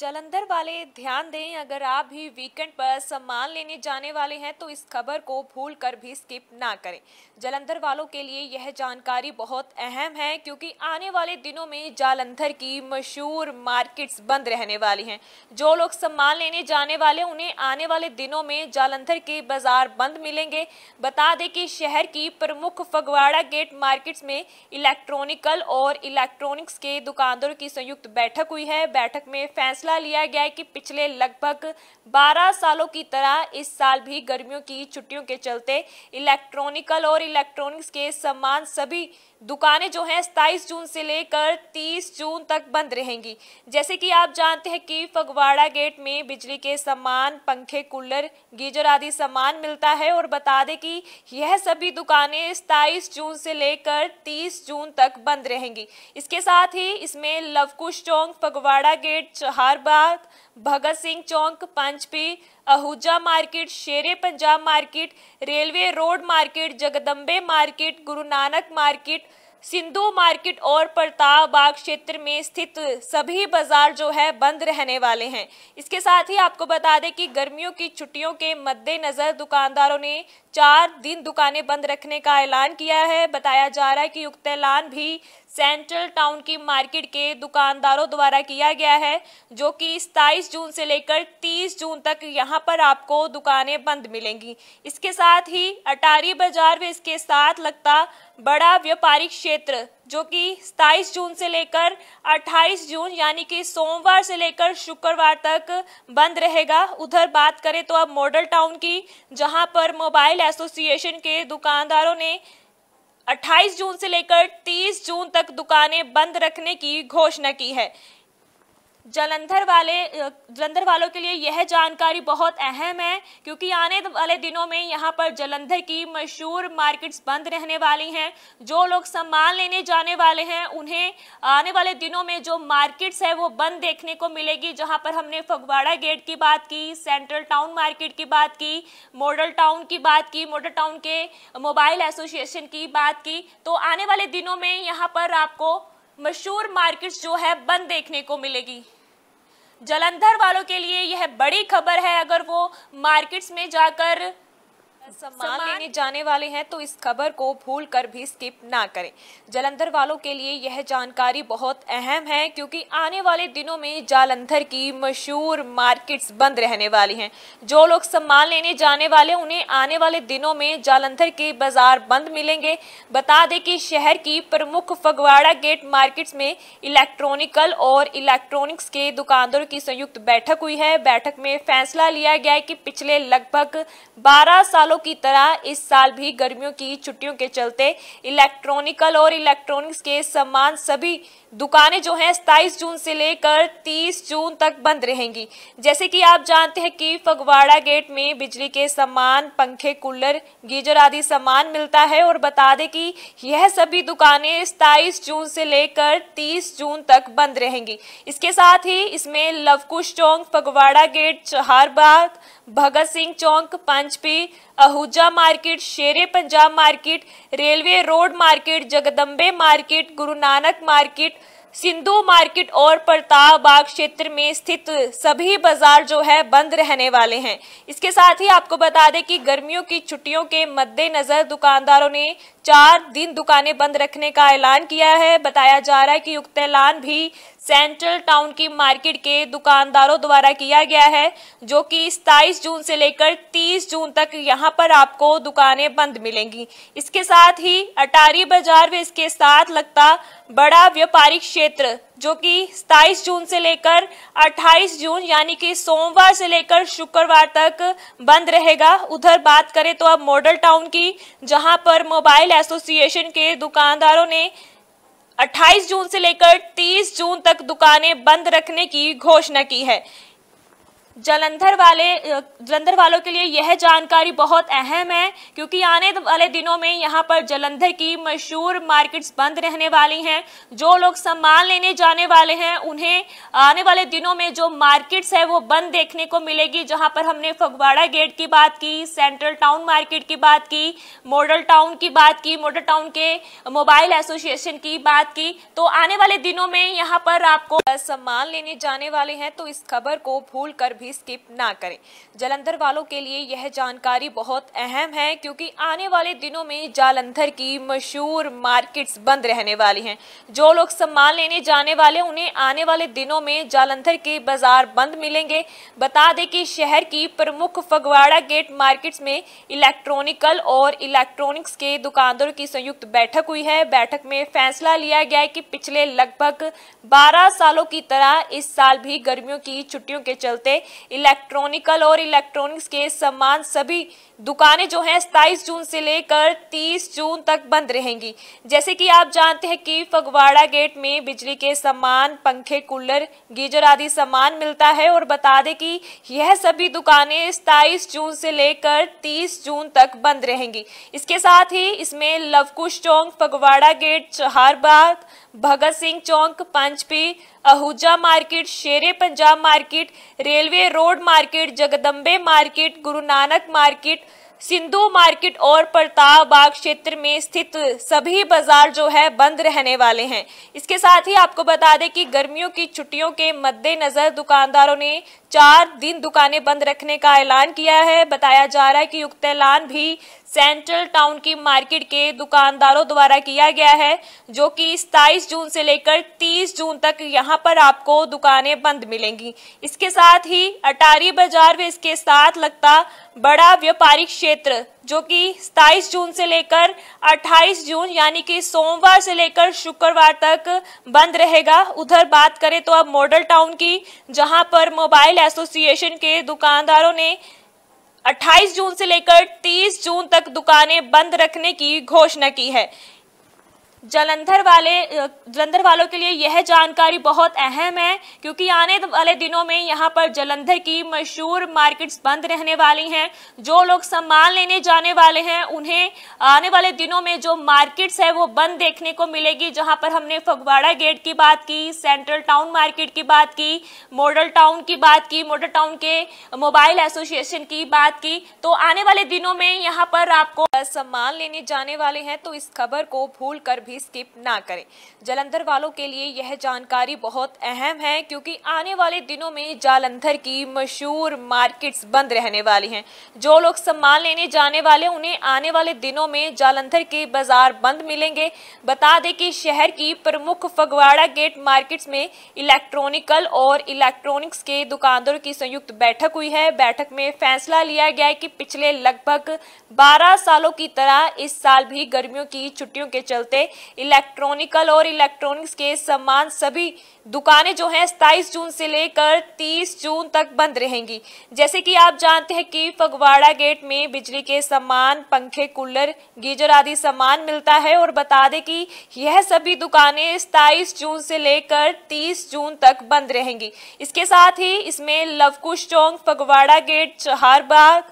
जलंधर वाले ध्यान दें अगर आप भी वीकेंड पर सम्मान लेने जाने वाले हैं तो इस खबर को भूल कर भी स्किप ना करें जलंधर वालों के लिए यह जानकारी बहुत अहम है क्योंकि आने वाले दिनों में जालंधर की मशहूर मार्केट्स बंद रहने वाली हैं जो लोग सम्मान लेने जाने वाले उन्हें आने वाले दिनों में जालंधर के बाजार बंद मिलेंगे बता दें कि शहर की प्रमुख फगवाड़ा गेट मार्केट्स में इलेक्ट्रॉनिकल और इलेक्ट्रॉनिक्स के दुकानदारों की संयुक्त बैठक हुई है बैठक में फैसला फैसला लिया गया है कि पिछले लगभग 12 सालों की तरह इस साल भी गर्मियों की छुट्टियों के चलते इलेक्ट्रॉनिकल और इलेक्ट्रॉनिक्स के समान सभी दुकानें जो हैं सताईस जून से लेकर तीस जून तक बंद रहेंगी जैसे कि आप जानते हैं कि फगवाड़ा गेट में बिजली के सामान पंखे कूलर गीजर आदि सामान मिलता है और बता दें कि यह सभी दुकानें सताईस जून से लेकर तीस जून तक बंद रहेंगी इसके साथ ही इसमें लवकुश चौक फगवाड़ा गेट चहारबाग भगत सिंह चौक पंचपी Ahuja market Shere Punjab market railway road market Jagdambe market Guru Nanak market Sindhu market और प्रताप बाग क्षेत्र में स्थित सभी बाजार जो है बंद रहने वाले हैं इसके साथ ही आपको बता दें कि गर्मियों की छुट्टियों के मद्देनज़र दुकानदारों ने चार दिन दुकानें बंद रखने का ऐलान किया है बताया जा रहा है कि युक्त ऐलान भी सेंट्रल टाउन की मार्केट के दुकानदारों द्वारा किया गया है जो कि सताईस जून से लेकर 30 जून तक यहां पर आपको दुकानें बंद मिलेंगी इसके साथ ही अटारी बाजार में इसके साथ लगता बड़ा व्यापारिक क्षेत्र जो कि 27 जून से लेकर 28 जून यानी कि सोमवार से लेकर शुक्रवार तक बंद रहेगा उधर बात करें तो अब मॉडल टाउन की जहां पर मोबाइल एसोसिएशन के दुकानदारों ने 28 जून से लेकर 30 जून तक दुकानें बंद रखने की घोषणा की है जलंधर वाले जलंधर वालों के लिए यह जानकारी बहुत अहम है क्योंकि आने वाले दिनों में यहाँ पर जलंधर की मशहूर मार्केट्स बंद रहने वाली हैं जो लोग सामान लेने जाने वाले हैं उन्हें आने वाले दिनों में जो मार्केट्स है वो बंद देखने को मिलेगी जहाँ पर हमने फगवाड़ा गेट की बात की सेंट्रल टाउन मार्केट की बात की मॉडल टाउन की बात की मॉडल टाउन के मोबाइल एसोसिएशन की बात की तो आने वाले दिनों में यहाँ पर आपको मशहूर मार्केट्स जो है बंद देखने को मिलेगी जलंधर वालों के लिए यह बड़ी खबर है अगर वो मार्केट्स में जाकर सम्मान लेने जाने वाले हैं तो इस खबर को भूल कर भी स्किप ना करें जालंधर वालों के लिए यह जानकारी बहुत अहम है क्योंकि आने वाले दिनों में जालंधर की मशहूर मार्केट्स बंद रहने वाली हैं जो लोग सम्मान लेने जाने वाले उन्हें आने वाले दिनों में जालंधर के बाजार बंद मिलेंगे बता दें कि शहर की प्रमुख फगवाड़ा गेट मार्केट्स में इलेक्ट्रॉनिकल और इलेक्ट्रॉनिक्स के दुकानदारों की संयुक्त बैठक हुई है बैठक में फैसला लिया गया है कि पिछले लगभग बारह सालों की तरह इस साल भी गर्मियों की छुट्टियों के चलते इलेक्ट्रॉनिकल और इलेक्ट्रॉनिक्स के समान सभी दुकानें जो हैं सताईस जून से लेकर तीस जून तक बंद रहेंगी जैसे कि आप जानते हैं कि फगवाड़ा गेट में बिजली के सामान पंखे कूलर गीजर आदि सामान मिलता है और बता दें कि यह सभी दुकानें सताईस जून से लेकर तीस जून तक बंद रहेंगी इसके साथ ही इसमें लवकुश चौक फगवाड़ा गेट चहारबाग भगत सिंह चौक पंचपी Ahuja market Shere Punjab market railway road market Jagdambe market Guru Nanak market Sindhu market और प्रताप बाग क्षेत्र में स्थित सभी बाजार जो है बंद रहने वाले हैं इसके साथ ही आपको बता दें कि गर्मियों की छुट्टियों के मद्देनजर दुकानदारों ने चार दिन दुकानें बंद रखने का ऐलान किया है बताया जा रहा है कि युक्त ऐलान भी सेंट्रल टाउन की मार्केट के दुकानदारों द्वारा किया गया है जो कि सताईस जून से लेकर तीस जून तक यहाँ पर आपको दुकानें बंद मिलेंगी इसके साथ ही अटारी बाजार व इसके साथ लगता बड़ा व्यापारिक क्षेत्र जो कि सताईस जून से लेकर 28 जून यानी कि सोमवार से लेकर शुक्रवार तक बंद रहेगा उधर बात करें तो अब मॉडल टाउन की जहां पर मोबाइल एसोसिएशन के दुकानदारों ने 28 जून से लेकर 30 जून तक दुकानें बंद रखने की घोषणा की है जलंधर वाले जलंधर वालों के लिए यह जानकारी बहुत अहम है क्योंकि आने वाले दिनों में यहाँ पर जलंधर की मशहूर मार्केट्स बंद रहने वाली हैं जो लोग सामान लेने जाने वाले हैं उन्हें आने वाले दिनों में जो मार्केट्स है वो बंद देखने को मिलेगी जहाँ पर हमने फगवाड़ा गेट की बात की सेंट्रल टाउन मार्केट की बात की मॉडल टाउन की बात की मॉडल टाउन के मोबाइल एसोसिएशन की बात की तो आने वाले दिनों में यहाँ पर आपको सामान लेने जाने वाले हैं तो इस खबर को भूल कर भी भी स्किप ना करें जालंधर वालों के लिए यह जानकारी बहुत अहम है क्योंकि आने वाले दिनों में जालंधर की मशहूर मार्केट्स बंद रहने वाली हैं जो लोग सम्मान लेने जाने वाले उन्हें आने वाले दिनों में जालंधर के बाजार बंद मिलेंगे बता दें कि शहर की प्रमुख फगवाड़ा गेट मार्केट्स में इलेक्ट्रॉनिकल और इलेक्ट्रॉनिक्स के दुकानदारों की संयुक्त बैठक हुई है बैठक में फैसला लिया गया है कि पिछले लगभग 12 सालों की तरह इस साल भी गर्मियों की छुट्टियों के चलते इलेक्ट्रॉनिकल और इलेक्ट्रॉनिक्स के सामान सभी दुकानें जो हैं सताईस जून से लेकर 30 जून तक बंद रहेंगी जैसे कि आप जानते हैं कि फगवाड़ा गेट में बिजली के सामान पंखे कूलर गीजर आदि सामान मिलता है और बता दें कि यह सभी दुकानें सताईस जून से लेकर तीस जून तक बंद रहेंगी इसके साथ ही इसमें लवकुश चौक फगवाड़ा गेट चहारबाग भगत सिंह चौक पंचपी Ahuja market Shere Punjab market railway road market Jagdambe market Guru Nanak market Sindhu market और प्रताप बाग क्षेत्र में स्थित सभी बाजार जो है बंद रहने वाले हैं इसके साथ ही आपको बता दें कि गर्मियों की छुट्टियों के मद्देनजर दुकानदारों ने चार दिन दुकानें बंद रखने का ऐलान किया है बताया जा रहा है कि उक्त ऐलान भी सेंट्रल टाउन की मार्केट के दुकानदारों द्वारा किया गया है जो कि सताईस जून से लेकर 30 जून तक यहां पर आपको दुकानें बंद मिलेंगी इसके साथ ही अटारी बाजार व इसके साथ लगता बड़ा व्यापारिक क्षेत्र जो कि 27 जून से लेकर 28 जून यानी कि सोमवार से लेकर शुक्रवार तक बंद रहेगा उधर बात करें तो अब मॉडल टाउन की जहां पर मोबाइल एसोसिएशन के दुकानदारों ने 28 जून से लेकर 30 जून तक दुकानें बंद रखने की घोषणा की है जलंधर वाले जलंधर वालों के लिए यह जानकारी बहुत अहम है क्योंकि आने वाले दिनों में यहाँ पर जलंधर की मशहूर मार्केट्स बंद रहने वाली हैं जो लोग सामान लेने जाने वाले हैं उन्हें आने वाले दिनों में जो मार्केट्स है वो बंद देखने को मिलेगी जहाँ पर हमने फगवाड़ा गेट की बात की सेंट्रल टाउन मार्केट की बात की मॉडल टाउन की बात की मॉडल टाउन के मोबाइल एसोसिएशन की बात की तो आने वाले दिनों में यहाँ पर आपको सामान लेने जाने वाले हैं तो इस खबर को भूल कर भी स्किप ना करें जालंधर वालों के लिए यह जानकारी बहुत अहम है क्योंकि आने वाले दिनों में जालंधर की मशहूर मार्केट्स बंद रहने वाली हैं जो लोग सम्मान लेने जाने वाले उन्हें आने वाले दिनों में जालंधर के बाजार बंद मिलेंगे बता दें कि शहर की प्रमुख फगवाड़ा गेट मार्केट्स में इलेक्ट्रॉनिकल और इलेक्ट्रॉनिक्स के दुकानदारों की संयुक्त बैठक हुई है बैठक में फैसला लिया गया है कि पिछले लगभग 12 सालों की तरह इस साल भी गर्मियों की छुट्टियों के चलते इलेक्ट्रॉनिकल और इलेक्ट्रॉनिक्स के सामान सभी दुकानें जो हैं सताईस जून से लेकर 30 जून तक बंद रहेंगी जैसे कि आप जानते हैं कि फगवाड़ा गेट में बिजली के सामान पंखे कूलर गीजर आदि सामान मिलता है और बता दें कि यह सभी दुकानें सताईस जून से लेकर 30 जून तक बंद रहेंगी इसके साथ ही इसमें लवकुश चौक फगवाड़ा गेट चहारबाग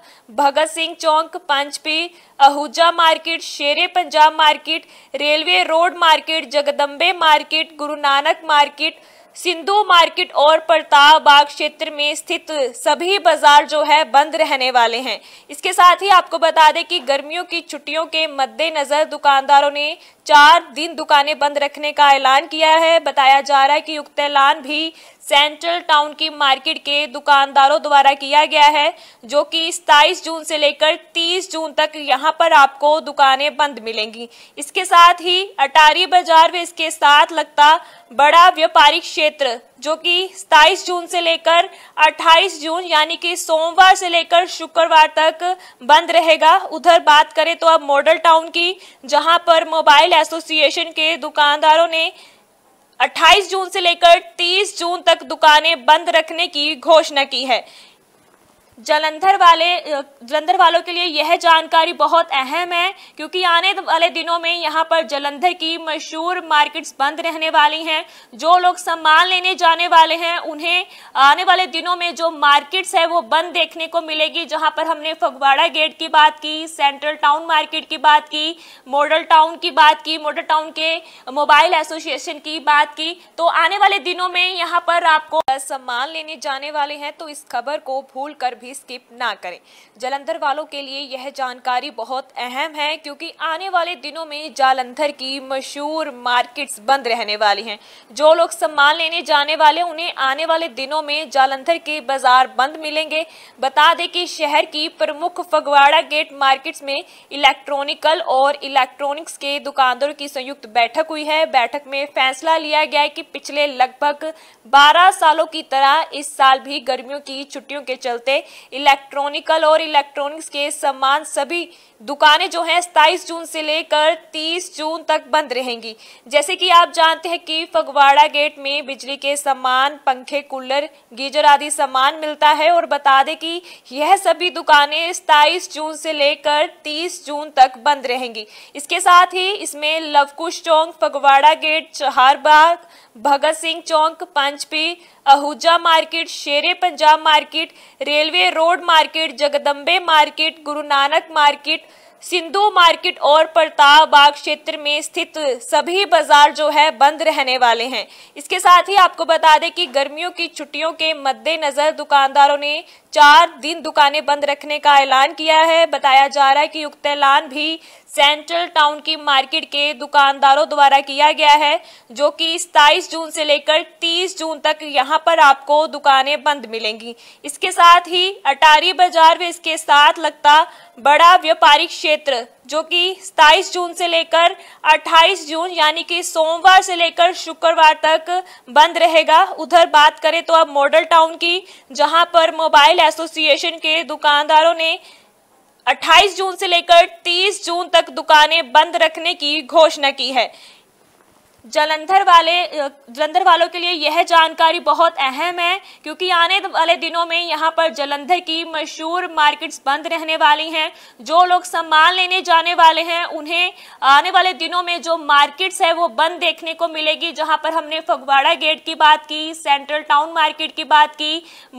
भगत सिंह चौक पंचपी Ahuja market Sher Punjab market railway road market Jagdambe market Guru Nanak market Sindhu market और प्रताप बाग क्षेत्र में स्थित सभी बाजार जो है बंद रहने वाले हैं इसके साथ ही आपको बता दें कि गर्मियों की छुट्टियों के मद्देनजर दुकानदारों ने चार दिन दुकानें बंद रखने का ऐलान किया है बताया जा रहा है कि उक्त ऐलान भी सेंट्रल टाउन की मार्केट के दुकानदारों द्वारा किया गया है जो कि सताईस जून से लेकर 30 जून तक यहां पर आपको दुकानें बंद मिलेंगी इसके साथ ही अटारी बाजार में इसके साथ लगता बड़ा व्यापारिक क्षेत्र जो कि सताईस जून से लेकर 28 जून यानी कि सोमवार से लेकर शुक्रवार तक बंद रहेगा उधर बात करें तो अब मॉडल टाउन की जहां पर मोबाइल एसोसिएशन के दुकानदारों ने 28 जून से लेकर 30 जून तक दुकानें बंद रखने की घोषणा की है जलंधर वाले जलंधर वालों के लिए यह जानकारी बहुत अहम है क्योंकि आने वाले दिनों में यहाँ पर जलंधर की मशहूर मार्केट्स बंद रहने वाली हैं जो लोग सामान लेने जाने वाले हैं उन्हें आने वाले दिनों में जो मार्केट्स है वो बंद देखने को मिलेगी जहाँ पर हमने फगवाड़ा गेट की बात की सेंट्रल टाउन मार्केट की बात की मॉडल टाउन की बात की मॉडल टाउन के मोबाइल एसोसिएशन की बात की तो आने वाले दिनों में यहाँ पर आपको सम्मान लेने जाने वाले हैं तो इस खबर को भूल कर भी भी स्किप ना करें जालंधर वालों के लिए यह जानकारी बहुत अहम है क्योंकि आने वाले दिनों में जालंधर की मशहूर मार्केट्स बंद रहने वाली हैं जो लोग सम्मान लेने जाने वाले उन्हें आने वाले दिनों में जालंधर के बाजार बंद मिलेंगे बता दें कि शहर की प्रमुख फगवाड़ा गेट मार्केट्स में इलेक्ट्रॉनिकल और इलेक्ट्रॉनिक्स के दुकानदारों की संयुक्त बैठक हुई है बैठक में फैसला लिया गया है कि पिछले लगभग 12 सालों की तरह इस साल भी गर्मियों की छुट्टियों के चलते इलेक्ट्रॉनिकल और इलेक्ट्रॉनिक्स के सामान सभी दुकानें जो हैं सताईस जून से लेकर 30 जून तक बंद रहेंगी जैसे कि आप जानते हैं कि फगवाड़ा गेट में बिजली के सामान पंखे कूलर गीजर आदि सामान मिलता है और बता दें कि यह सभी दुकानें सताईस जून से लेकर तीस जून तक बंद रहेंगी इसके साथ ही इसमें लवकुश चौक फगवाड़ा गेट चहारबाग भगत सिंह चौंक पंचपी Ahuja market Shere Punjab market railway road market Jagdambe market Guru Nanak market Sindhu market और प्रताप बाग क्षेत्र में स्थित सभी बाजार जो है बंद रहने वाले हैं इसके साथ ही आपको बता दें कि गर्मियों की छुट्टियों के मद्देनजर दुकानदारों ने चार दिन दुकानें बंद रखने का ऐलान किया है बताया जा रहा है कि उक्त ऐलान भी सेंट्रल टाउन की मार्केट के दुकानदारों द्वारा किया गया है जो कि सताईस जून से लेकर 30 जून तक यहां पर आपको दुकानें बंद मिलेंगी इसके साथ ही अटारी बाजार व इसके साथ लगता बड़ा व्यापारिक क्षेत्र जो कि सताईस जून से लेकर 28 जून यानी कि सोमवार से लेकर शुक्रवार तक बंद रहेगा उधर बात करें तो अब मॉडल टाउन की जहां पर मोबाइल एसोसिएशन के दुकानदारों ने 28 जून से लेकर 30 जून तक दुकानें बंद रखने की घोषणा की है जलंधर वाले जलंधर वालों के लिए यह जानकारी बहुत अहम है क्योंकि आने वाले दिनों में यहाँ पर जलंधर की मशहूर मार्केट्स बंद रहने वाली हैं जो लोग सामान लेने जाने वाले हैं उन्हें आने वाले दिनों में जो मार्केट्स है वो बंद देखने को मिलेगी जहाँ पर हमने फगवाड़ा गेट की बात की सेंट्रल टाउन मार्केट की बात की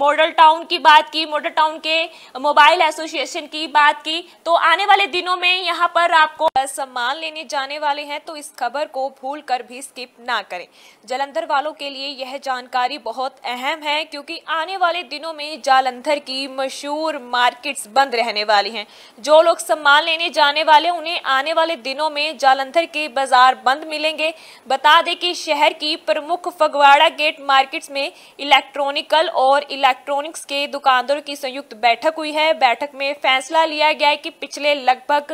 मॉडल टाउन की बात की मॉडल टाउन के मोबाइल एसोसिएशन की बात की तो आने वाले दिनों में यहाँ पर आपको सम्मान लेने जाने वाले हैं तो इस खबर को भूल कर भी भी स्किप ना करें जालंधर वालों के लिए यह जानकारी बहुत अहम है क्योंकि आने वाले दिनों में जालंधर की मशहूर मार्केट्स बंद रहने वाली हैं जो लोग सम्मान लेने जाने वाले उन्हें आने वाले दिनों में जालंधर के बाजार बंद मिलेंगे बता दें कि शहर की प्रमुख फगवाड़ा गेट मार्केट्स में इलेक्ट्रॉनिकल और इलेक्ट्रॉनिक्स के दुकानदारों की संयुक्त बैठक हुई है बैठक में फैसला लिया गया है कि पिछले लगभग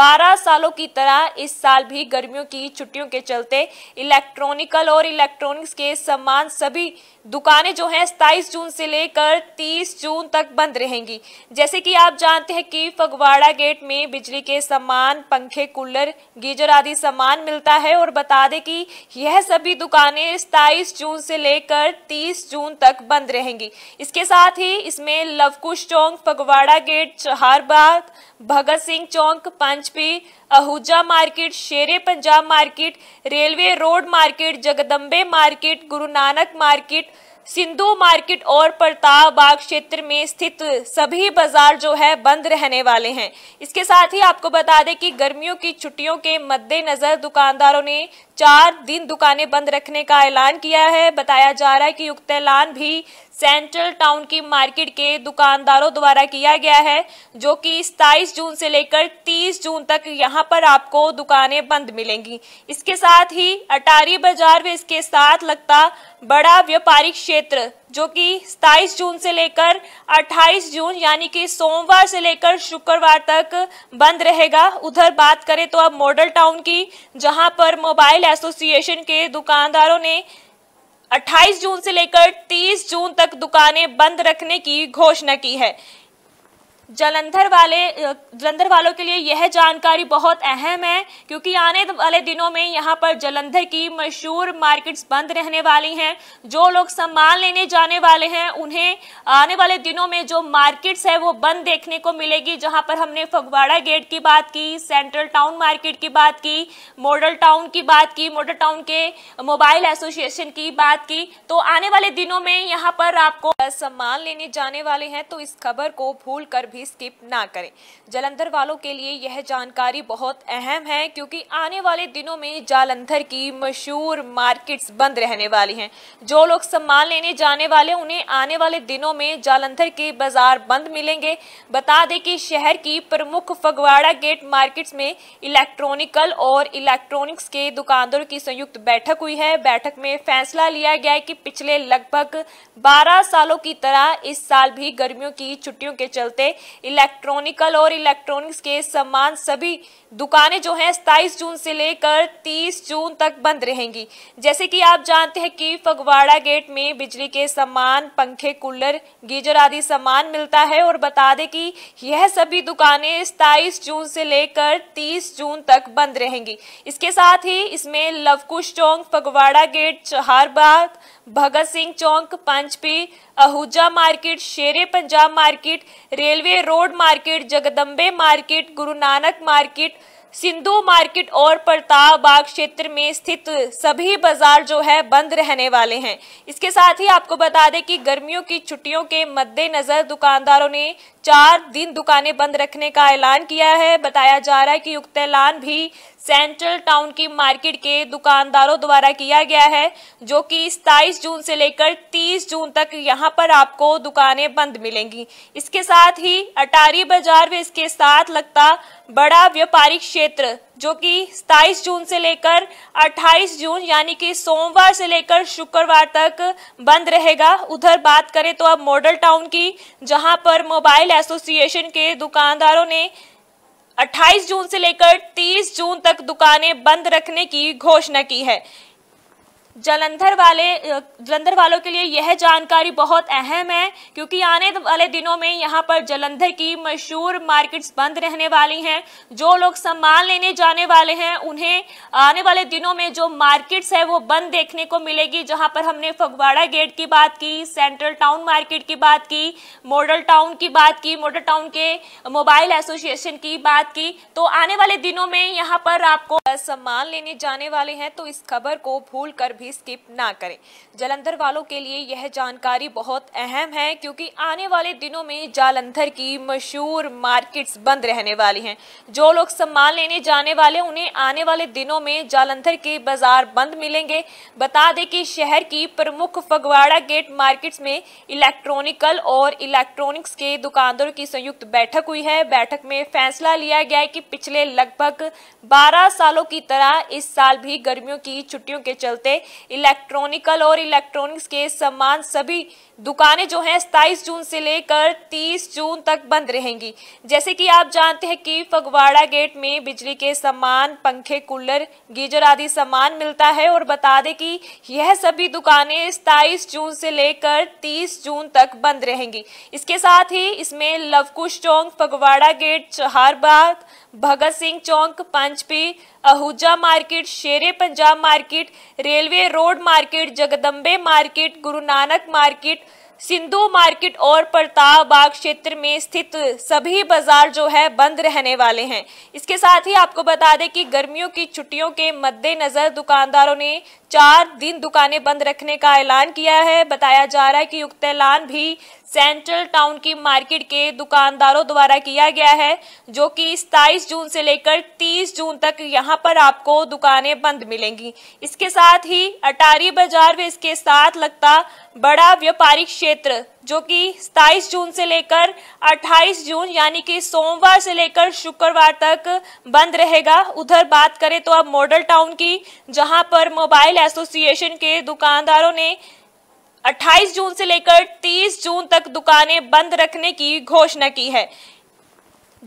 12 सालों की तरह इस साल भी गर्मियों की छुट्टियों के चलते इलेक्ट्रॉनिकल और इलेक्ट्रॉनिक्स के सामान सभी दुकानें जो हैं सताईस जून से लेकर तीस जून तक बंद रहेंगी जैसे कि आप जानते हैं कि फगवाड़ा गेट में बिजली के सामान पंखे कूलर गीजर आदि सामान मिलता है और बता दें कि यह सभी दुकानें सताईस जून से लेकर तीस जून तक बंद रहेंगी इसके साथ ही इसमें लवकुश चौक फगवाड़ा गेट चहारबाग भगत सिंह चौक पंचपी Ahuja market Shere Punjab market railway road market Jagdambe market Guru Nanak market Sindhu market और प्रताप बाग क्षेत्र में स्थित सभी बाजार जो है बंद रहने वाले हैं इसके साथ ही आपको बता दें कि गर्मियों की छुट्टियों के मद्देनजर दुकानदारों ने चार दिन दुकानें बंद रखने का ऐलान किया है बताया जा रहा है कि उक्त ऐलान भी सेंट्रल टाउन की मार्केट के दुकानदारों द्वारा किया गया है जो कि सताईस जून से लेकर 30 जून तक यहां पर आपको दुकानें बंद मिलेंगी इसके साथ ही अटारी बाजार व इसके साथ लगता बड़ा व्यापारिक क्षेत्र जो कि 27 जून से लेकर 28 जून यानी कि सोमवार से लेकर शुक्रवार तक बंद रहेगा उधर बात करें तो अब मॉडल टाउन की जहां पर मोबाइल एसोसिएशन के दुकानदारों ने 28 जून से लेकर 30 जून तक दुकानें बंद रखने की घोषणा की है जलंधर वाले जलंधर वालों के लिए यह जानकारी बहुत अहम है क्योंकि आने वाले दिनों में यहाँ पर जलंधर की मशहूर मार्केट्स बंद रहने वाली हैं जो लोग सामान लेने जाने वाले हैं उन्हें आने वाले दिनों में जो मार्केट्स है वो बंद देखने को मिलेगी जहाँ पर हमने फगवाड़ा गेट की बात की सेंट्रल टाउन मार्केट की बात की मॉडल टाउन की बात की मॉडल टाउन के मोबाइल एसोसिएशन की बात की तो आने वाले दिनों में यहाँ पर आपको सामान लेने जाने वाले हैं तो इस खबर को भूल कर भी भी स्किप ना करें जालंधर वालों के लिए यह जानकारी बहुत अहम है क्योंकि आने वाले दिनों में जालंधर की मशहूर मार्केट्स बंद रहने वाली हैं जो लोग सम्मान लेने जाने वाले उन्हें आने वाले दिनों में जालंधर के बाजार बंद मिलेंगे बता दें कि शहर की प्रमुख फगवाड़ा गेट मार्केट्स में इलेक्ट्रॉनिकल और इलेक्ट्रॉनिक्स के दुकानदारों की संयुक्त बैठक हुई है बैठक में फैसला लिया गया है कि पिछले लगभग 12 सालों की तरह इस साल भी गर्मियों की छुट्टियों के चलते इलेक्ट्रॉनिकल और इलेक्ट्रॉनिक्स के सामान सभी दुकानें जो हैं सताईस जून से लेकर 30 जून तक बंद रहेंगी जैसे कि आप जानते हैं कि फगवाड़ा गेट में बिजली के सामान पंखे कूलर गीजर आदि सामान मिलता है और बता दें कि यह सभी दुकानें सताईस जून से लेकर तीस जून तक बंद रहेंगी इसके साथ ही इसमें लवकुश चौक फगवाड़ा गेट चहारबाग भगत सिंह चौंक पंचपी Ahuja market Shere Punjab market railway road market Jagdambe market Guru Nanak market Sindhu market और प्रताप बाग क्षेत्र में स्थित सभी बाजार जो है बंद रहने वाले हैं इसके साथ ही आपको बता दें कि गर्मियों की छुट्टियों के मद्देनजर दुकानदारों ने चार दिन दुकानें बंद रखने का ऐलान किया है बताया जा रहा है कि युक्त ऐलान भी सेंट्रल टाउन की मार्केट के दुकानदारों द्वारा किया गया है जो कि सताईस जून से लेकर 30 जून तक यहां पर आपको दुकानें बंद मिलेंगी इसके साथ ही अटारी बाजार में इसके साथ लगता बड़ा व्यापारिक क्षेत्र जो कि 27 जून से लेकर 28 जून यानी कि सोमवार से लेकर शुक्रवार तक बंद रहेगा उधर बात करें तो अब मॉडल टाउन की जहां पर मोबाइल एसोसिएशन के दुकानदारों ने 28 जून से लेकर 30 जून तक दुकानें बंद रखने की घोषणा की है जलंधर वाले जलंधर वालों के लिए यह जानकारी बहुत अहम है क्योंकि आने वाले दिनों में यहाँ पर जलंधर की मशहूर मार्केट्स बंद रहने वाली हैं जो लोग सामान लेने जाने वाले हैं उन्हें आने वाले दिनों में जो मार्केट्स है वो बंद देखने को मिलेगी जहाँ पर हमने फगवाड़ा गेट की बात की सेंट्रल टाउन मार्केट की बात की मॉडल टाउन की बात की मॉडल टाउन के मोबाइल एसोसिएशन की बात की तो आने वाले दिनों में यहाँ पर आपको सम्मान लेने जाने वाले हैं तो इस खबर को भूल कर भी भी स्किप ना करें जालंधर वालों के लिए यह जानकारी बहुत अहम है क्योंकि आने वाले दिनों में जालंधर की मशहूर मार्केट्स बंद रहने वाली हैं जो लोग सामान लेने जाने वाले उन्हें आने वाले दिनों में जालंधर के बाजार बंद मिलेंगे बता दें कि शहर की प्रमुख फगवाड़ा गेट मार्केट्स में इलेक्ट्रॉनिकल और इलेक्ट्रॉनिक्स के दुकानदारों की संयुक्त बैठक हुई है बैठक में फैसला लिया गया है कि पिछले लगभग 12 सालों की तरह इस साल भी गर्मियों की छुट्टियों के चलते इलेक्ट्रॉनिकल और इलेक्ट्रॉनिक्स के सामान सभी दुकानें जो हैं सताईस जून से लेकर तीस जून तक बंद रहेंगी जैसे कि आप जानते हैं कि फगवाड़ा गेट में बिजली के सामान पंखे कूलर गीजर आदि सामान मिलता है और बता दें कि यह सभी दुकानें सताईस जून से लेकर तीस जून तक बंद रहेंगी इसके साथ ही इसमें लवकुश चौक फगवाड़ा गेट चहारबाग भगत सिंह चौक पंचपी Ahuja market Shere Punjab market railway road market Jagdambe market Guru Nanak market Sindhu market और प्रताप बाग क्षेत्र में स्थित सभी बाजार जो है बंद रहने वाले हैं इसके साथ ही आपको बता दें कि गर्मियों की छुट्टियों के मद्देनज़र दुकानदारों ने चार दिन दुकानें बंद रखने का ऐलान किया है बताया जा रहा है कि युक्त ऐलान भी सेंट्रल टाउन की मार्केट के दुकानदारों द्वारा किया गया है जो कि सताईस जून से लेकर 30 जून तक यहां पर आपको दुकानें बंद मिलेंगी इसके साथ ही अटारी बाजार व इसके साथ लगता बड़ा व्यापारिक क्षेत्र जो कि 27 जून से लेकर 28 जून यानी कि सोमवार से लेकर शुक्रवार तक बंद रहेगा उधर बात करें तो अब मॉडल टाउन की जहां पर मोबाइल एसोसिएशन के दुकानदारों ने 28 जून से लेकर 30 जून तक दुकानें बंद रखने की घोषणा की है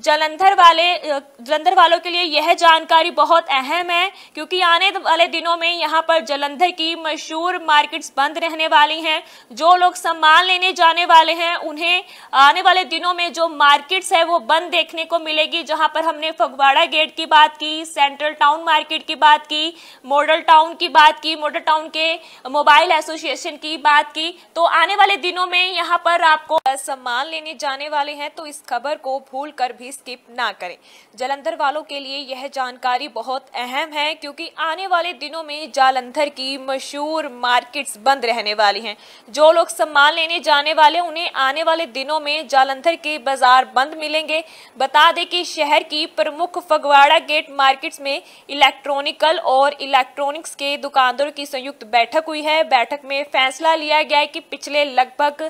जलंधर वाले जलंधर वालों के लिए यह जानकारी बहुत अहम है क्योंकि आने वाले दिनों में यहाँ पर जलंधर की मशहूर मार्केट्स बंद रहने वाली हैं जो लोग सामान लेने जाने वाले हैं उन्हें आने वाले दिनों में जो मार्केट्स है वो बंद देखने को मिलेगी जहाँ पर हमने फगवाड़ा गेट की बात की सेंट्रल टाउन मार्केट की बात की मॉडल टाउन की बात की मॉडल टाउन के मोबाइल एसोसिएशन की बात की तो आने वाले दिनों में यहाँ पर आपको सम्मान लेने जाने वाले हैं तो इस खबर को भूल कर भी भी स्किप ना करें जालंधर वालों के लिए यह जानकारी बहुत अहम है क्योंकि आने वाले दिनों में जालंधर की मशहूर मार्केट्स बंद रहने वाली हैं जो लोग सम्मान लेने जाने वाले उन्हें आने वाले दिनों में जालंधर के बाजार बंद मिलेंगे बता दें कि शहर की प्रमुख फगवाड़ा गेट मार्केट्स में इलेक्ट्रॉनिकल और इलेक्ट्रॉनिक्स के दुकानदारों की संयुक्त बैठक हुई है बैठक में फैसला लिया गया है कि पिछले लगभग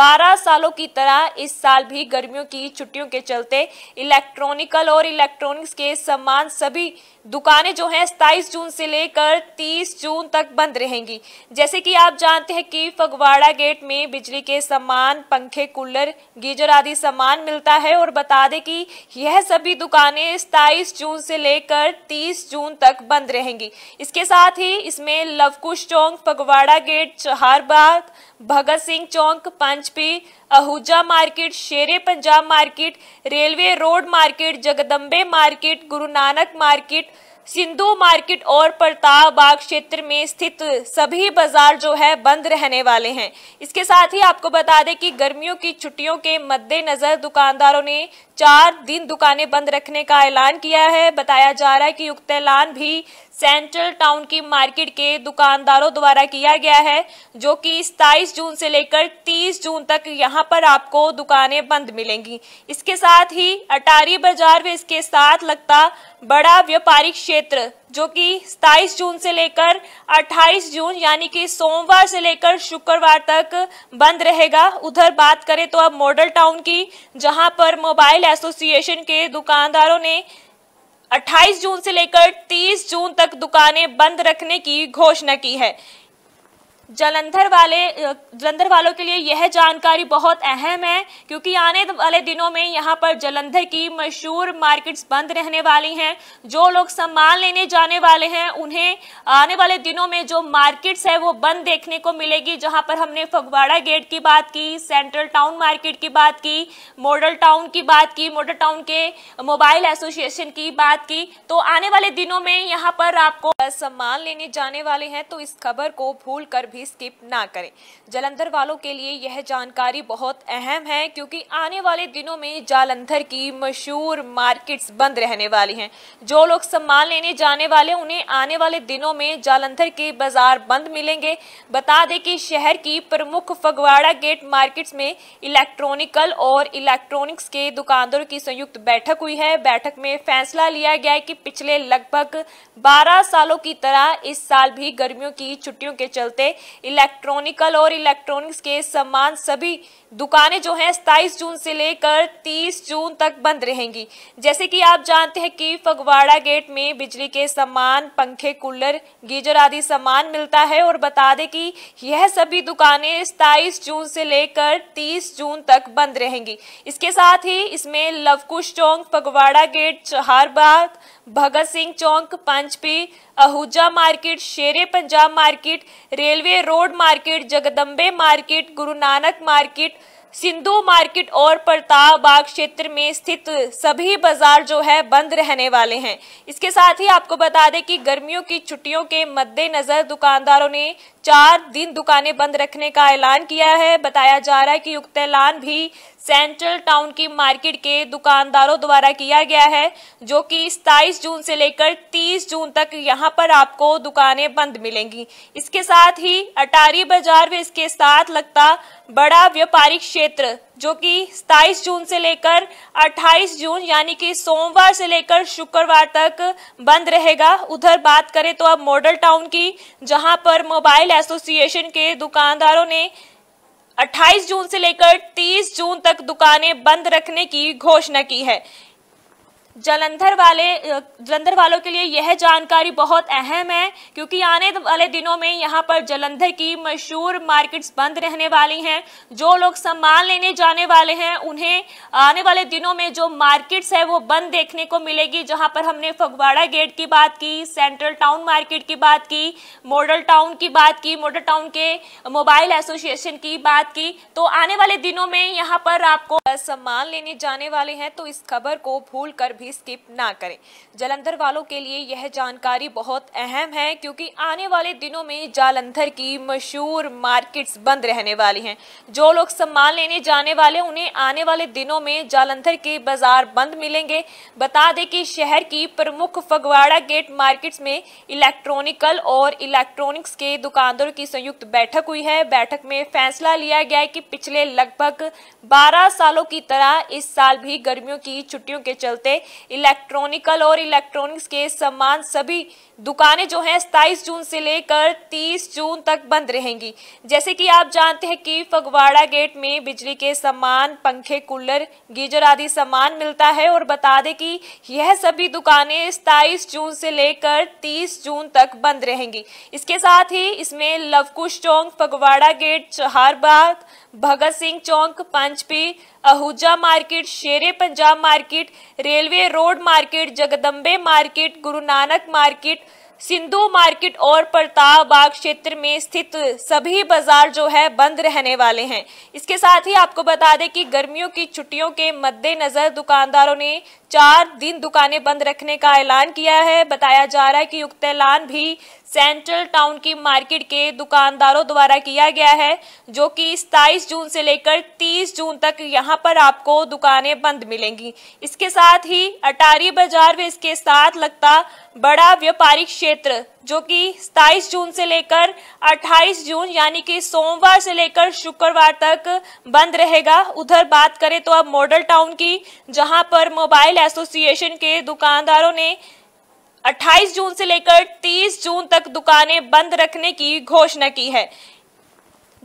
12 सालों की तरह इस साल भी गर्मियों की छुट्टियों के चलते इलेक्ट्रॉनिकल और इलेक्ट्रॉनिक्स के समान सभी दुकानें जो हैं सताईस जून से लेकर तीस जून तक बंद रहेंगी जैसे कि आप जानते हैं कि फगवाड़ा गेट में बिजली के सामान पंखे कूलर गीजर आदि सामान मिलता है और बता दें कि यह सभी दुकानें सताईस जून से लेकर तीस जून तक बंद रहेंगी इसके साथ ही इसमें लवकुश चौक फगवाड़ा गेट चहारबाग भगत सिंह चौक पंचपी Ahuja market Shere Punjab market railway road market Jagdambe market Guru Nanak market Sindhu market और प्रताप बाग क्षेत्र में स्थित सभी बाजार जो है बंद रहने वाले हैं इसके साथ ही आपको बता दें कि गर्मियों की छुट्टियों के मद्देनजर दुकानदारों ने चार दिन दुकानें बंद रखने का ऐलान किया है बताया जा रहा है कि उक्त ऐलान भी सेंट्रल टाउन की मार्केट के दुकानदारों द्वारा किया गया है जो कि सताईस जून से लेकर 30 जून तक यहां पर आपको दुकानें बंद मिलेंगी इसके साथ ही अटारी बाजार व इसके साथ लगता बड़ा व्यापारिक क्षेत्र जो कि 27 जून से लेकर 28 जून यानी कि सोमवार से लेकर शुक्रवार तक बंद रहेगा उधर बात करें तो अब मॉडल टाउन की जहां पर मोबाइल एसोसिएशन के दुकानदारों ने 28 जून से लेकर 30 जून तक दुकानें बंद रखने की घोषणा की है जलंधर वाले जलंधर वालों के लिए यह जानकारी बहुत अहम है क्योंकि आने वाले दिनों में यहाँ पर जलंधर की मशहूर मार्केट्स बंद रहने वाली हैं जो लोग सामान लेने जाने वाले हैं उन्हें आने वाले दिनों में जो मार्केट्स है वो बंद देखने को मिलेगी जहाँ पर हमने फगवाड़ा गेट की बात की सेंट्रल टाउन मार्केट की बात की मॉडल टाउन की बात की मॉडल टाउन के मोबाइल एसोसिएशन की बात की तो आने वाले दिनों में यहाँ पर आपको सामान लेने जाने वाले हैं तो इस खबर को भूल कर भी स्किप ना करें जालंधर वालों के लिए यह जानकारी बहुत अहम है क्योंकि आने वाले दिनों में जालंधर की मशहूर मार्केट्स बंद रहने वाली हैं जो लोग सम्मान लेने जाने वाले उन्हें आने वाले दिनों में जालंधर के बाजार बंद मिलेंगे बता दें कि शहर की प्रमुख फगवाड़ा गेट मार्केट्स में इलेक्ट्रॉनिकल और इलेक्ट्रॉनिक्स के दुकानदारों की संयुक्त बैठक हुई है बैठक में फैसला लिया गया है कि पिछले लगभग 12 सालों की तरह इस साल भी गर्मियों की छुट्टियों के चलते इलेक्ट्रॉनिकल और इलेक्ट्रॉनिक्स के सामान सभी दुकानें जो हैं सताईस जून से लेकर 30 जून तक बंद रहेंगी जैसे कि आप जानते हैं कि फगवाड़ा गेट में बिजली के सामान पंखे कूलर गीजर आदि सामान मिलता है और बता दें कि यह सभी दुकानें सताईस जून से लेकर 30 जून तक बंद रहेंगी इसके साथ ही इसमें लवकुश चौक फगवाड़ा गेट चहारबाग भगत सिंह चौंक पंचपी Ahuja market Shere Punjab market railway road market Jagdambe market Guru Nanak market Sindhu market और प्रताप बाग क्षेत्र में स्थित सभी बाजार जो है बंद रहने वाले हैं इसके साथ ही आपको बता दें कि गर्मियों की छुट्टियों के मद्देनजर दुकानदारों ने चार दिन दुकानें बंद रखने का ऐलान किया है बताया जा रहा है कि युक्त ऐलान भी सेंट्रल टाउन की मार्केट के दुकानदारों द्वारा किया गया है जो कि सताईस जून से लेकर 30 जून तक यहां पर आपको दुकानें बंद मिलेंगी इसके साथ ही अटारी बाजार में इसके साथ लगता बड़ा व्यापारिक क्षेत्र जो कि सताईस जून से लेकर 28 जून यानी कि सोमवार से लेकर शुक्रवार तक बंद रहेगा उधर बात करें तो अब मॉडल टाउन की जहां पर मोबाइल एसोसिएशन के दुकानदारों ने 28 जून से लेकर 30 जून तक दुकानें बंद रखने की घोषणा की है जलंधर वाले जलंधर वालों के लिए यह जानकारी बहुत अहम है क्योंकि आने वाले दिनों में यहाँ पर जलंधर की मशहूर मार्केट्स बंद रहने वाली हैं जो लोग सामान लेने जाने वाले हैं उन्हें आने वाले दिनों में जो मार्केट्स है वो बंद देखने को मिलेगी जहाँ पर हमने फगवाड़ा गेट की बात की सेंट्रल टाउन मार्केट की बात की मॉडल टाउन की बात की मॉडल टाउन के मोबाइल एसोसिएशन की बात की तो आने वाले दिनों में यहाँ पर आपको सम्मान लेने जाने वाले हैं तो इस खबर को भूल कर भी भी स्किप ना करें जालंधर वालों के लिए यह जानकारी बहुत अहम है क्योंकि आने वाले दिनों में जालंधर की मशहूर मार्केट्स बंद रहने वाली हैं जो लोग सामान लेने जाने वाले उन्हें आने वाले दिनों में जालंधर के बाजार बंद मिलेंगे बता दें कि शहर की प्रमुख फगवाड़ा गेट मार्केट्स में इलेक्ट्रॉनिकल और इलेक्ट्रॉनिक्स के दुकानदारों की संयुक्त बैठक हुई है बैठक में फैसला लिया गया है कि पिछले लगभग 12 सालों की तरह इस साल भी गर्मियों की छुट्टियों के चलते इलेक्ट्रॉनिकल और इलेक्ट्रॉनिक्स के समान सभी दुकानें जो हैं सताईस जून से लेकर तीस जून तक बंद रहेंगी जैसे कि आप जानते हैं कि फगवाड़ा गेट में बिजली के सामान पंखे कूलर गीजर आदि सामान मिलता है और बता दें कि यह सभी दुकानें सताईस जून से लेकर तीस जून तक बंद रहेंगी इसके साथ ही इसमें लवकुश चौक फगवाड़ा गेट चहारबाग भगत सिंह चौक पंचपी Ahuja market Shere Punjab market railway road market Jagdambe market Guru Nanak market Sindhu market और प्रताप बाग क्षेत्र में स्थित सभी बाजार जो है बंद रहने वाले हैं इसके साथ ही आपको बता दें कि गर्मियों की छुट्टियों के मद्देनजर दुकानदारों ने चार दिन दुकानें बंद रखने का ऐलान किया है बताया जा रहा है कि युक्त ऐलान भी सेंट्रल टाउन की मार्केट के दुकानदारों द्वारा किया गया है जो कि सताईस जून से लेकर 30 जून तक यहां पर आपको दुकानें बंद मिलेंगी इसके साथ ही अटारी बाजार में इसके साथ लगता बड़ा व्यापारिक क्षेत्र जो कि 27 जून से लेकर 28 जून यानी कि सोमवार से लेकर शुक्रवार तक बंद रहेगा उधर बात करें तो अब मॉडल टाउन की जहां पर मोबाइल एसोसिएशन के दुकानदारों ने 28 जून से लेकर 30 जून तक दुकानें बंद रखने की घोषणा की है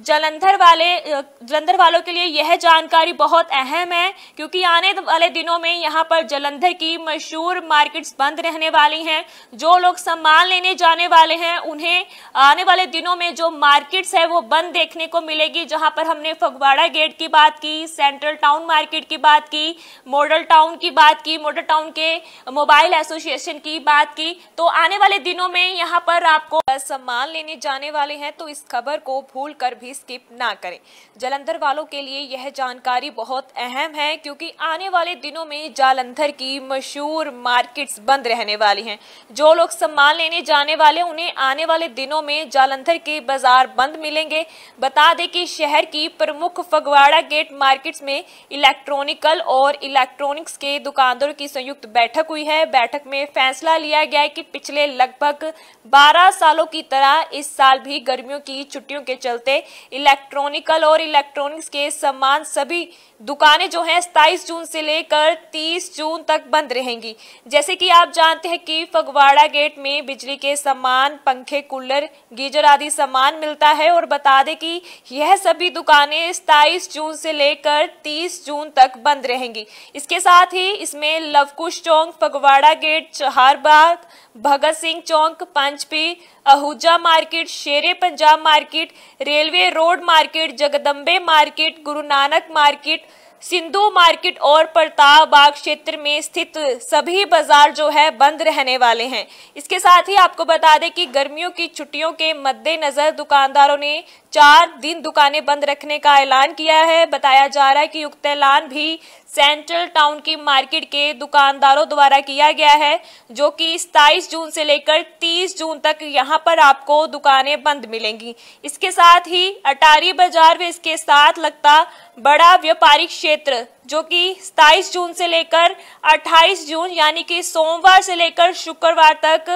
जलंधर वाले जलंधर वालों के लिए यह जानकारी बहुत अहम है क्योंकि आने वाले दिनों में यहाँ पर जलंधर की मशहूर मार्केट्स बंद रहने वाली हैं जो लोग सामान लेने जाने वाले हैं उन्हें आने वाले दिनों में जो मार्केट्स है वो बंद देखने को मिलेगी जहाँ पर हमने फगवाड़ा गेट की बात की सेंट्रल टाउन मार्केट की बात की मॉडल टाउन की बात की मॉडल टाउन के मोबाइल एसोसिएशन की बात की तो आने वाले दिनों में यहाँ पर आपको सामान लेने जाने वाले हैं तो इस खबर को भूल कर भी स्किप ना करें जालंधर वालों के लिए यह जानकारी बहुत अहम है क्योंकि आने वाले दिनों में जालंधर की मशहूर मार्केट्स बंद रहने वाली हैं जो लोग सम्मान लेने जाने वाले उन्हें आने वाले दिनों में जालंधर के बाजार बंद मिलेंगे बता दें कि शहर की प्रमुख फगवाड़ा गेट मार्केट्स में इलेक्ट्रॉनिकल और इलेक्ट्रॉनिक्स के दुकानदारों की संयुक्त बैठक हुई है बैठक में फैसला लिया गया है कि पिछले लगभग 12 सालों की तरह इस साल भी गर्मियों की छुट्टियों के चलते इलेक्ट्रॉनिकल और इलेक्ट्रॉनिक्स के सामान सभी दुकानें जो हैं सताईस जून से लेकर 30 जून तक बंद रहेंगी जैसे कि आप जानते हैं कि फगवाड़ा गेट में बिजली के सामान पंखे कूलर गीजर आदि सामान मिलता है और बता दें कि यह सभी दुकानें सताईस जून से लेकर तीस जून तक बंद रहेंगी इसके साथ ही इसमें लवकुश चौक फगवाड़ा गेट चहारबाग भगत सिंह चौंक पंचपी Ahuja market Shere Punjab market railway road market Jagdambe market Guru Nanak market Sindhu market और प्रताप बाग क्षेत्र में स्थित सभी बाजार जो है बंद रहने वाले हैं इसके साथ ही आपको बता दें कि गर्मियों की छुट्टियों के मद्देनजर दुकानदारों ने चार दिन दुकानें बंद रखने का ऐलान किया है बताया जा रहा है कि उक्त ऐलान भी सेंट्रल टाउन की मार्केट के दुकानदारों द्वारा किया गया है जो कि सताईस जून से लेकर 30 जून तक यहां पर आपको दुकानें बंद मिलेंगी इसके साथ ही अटारी बाजार व इसके साथ लगता बड़ा व्यापारिक क्षेत्र जो कि 27 जून से लेकर 28 जून यानी कि सोमवार से लेकर शुक्रवार तक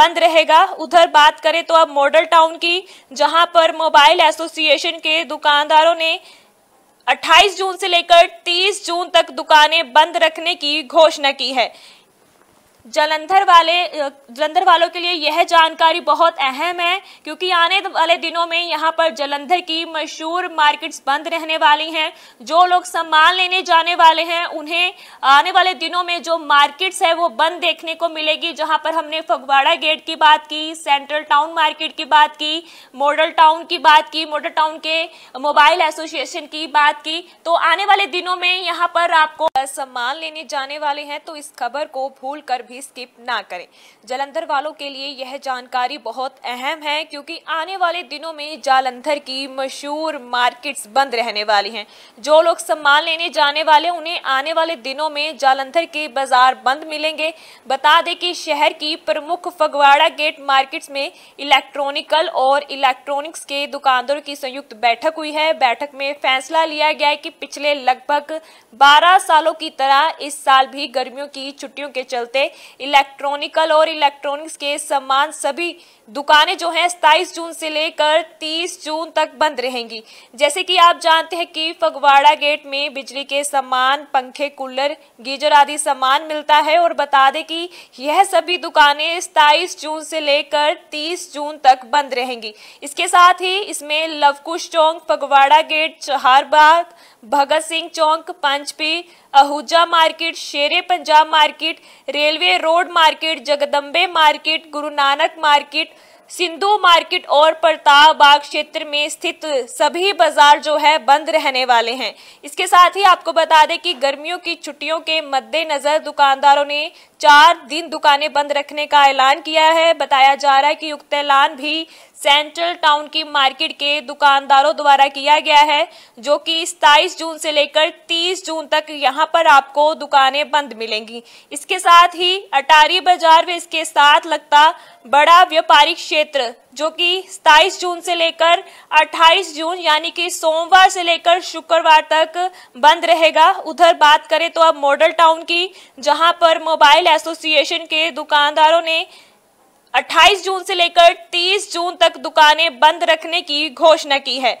बंद रहेगा उधर बात करें तो अब मॉडल टाउन की जहां पर मोबाइल एसोसिएशन के दुकानदारों ने 28 जून से लेकर 30 जून तक दुकानें बंद रखने की घोषणा की है जलंधर वाले जलंधर वालों के लिए यह जानकारी बहुत अहम है क्योंकि आने वाले दिनों में यहाँ पर जलंधर की मशहूर मार्केट्स बंद रहने वाली हैं जो लोग सामान लेने जाने वाले हैं उन्हें आने वाले दिनों में जो मार्केट्स है वो बंद देखने को मिलेगी जहाँ पर हमने फगवाड़ा गेट की बात की सेंट्रल टाउन मार्केट की बात की मॉडल टाउन की बात की मॉडल टाउन के मोबाइल एसोसिएशन की बात की तो आने वाले दिनों में यहाँ पर आपको सम्मान लेने जाने वाले हैं तो इस खबर को भूल कर भी भी स्किप ना करें जालंधर वालों के लिए यह जानकारी बहुत अहम है क्योंकि आने वाले दिनों में जालंधर की मशहूर मार्केट्स बंद रहने वाली हैं जो लोग सम्मान लेने जाने वाले उन्हें आने वाले दिनों में जालंधर के बाजार बंद मिलेंगे बता दें कि शहर की प्रमुख फगवाड़ा गेट मार्केट्स में इलेक्ट्रॉनिकल और इलेक्ट्रॉनिक्स के दुकानदारों की संयुक्त बैठक हुई है बैठक में फैसला लिया गया है कि पिछले लगभग 12 सालों की तरह इस साल भी गर्मियों की छुट्टियों के चलते इलेक्ट्रॉनिकल और इलेक्ट्रॉनिक्स के समान सभी दुकानें जो हैं सताईस जून से लेकर 30 जून तक बंद रहेंगी जैसे कि आप जानते हैं कि फगवाड़ा गेट में बिजली के सामान पंखे कूलर गीजर आदि सामान मिलता है और बता दें कि यह सभी दुकानें सताईस जून से लेकर 30 जून तक बंद रहेंगी इसके साथ ही इसमें लवकुश चौक फगवाड़ा गेट चहारबाग भगत सिंह चौक पंचपी Ahuja market Shere Punjab market railway road market Jagdambe market Guru Nanak market Sindhu market और प्रताप बाग क्षेत्र में स्थित सभी बाजार जो है बंद रहने वाले हैं इसके साथ ही आपको बता दें कि गर्मियों की छुट्टियों के मद्देनजर दुकानदारों ने चार दिन दुकानें बंद रखने का ऐलान किया है बताया जा रहा है कि युक्त ऐलान भी सेंट्रल टाउन की मार्केट के दुकानदारों द्वारा किया गया है जो कि सताईस जून से लेकर 30 जून तक यहां पर आपको दुकानें बंद मिलेंगी इसके साथ ही अटारी बाजार में इसके साथ लगता बड़ा व्यापारिक क्षेत्र जो कि 27 जून से लेकर 28 जून यानी कि सोमवार से लेकर शुक्रवार तक बंद रहेगा उधर बात करें तो अब मॉडल टाउन की जहां पर मोबाइल एसोसिएशन के दुकानदारों ने 28 जून से लेकर 30 जून तक दुकानें बंद रखने की घोषणा की है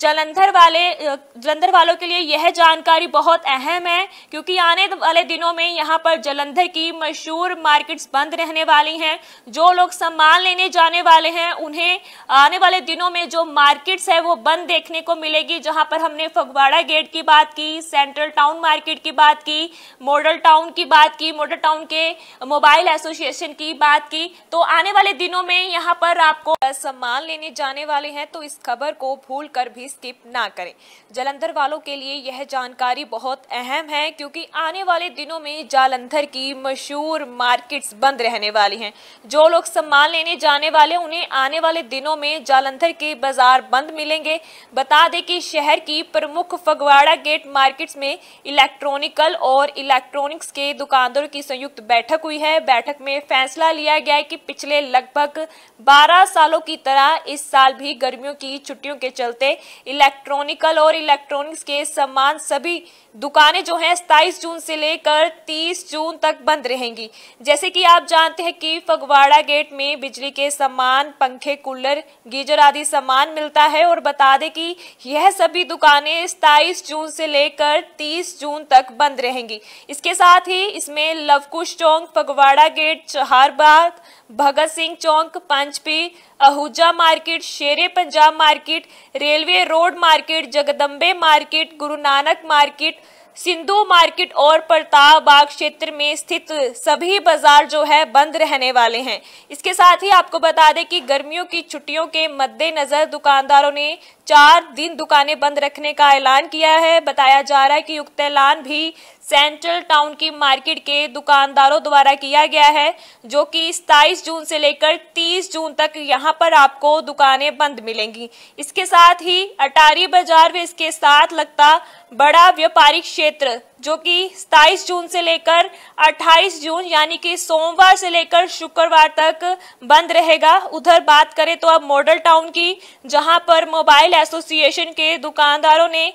जलंधर वाले जलंधर वालों के लिए यह जानकारी बहुत अहम है क्योंकि आने वाले दिनों में यहाँ पर जलंधर की मशहूर मार्केट्स बंद रहने वाली हैं जो लोग सामान लेने जाने वाले हैं उन्हें आने वाले दिनों में जो मार्केट्स है वो बंद देखने को मिलेगी जहाँ पर हमने फगवाड़ा गेट की बात की सेंट्रल टाउन मार्केट की बात की मॉडल टाउन की बात की मॉडल टाउन के मोबाइल एसोसिएशन की बात की तो आने वाले दिनों में यहाँ पर आपको सामान लेने जाने वाले हैं तो इस खबर को भूल कर भी भी स्किप ना करें जालंधर वालों के लिए यह जानकारी बहुत अहम है क्योंकि आने वाले दिनों में जालंधर की मशहूर मार्केट्स बंद रहने वाली हैं जो लोग सम्मान लेने जाने वाले उन्हें आने वाले दिनों में जालंधर के बाजार बंद मिलेंगे बता दें कि शहर की प्रमुख फगवाड़ा गेट मार्केट्स में इलेक्ट्रॉनिकल और इलेक्ट्रॉनिक्स के दुकानदारों की संयुक्त बैठक हुई है बैठक में फैसला लिया गया है कि पिछले लगभग 12 सालों की तरह इस साल भी गर्मियों की छुट्टियों के चलते इलेक्ट्रॉनिकल और इलेक्ट्रॉनिक्स के समान सभी दुकानें जो हैं 27 जून से लेकर 30 जून तक बंद रहेंगी जैसे कि आप जानते हैं कि फगवाड़ा गेट में बिजली के सामान पंखे कूलर गीजर आदि सामान मिलता है और बता दें कि यह सभी दुकानें सताइस जून से लेकर 30 जून तक बंद रहेंगी इसके साथ ही इसमें लवकुश चौक फगवाड़ा गेट चहारबाग भगत सिंह चौक पंचपी Ahuja market Shere Punjab market railway road market Jagdambe market Guru Nanak market Sindhu market और प्रताप बाग क्षेत्र में स्थित सभी बाजार जो है बंद रहने वाले हैं इसके साथ ही आपको बता दें कि गर्मियों की छुट्टियों के मद्देनजर दुकानदारों ने चार दिन दुकानें बंद रखने का ऐलान किया है बताया जा रहा है कि युक्त ऐलान भी सेंट्रल टाउन की मार्केट के दुकानदारों द्वारा किया गया है जो कि सताईस जून से लेकर तीस जून तक यहाँ पर आपको दुकानें बंद मिलेंगी इसके साथ ही अटारी बाजार में इसके साथ लगता बड़ा व्यापारिक क्षेत्र जो कि सताईस जून से लेकर 28 जून यानी कि सोमवार से लेकर शुक्रवार तक बंद रहेगा उधर बात करें तो अब मॉडल टाउन की जहां पर मोबाइल एसोसिएशन के दुकानदारों ने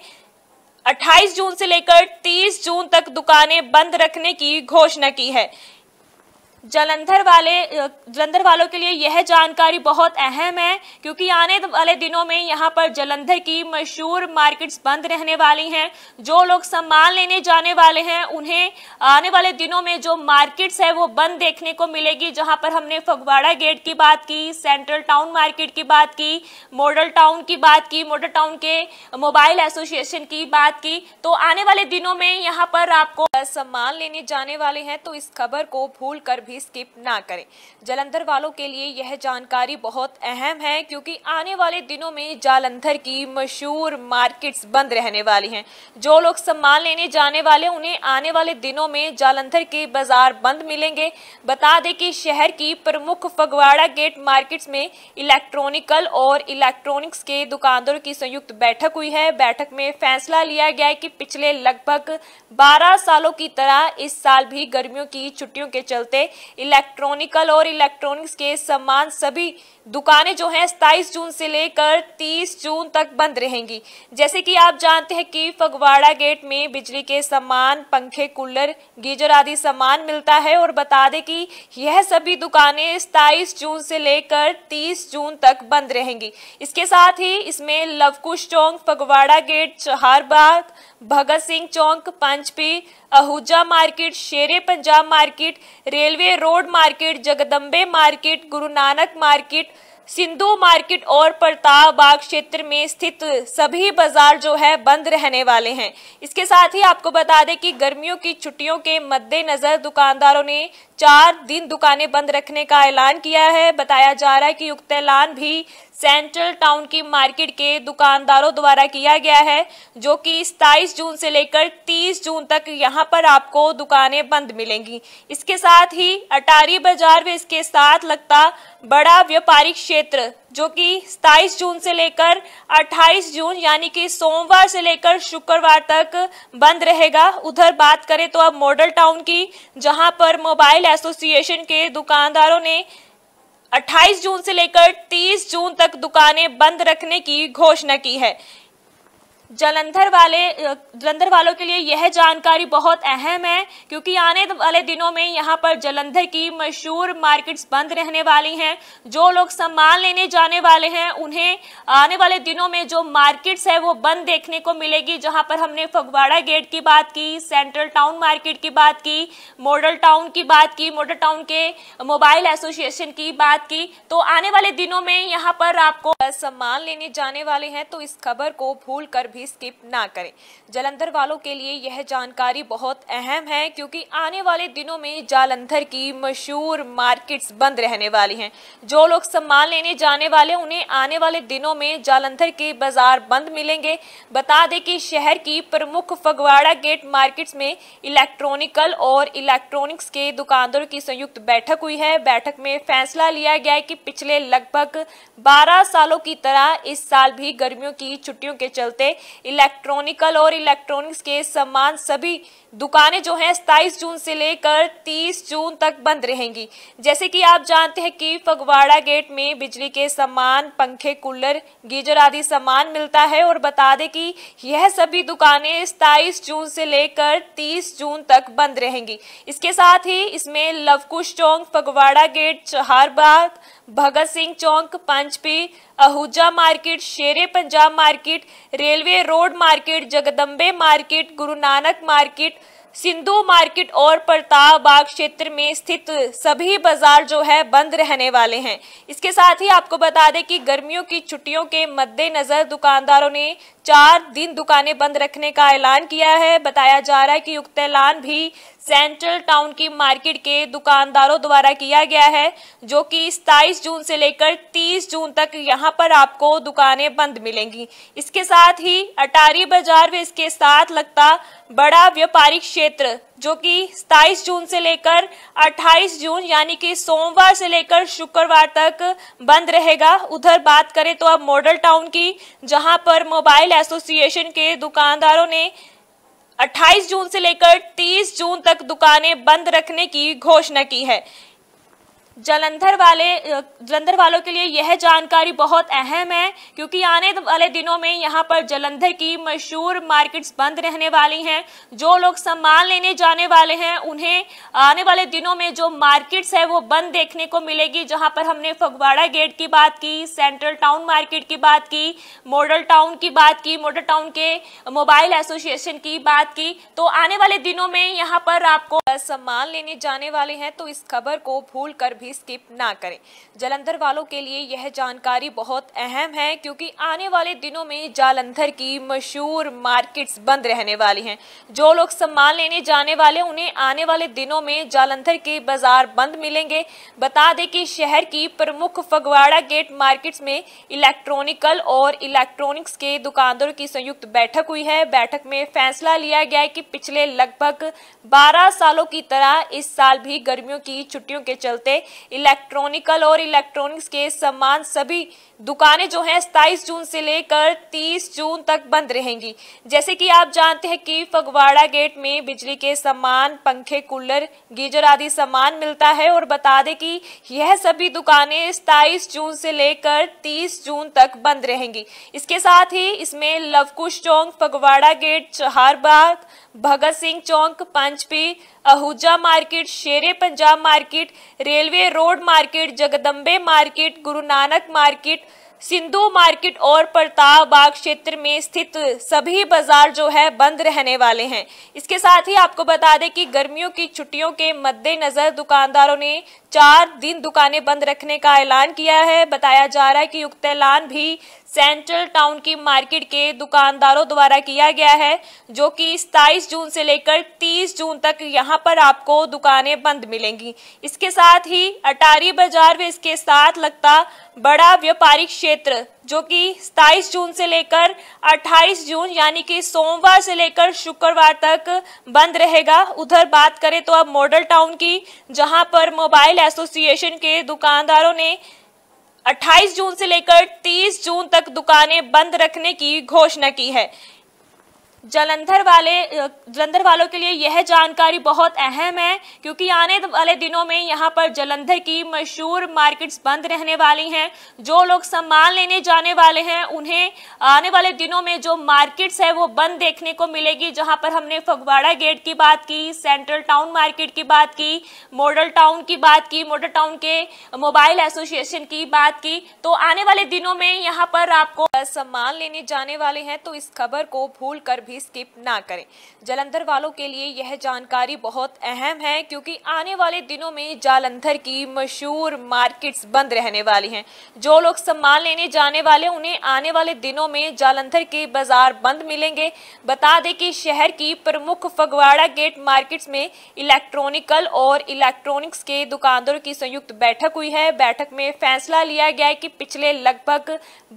28 जून से लेकर 30 जून तक दुकानें बंद रखने की घोषणा की है जलंधर वाले जलंधर वालों के लिए यह जानकारी बहुत अहम है क्योंकि आने वाले दिनों में यहाँ पर जलंधर की मशहूर मार्केट्स बंद रहने वाली हैं जो लोग सामान लेने जाने वाले हैं उन्हें आने वाले दिनों में जो मार्केट्स है वो बंद देखने को मिलेगी जहाँ पर हमने फगवाड़ा गेट की बात की सेंट्रल टाउन मार्केट की बात की मॉडल टाउन की बात की मॉडल टाउन के मोबाइल एसोसिएशन की बात की तो आने वाले दिनों में यहाँ पर आपको सम्मान लेने जाने वाले हैं तो इस खबर को भूल कर भी स्किप ना करें जालंधर वालों के लिए यह जानकारी बहुत अहम है क्योंकि आने वाले दिनों में जालंधर की मशहूर मार्केट्स बंद रहने वाली हैं जो लोग सम्मान लेने जाने वाले उन्हें आने वाले दिनों में जालंधर के बाजार बंद मिलेंगे बता दें कि शहर की प्रमुख फगवाड़ा गेट मार्केट्स में इलेक्ट्रॉनिकल और इलेक्ट्रॉनिक्स के दुकानदारों की संयुक्त बैठक हुई है बैठक में फैसला लिया गया है कि पिछले लगभग बारह सालों सालों की तरह इस साल भी गर्मियों की छुट्टियों के चलते इलेक्ट्रॉनिकल और इलेक्ट्रॉनिक्स के समान सभी दुकानें जो हैं सताईस जून से लेकर तीस जून तक बंद रहेंगी जैसे कि आप जानते हैं कि फगवाड़ा गेट में बिजली के सामान पंखे कूलर गीजर आदि सामान मिलता है और बता दें कि यह सभी दुकानें सताईस जून से लेकर तीस जून तक बंद रहेंगी इसके साथ ही इसमें लवकुश चौक फगवाड़ा गेट चहारबाग भगत सिंह चौक पंचपी Ahuja market Shere Punjab market railway road market Jagdambe market Guru Nanak market Sindhu market और प्रताप बाग क्षेत्र में स्थित सभी बाजार जो है बंद रहने वाले हैं इसके साथ ही आपको बता दें कि गर्मियों की छुट्टियों के मद्देनजर दुकानदारों ने चार दिन दुकानें बंद रखने का ऐलान किया है बताया जा रहा है कि उक्त ऐलान भी सेंट्रल टाउन की मार्केट के दुकानदारों द्वारा किया गया है जो कि सताईस जून से लेकर 30 जून तक यहां पर आपको दुकानें बंद मिलेंगी इसके साथ ही अटारी बाजार व इसके साथ लगता बड़ा व्यापारिक क्षेत्र जो कि 27 जून से लेकर 28 जून यानी कि सोमवार से लेकर शुक्रवार तक बंद रहेगा उधर बात करें तो अब मॉडल टाउन की जहां पर मोबाइल एसोसिएशन के दुकानदारों ने 28 जून से लेकर 30 जून तक दुकानें बंद रखने की घोषणा की है जलंधर वाले जलंधर वालों के लिए यह जानकारी बहुत अहम है क्योंकि आने वाले दिनों में यहाँ पर जलंधर की मशहूर मार्केट्स बंद रहने वाली हैं जो लोग सामान लेने जाने वाले हैं उन्हें आने वाले दिनों में जो मार्केट्स है वो बंद देखने को मिलेगी जहाँ पर हमने फगवाड़ा गेट की बात की सेंट्रल टाउन मार्केट की बात की मॉडल टाउन की बात की मॉडल टाउन के मोबाइल एसोसिएशन की बात की तो आने वाले दिनों में यहाँ पर आपको सामान लेने जाने वाले हैं तो इस खबर को भूल कर भी भी स्किप ना करें जालंधर वालों के लिए यह जानकारी बहुत अहम है क्योंकि आने वाले दिनों में जालंधर की मशहूर मार्केट्स बंद रहने वाली हैं जो लोग सम्मान लेने जाने वाले उन्हें आने वाले दिनों में जालंधर के बाजार बंद मिलेंगे बता दें कि शहर की प्रमुख फगवाड़ा गेट मार्केट्स में इलेक्ट्रॉनिकल और इलेक्ट्रॉनिक्स के दुकानदारों की संयुक्त बैठक हुई है बैठक में फैसला लिया गया है कि पिछले लगभग 12 सालों की तरह इस साल भी गर्मियों की छुट्टियों के चलते इलेक्ट्रॉनिकल और इलेक्ट्रॉनिक्स के सामान सभी दुकानें जो हैं सताईस जून से लेकर 30 जून तक बंद रहेंगी जैसे कि आप जानते हैं कि फगवाड़ा गेट में बिजली के सामान पंखे कूलर गीजर आदि सामान मिलता है और बता दें कि यह सभी दुकानें सताईस जून से लेकर तीस जून तक बंद रहेंगी इसके साथ ही इसमें लवकुश चौक फगवाड़ा गेट चहारबाग भगत सिंह चौक पंचपी Ahuja market Shere Punjab market railway road market Jagdambe market Guru Nanak market Sindhu market और प्रताप बाग क्षेत्र में स्थित सभी बाजार जो है बंद रहने वाले हैं इसके साथ ही आपको बता दें कि गर्मियों की छुट्टियों के मद्देनजर दुकानदारों ने चार दिन दुकानें बंद रखने का ऐलान किया है बताया जा रहा है कि युक्त ऐलान भी सेंट्रल टाउन की मार्केट के दुकानदारों द्वारा किया गया है जो कि सताईस जून से लेकर 30 जून तक यहां पर आपको दुकानें बंद मिलेंगी इसके साथ ही अटारी बाजार व इसके साथ लगता बड़ा व्यापारिक क्षेत्र जो कि 27 जून से लेकर 28 जून यानी कि सोमवार से लेकर शुक्रवार तक बंद रहेगा उधर बात करें तो अब मॉडल टाउन की जहां पर मोबाइल एसोसिएशन के दुकानदारों ने 28 जून से लेकर 30 जून तक दुकानें बंद रखने की घोषणा की है जलंधर वाले जलंधर वालों के लिए यह जानकारी बहुत अहम है क्योंकि आने वाले दिनों में यहाँ पर जलंधर की मशहूर मार्केट्स बंद रहने वाली हैं जो लोग सामान लेने जाने वाले हैं उन्हें आने वाले दिनों में जो मार्केट्स है वो बंद देखने को मिलेगी जहाँ पर हमने फगवाड़ा गेट की बात की सेंट्रल टाउन मार्केट की बात की मॉडल टाउन की बात की मॉडल टाउन के मोबाइल एसोसिएशन की बात की तो आने वाले दिनों में यहाँ पर आपको सम्मान लेने जाने वाले हैं तो इस खबर को भूल कर भी स्किप ना करें जालंधर वालों के लिए यह जानकारी बहुत अहम है क्योंकि आने वाले दिनों में जालंधर की मशहूर मार्केट्स बंद रहने वाली हैं जो लोग सम्मान लेने जाने वाले उन्हें आने वाले दिनों में जालंधर के बाजार बंद मिलेंगे बता दें कि शहर की प्रमुख फगवाड़ा गेट मार्केट्स में इलेक्ट्रॉनिकल और इलेक्ट्रॉनिक्स के दुकानदारों की संयुक्त बैठक हुई है बैठक में फैसला लिया गया है कि पिछले लगभग बारह साल सालों की तरह इस साल भी गर्मियों की छुट्टियों के चलते इलेक्ट्रॉनिकल और इलेक्ट्रॉनिक्स के समान सभी दुकानें जो हैं 27 जून से लेकर 30 जून तक बंद रहेंगी जैसे कि आप जानते हैं कि फगवाड़ा गेट में बिजली के सामान पंखे कूलर गीजर आदि सामान मिलता है और बता दें कि यह सभी दुकानें 27 जून से लेकर 30 जून तक बंद रहेंगी इसके साथ ही इसमें लवकुश चौक फगवाड़ा गेट चहारबाग भगत सिंह चौक पंचपी Ahuja market Shere Punjab market railway road market Jagdambe market Guru Nanak market Sindhu market और प्रताप बाग क्षेत्र में स्थित सभी बाजार जो है बंद रहने वाले हैं इसके साथ ही आपको बता दें कि गर्मियों की छुट्टियों के मद्देनजर दुकानदारों ने चार दिन दुकानें बंद रखने का ऐलान किया है बताया जा रहा है कि युक्त ऐलान भी सेंट्रल टाउन की मार्केट के दुकानदारों द्वारा किया गया है जो कि सताईस जून से लेकर 30 जून तक यहां पर आपको दुकानें बंद मिलेंगी इसके साथ ही अटारी बाजार में इसके साथ लगता बड़ा व्यापारिक क्षेत्र जो कि सताईस जून से लेकर 28 जून यानी कि सोमवार से लेकर शुक्रवार तक बंद रहेगा उधर बात करें तो अब मॉडल टाउन की जहां पर मोबाइल एसोसिएशन के दुकानदारों ने 28 जून से लेकर 30 जून तक दुकानें बंद रखने की घोषणा की है जलंधर वाले जलंधर वालों के लिए यह जानकारी बहुत अहम है क्योंकि आने वाले दिनों में यहाँ पर जलंधर की मशहूर मार्केट्स बंद रहने वाली हैं जो लोग सामान लेने जाने वाले हैं उन्हें आने वाले दिनों में जो मार्केट्स है वो बंद देखने को मिलेगी जहाँ पर हमने फगवाड़ा गेट की बात की सेंट्रल टाउन मार्केट की बात की मॉडल टाउन की बात की मॉडल टाउन के मोबाइल एसोसिएशन की बात की तो आने वाले दिनों में यहाँ पर आपको सामान लेने जाने वाले हैं तो इस खबर को भूल कर भी भी स्किप ना करें जालंधर वालों के लिए यह जानकारी बहुत अहम है क्योंकि आने वाले दिनों में जालंधर की मशहूर मार्केट्स बंद रहने वाली हैं जो लोग सम्मान लेने जाने वाले उन्हें आने वाले दिनों में जालंधर के बाजार बंद मिलेंगे बता दें कि शहर की प्रमुख फगवाड़ा गेट मार्केट्स में इलेक्ट्रॉनिकल और इलेक्ट्रॉनिक्स के दुकानदारों की संयुक्त बैठक हुई है बैठक में फैसला लिया गया है कि पिछले लगभग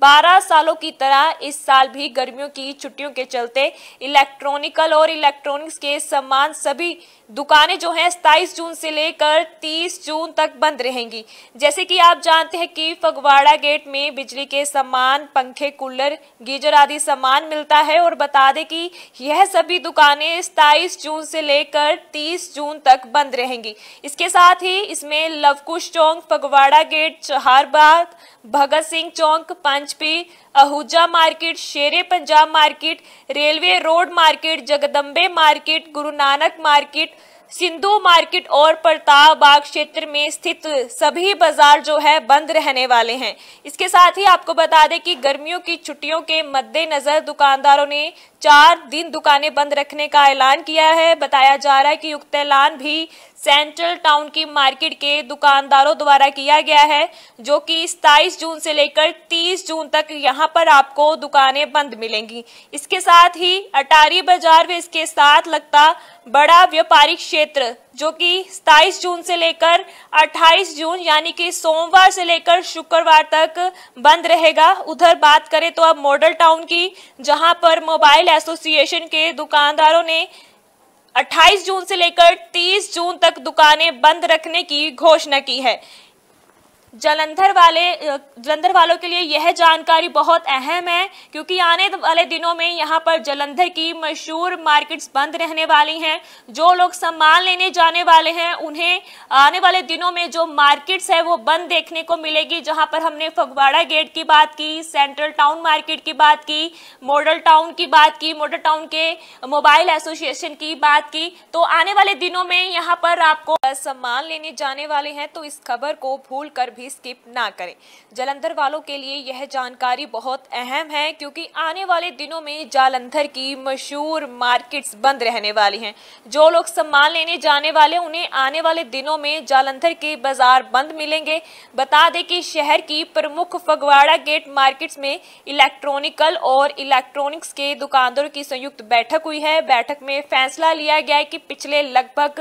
12 सालों की तरह इस साल भी गर्मियों की छुट्टियों के चलते इलेक्ट्रॉनिकल और इलेक्ट्रॉनिक्स के समान सभी दुकानें जो हैं सताईस जून से लेकर 30 जून तक बंद रहेंगी जैसे कि आप जानते हैं कि फगवाड़ा गेट में बिजली के सामान पंखे कूलर गीजर आदि सामान मिलता है और बता दें कि यह सभी दुकानें सताईस जून से लेकर 30 जून तक बंद रहेंगी इसके साथ ही इसमें लवकुश चौक फगवाड़ा गेट चहारबाग भगत सिंह चौक पंचपी Ahuja market Shere Punjab market railway road market Jagdambe market Guru Nanak market Sindhu market और प्रताप बाग क्षेत्र में स्थित सभी बाजार जो है बंद रहने वाले हैं इसके साथ ही आपको बता दें कि गर्मियों की छुट्टियों के मद्देनजर दुकानदारों ने चार दिन दुकानें बंद रखने का ऐलान किया है बताया जा रहा है कि उक्त ऐलान भी सेंट्रल टाउन की मार्केट के दुकानदारों द्वारा किया गया है जो कि सताईस जून से लेकर 30 जून तक यहां पर आपको दुकानें बंद मिलेंगी इसके साथ ही अटारी बाजार व इसके साथ लगता बड़ा व्यापारिक क्षेत्र जो कि 27 जून से लेकर 28 जून यानी कि सोमवार से लेकर शुक्रवार तक बंद रहेगा उधर बात करें तो अब मॉडल टाउन की जहां पर मोबाइल एसोसिएशन के दुकानदारों ने 28 जून से लेकर 30 जून तक दुकानें बंद रखने की घोषणा की है जलंधर वाले जलंधर वालों के लिए यह जानकारी बहुत अहम है क्योंकि आने वाले दिनों में यहाँ पर जलंधर की मशहूर मार्केट्स बंद रहने वाली हैं जो लोग सामान लेने जाने वाले हैं उन्हें आने वाले दिनों में जो मार्केट्स है वो बंद देखने को मिलेगी जहाँ पर हमने फगवाड़ा गेट की बात की सेंट्रल टाउन मार्केट की बात की मॉडल टाउन की बात की मॉडल टाउन के मोबाइल एसोसिएशन की बात की तो आने वाले दिनों में यहाँ पर आपको सामान लेने जाने वाले हैं तो इस खबर को भूल कर भी स्किप ना करें जालंधर वालों के लिए यह जानकारी बहुत अहम है क्योंकि आने वाले दिनों में जालंधर की मशहूर मार्केट्स बंद रहने वाली हैं जो लोग सम्मान लेने जाने वाले उन्हें आने वाले दिनों में जालंधर के बाजार बंद मिलेंगे बता दें कि शहर की प्रमुख फगवाड़ा गेट मार्केट्स में इलेक्ट्रॉनिकल और इलेक्ट्रॉनिक्स के दुकानदारों की संयुक्त बैठक हुई है बैठक में फैसला लिया गया है कि पिछले लगभग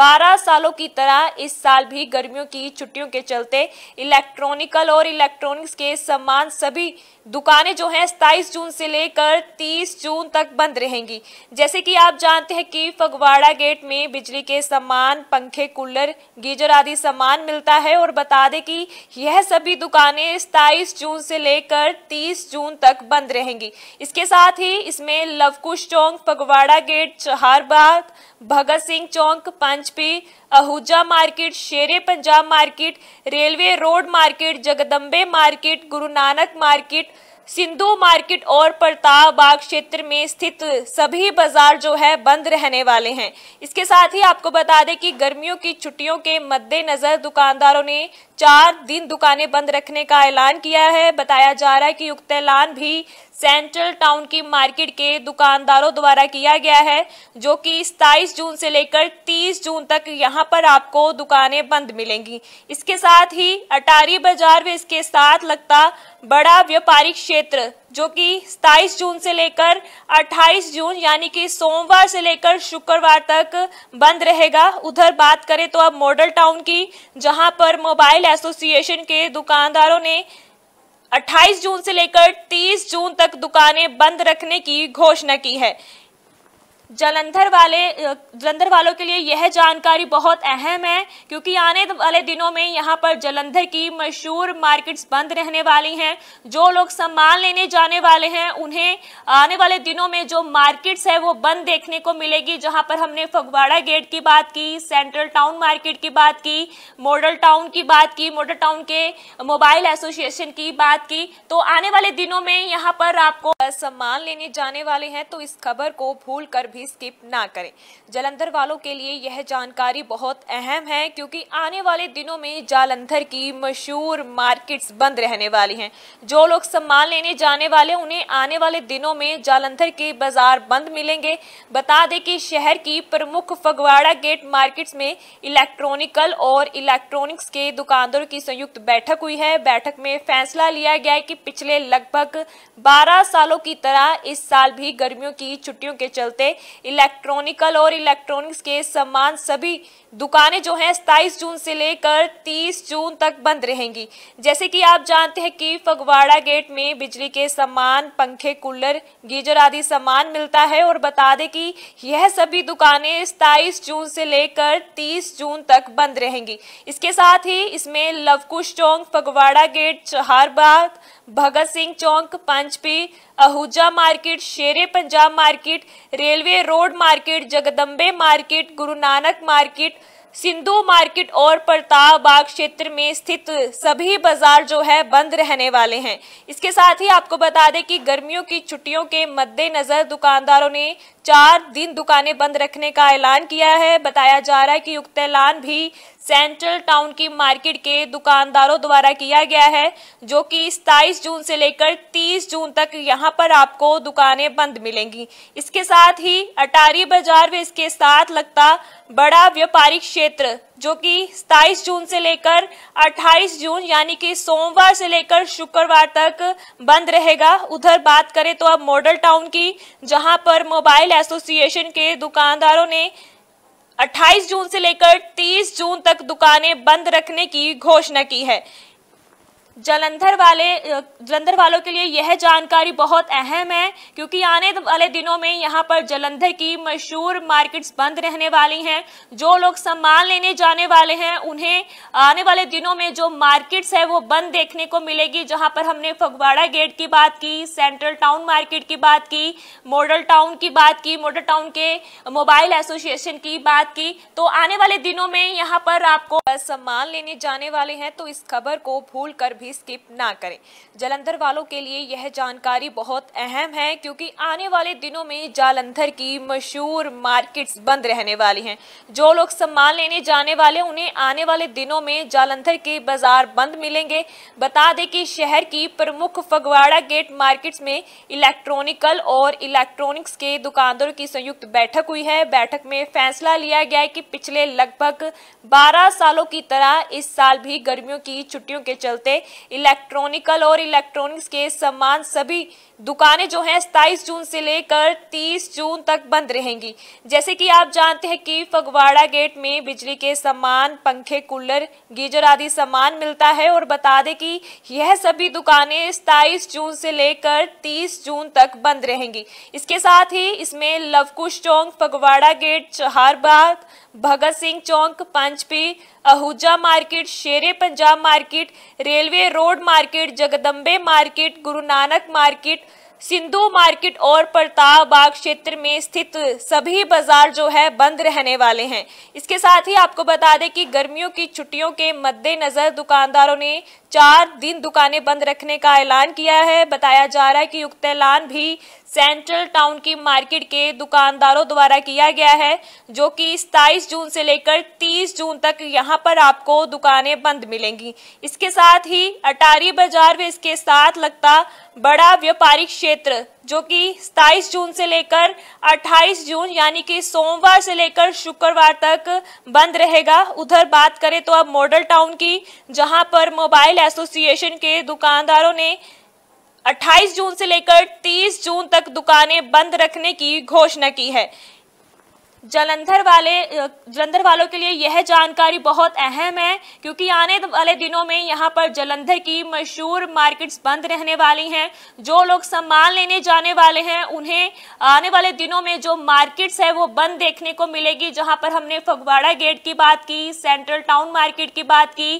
12 सालों की तरह इस साल भी गर्मियों की छुट्टियों के चलते इलेक्ट्रॉनिकल और इलेक्ट्रॉनिक्स के सामान सभी दुकानें जो हैं सताईस जून से लेकर 30 जून तक बंद रहेंगी जैसे कि आप जानते हैं कि फगवाड़ा गेट में बिजली के सामान पंखे कूलर गीजर आदि सामान मिलता है और बता दें कि यह सभी दुकानें सताईस जून से लेकर तीस जून तक बंद रहेंगी इसके साथ ही इसमें लवकुश चौक फगवाड़ा गेट चहारबाग भगत सिंह चौंक पंचपी Ahuja market Shere Punjab market railway road market Jagdambe market Guru Nanak market Sindhu market और प्रताप बाग क्षेत्र में स्थित सभी बाजार जो है बंद रहने वाले हैं इसके साथ ही आपको बता दें कि गर्मियों की छुट्टियों के मद्देनजर दुकानदारों ने चार दिन दुकानें बंद रखने का ऐलान किया है बताया जा रहा है कि युक्त ऐलान भी सेंट्रल टाउन की मार्केट के दुकानदारों द्वारा किया गया है जो कि सताईस जून से लेकर 30 जून तक यहां पर आपको दुकानें बंद मिलेंगी इसके साथ ही अटारी बाजार में इसके साथ लगता बड़ा व्यापारिक क्षेत्र जो कि सताईस जून से लेकर 28 जून यानी कि सोमवार से लेकर शुक्रवार तक बंद रहेगा उधर बात करें तो अब मॉडल टाउन की जहां पर मोबाइल एसोसिएशन के दुकानदारों ने 28 जून से लेकर 30 जून तक दुकानें बंद रखने की घोषणा की है जलंधर वाले जलंधर वालों के लिए यह जानकारी बहुत अहम है क्योंकि आने वाले दिनों में यहाँ पर जलंधर की मशहूर मार्केट्स बंद रहने वाली हैं जो लोग सामान लेने जाने वाले हैं उन्हें आने वाले दिनों में जो मार्केट्स है वो बंद देखने को मिलेगी जहाँ पर हमने फगवाड़ा गेट की बात की सेंट्रल टाउन मार्केट की बात की मॉडल टाउन की बात की मॉडल टाउन के मोबाइल एसोसिएशन की बात की तो आने वाले दिनों में यहाँ पर आपको सामान लेने जाने वाले हैं तो इस खबर को भूल कर भी भी स्किप ना करें जालंधर वालों के लिए यह जानकारी बहुत अहम है क्योंकि आने वाले दिनों में जालंधर की मशहूर मार्केट्स बंद रहने वाली हैं जो लोग सम्मान लेने जाने वाले उन्हें आने वाले दिनों में जालंधर के बाजार बंद मिलेंगे बता दें कि शहर की प्रमुख फगवाड़ा गेट मार्केट्स में इलेक्ट्रॉनिकल और इलेक्ट्रॉनिक्स के दुकानदारों की संयुक्त बैठक हुई है बैठक में फैसला लिया गया है कि पिछले लगभग 12 सालों की तरह इस साल भी गर्मियों की छुट्टियों के चलते इलेक्ट्रॉनिकल और इलेक्ट्रॉनिक्स के सामान सभी दुकानें जो हैं सताईस जून से लेकर 30 जून तक बंद रहेंगी जैसे कि आप जानते हैं कि फगवाड़ा गेट में बिजली के सामान पंखे कूलर गीजर आदि सामान मिलता है और बता दें कि यह सभी दुकानें सताईस जून से लेकर तीस जून तक बंद रहेंगी इसके साथ ही इसमें लवकुश चौक फगवाड़ा गेट चहारबाग भगत सिंह चौंक पंचपी Ahuja market Shere Punjab market railway road market Jagdambe market Guru Nanak market Sindhu market और प्रताप बाग क्षेत्र में स्थित सभी बाजार जो है बंद रहने वाले हैं इसके साथ ही आपको बता दें कि गर्मियों की छुट्टियों के मद्देनज़र दुकानदारों ने चार दिन दुकानें बंद रखने का ऐलान किया है बताया जा रहा है कि युक्त ऐलान भी सेंट्रल टाउन की मार्केट के दुकानदारों द्वारा किया गया है जो कि सताईस जून से लेकर 30 जून तक यहां पर आपको दुकानें बंद मिलेंगी इसके साथ ही अटारी बाजार व इसके साथ लगता बड़ा व्यापारिक क्षेत्र जो कि 27 जून से लेकर 28 जून यानी कि सोमवार से लेकर शुक्रवार तक बंद रहेगा उधर बात करें तो अब मॉडल टाउन की जहां पर मोबाइल एसोसिएशन के दुकानदारों ने 28 जून से लेकर 30 जून तक दुकानें बंद रखने की घोषणा की है जलंधर वाले जलंधर वालों के लिए यह जानकारी बहुत अहम है क्योंकि आने वाले दिनों में यहाँ पर जलंधर की मशहूर मार्केट्स बंद रहने वाली हैं जो लोग सामान लेने जाने वाले हैं उन्हें आने वाले दिनों में जो मार्केट्स है वो बंद देखने को मिलेगी जहाँ पर हमने फगवाड़ा गेट की बात की सेंट्रल टाउन मार्केट की बात की मॉडल टाउन की बात की मॉडल टाउन के मोबाइल एसोसिएशन की बात की तो आने वाले दिनों में यहाँ पर आपको सामान लेने जाने वाले हैं तो इस खबर को भूल कर भी भी स्किप ना करें जालंधर वालों के लिए यह जानकारी बहुत अहम है क्योंकि आने वाले दिनों में जालंधर की मशहूर मार्केट्स बंद रहने वाली हैं जो लोग सम्मान लेने जाने वाले उन्हें आने वाले दिनों में जालंधर के बाजार बंद मिलेंगे बता दें कि शहर की प्रमुख फगवाड़ा गेट मार्केट्स में इलेक्ट्रॉनिकल और इलेक्ट्रॉनिक्स के दुकानदारों की संयुक्त बैठक हुई है बैठक में फैसला लिया गया है कि पिछले लगभग 12 सालों की तरह इस साल भी गर्मियों की छुट्टियों के चलते इलेक्ट्रॉनिकल और इलेक्ट्रॉनिक्स के समान सभी दुकानें जो हैं सताईस जून से लेकर 30 जून तक बंद रहेंगी जैसे कि आप जानते हैं कि फगवाड़ा गेट में बिजली के सामान पंखे कूलर गीजर आदि सामान मिलता है और बता दें कि यह सभी दुकानें सताईस जून से लेकर 30 जून तक बंद रहेंगी इसके साथ ही इसमें लवकुश चौक फगवाड़ा गेट चहारबाग भगत सिंह चौक पंचपी Ahuja market Shere Punjab market railway road market Jagdambe market Guru Nanak market Sindhu market और प्रताप बाग क्षेत्र में स्थित सभी बाजार जो है बंद रहने वाले हैं इसके साथ ही आपको बता दें कि गर्मियों की छुट्टियों के मद्देनजर दुकानदारों ने चार दिन दुकानें बंद रखने का ऐलान किया है बताया जा रहा है कि उक्त ऐलान भी सेंट्रल टाउन की मार्केट के दुकानदारों द्वारा किया गया है जो कि सताईस जून से लेकर 30 जून तक यहां पर आपको दुकानें बंद मिलेंगी इसके साथ ही अटारी बाजार व इसके साथ लगता बड़ा व्यापारिक क्षेत्र जो कि 27 जून से लेकर 28 जून यानी कि सोमवार से लेकर शुक्रवार तक बंद रहेगा उधर बात करें तो अब मॉडल टाउन की जहां पर मोबाइल एसोसिएशन के दुकानदारों ने 28 जून से लेकर 30 जून तक दुकानें बंद रखने की घोषणा की है जलंधर वाले जलंधर वालों के लिए यह जानकारी बहुत अहम है क्योंकि आने वाले दिनों में यहाँ पर जलंधर की मशहूर मार्केट्स बंद रहने वाली हैं जो लोग सामान लेने जाने वाले हैं उन्हें आने वाले दिनों में जो मार्केट्स है वो बंद देखने को मिलेगी जहाँ पर हमने फगवाड़ा गेट की बात की सेंट्रल टाउन मार्केट की बात की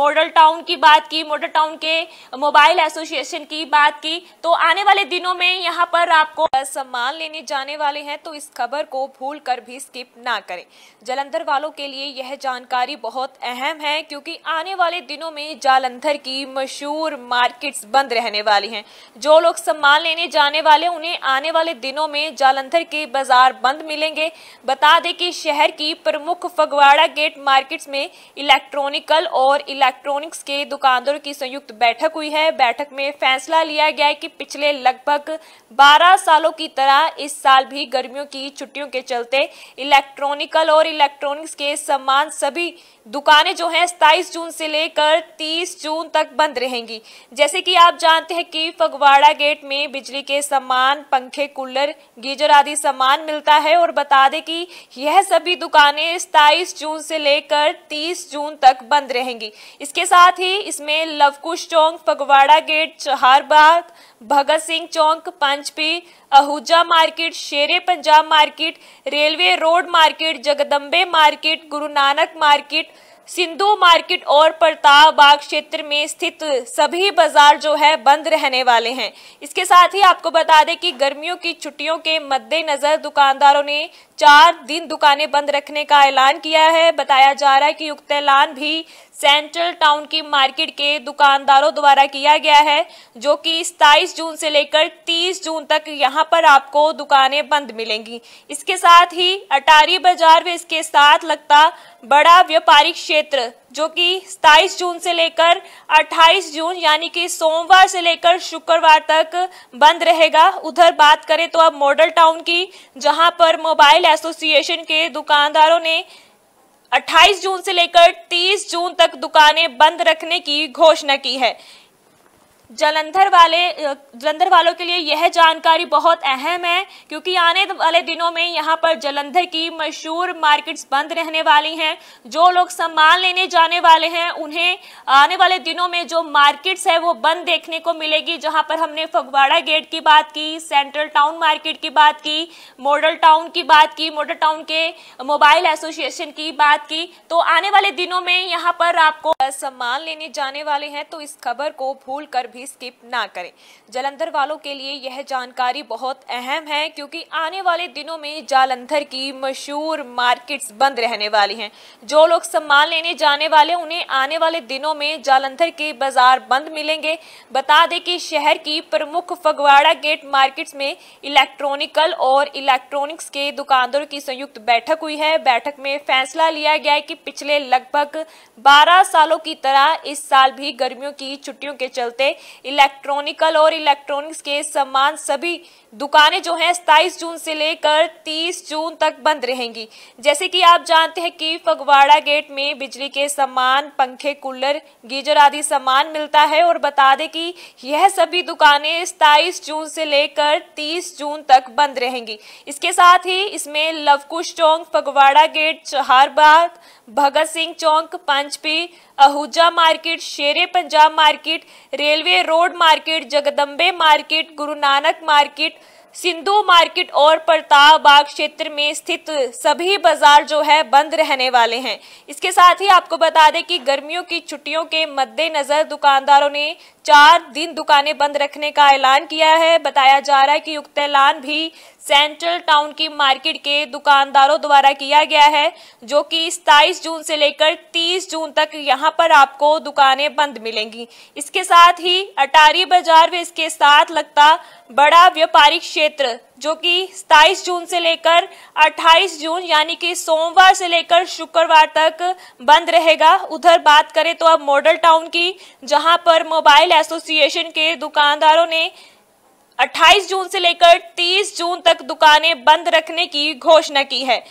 मॉडल टाउन की बात की मॉडल टाउन के मोबाइल एसोसिएशन की बात की तो आने वाले दिनों में यहाँ पर आपको सामान लेने जाने वाले हैं तो इस खबर को भूल कर भी भी स्किप ना करें जालंधर वालों के लिए यह जानकारी बहुत अहम है क्योंकि आने वाले दिनों में जालंधर की मशहूर मार्केट्स बंद रहने वाली हैं जो लोग सम्मान लेने जाने वाले उन्हें आने वाले दिनों में जालंधर के बाजार बंद मिलेंगे बता दें कि शहर की प्रमुख फगवाड़ा गेट मार्केट्स में इलेक्ट्रॉनिकल और इलेक्ट्रॉनिक्स के दुकानदारों की संयुक्त बैठक हुई है बैठक में फैसला लिया गया है कि पिछले लगभग 12 सालों की तरह इस साल भी गर्मियों की छुट्टियों के चलते इलेक्ट्रॉनिकल और इलेक्ट्रॉनिक्स के सामान सभी दुकानें जो हैं सताईस जून से लेकर 30 जून तक बंद रहेंगी जैसे कि आप जानते हैं कि फगवाड़ा गेट में बिजली के सामान पंखे कूलर गीजर आदि सामान मिलता है और बता दें कि यह सभी दुकानें सताईस जून से लेकर तीस जून तक बंद रहेंगी इसके साथ ही इसमें लवकुश चौक फगवाड़ा गेट चहारबाग भगत सिंह चौंक पंचपी Ahuja market Shere Punjab market railway road market Jagdambe market Guru Nanak market Sindhu market और प्रताप बाग क्षेत्र में स्थित सभी बाजार जो है बंद रहने वाले हैं इसके साथ ही आपको बता दें कि गर्मियों की छुट्टियों के मद्देनजर दुकानदारों ने चार दिन दुकानें बंद रखने का ऐलान किया है बताया जा रहा है कि उक्त ऐलान भी सेंट्रल टाउन की मार्केट के दुकानदारों द्वारा किया गया है जो कि सताईस जून से लेकर 30 जून तक यहां पर आपको दुकानें बंद मिलेंगी इसके साथ ही अटारी बाजार में इसके साथ लगता बड़ा व्यापारिक क्षेत्र जो कि सताईस जून से लेकर 28 जून यानी कि सोमवार से लेकर शुक्रवार तक बंद रहेगा उधर बात करें तो अब मॉडल टाउन की जहां पर मोबाइल एसोसिएशन के दुकानदारों ने 28 जून से लेकर 30 जून तक दुकानें बंद रखने की घोषणा की है जलंधर वाले जलंधर वालों के लिए यह जानकारी बहुत अहम है क्योंकि आने वाले दिनों में यहाँ पर जलंधर की मशहूर मार्केट्स बंद रहने वाली हैं जो लोग सामान लेने जाने वाले हैं उन्हें आने वाले दिनों में जो मार्केट्स है वो बंद देखने को मिलेगी जहाँ पर हमने फगवाड़ा गेट की बात की सेंट्रल टाउन मार्केट की बात की मॉडल टाउन की बात की मॉडल टाउन के मोबाइल एसोसिएशन की बात की तो आने वाले दिनों में यहाँ पर आपको सामान लेने जाने वाले हैं तो इस खबर को भूल कर भी भी स्किप ना करें जालंधर वालों के लिए यह जानकारी बहुत अहम है क्योंकि आने वाले दिनों में जालंधर की मशहूर मार्केट्स बंद रहने वाली हैं जो लोग सामान लेने जाने वाले उन्हें आने वाले दिनों में जालंधर के बाजार बंद मिलेंगे बता दें कि शहर की प्रमुख फगवाड़ा गेट मार्केट्स में इलेक्ट्रॉनिकल और इलेक्ट्रॉनिक्स के दुकानदारों की संयुक्त बैठक हुई है बैठक में फैसला लिया गया है कि पिछले लगभग 12 सालों की तरह इस साल भी गर्मियों की छुट्टियों के चलते इलेक्ट्रॉनिकल और इलेक्ट्रॉनिक्स के समान सभी दुकानें जो हैं 27 जून से लेकर 30 जून तक बंद रहेंगी जैसे कि आप जानते हैं कि फगवाड़ा गेट में बिजली के सामान पंखे कूलर गीजर आदि सामान मिलता है और बता दें कि यह सभी दुकानें 27 जून से लेकर 30 जून तक बंद रहेंगी इसके साथ ही इसमें लवकुश चौक फगवाड़ा गेट चहारबाग भगत सिंह चौक पंचपी Ahuja market Shere Punjab market railway road market Jagdambe market Guru Nanak market Sindhu market और प्रताप बाग क्षेत्र में स्थित सभी बाजार जो है बंद रहने वाले हैं इसके साथ ही आपको बता दें कि गर्मियों की छुट्टियों के मद्देनज़र दुकानदारों ने चार दिन दुकानें बंद रखने का ऐलान किया है बताया जा रहा है कि युक्त ऐलान भी सेंट्रल टाउन की मार्केट के दुकानदारों द्वारा किया गया है जो कि सताईस जून से लेकर 30 जून तक यहां पर आपको दुकानें बंद मिलेंगी इसके साथ ही अटारी बाजार व इसके साथ लगता बड़ा व्यापारिक क्षेत्र जो कि 27 जून से लेकर 28 जून यानी कि सोमवार से लेकर शुक्रवार तक बंद रहेगा उधर बात करें तो अब मॉडल टाउन की जहां पर मोबाइल एसोसिएशन के दुकानदारों ने 28 जून से लेकर 30 जून तक दुकानें बंद रखने की घोषणा की है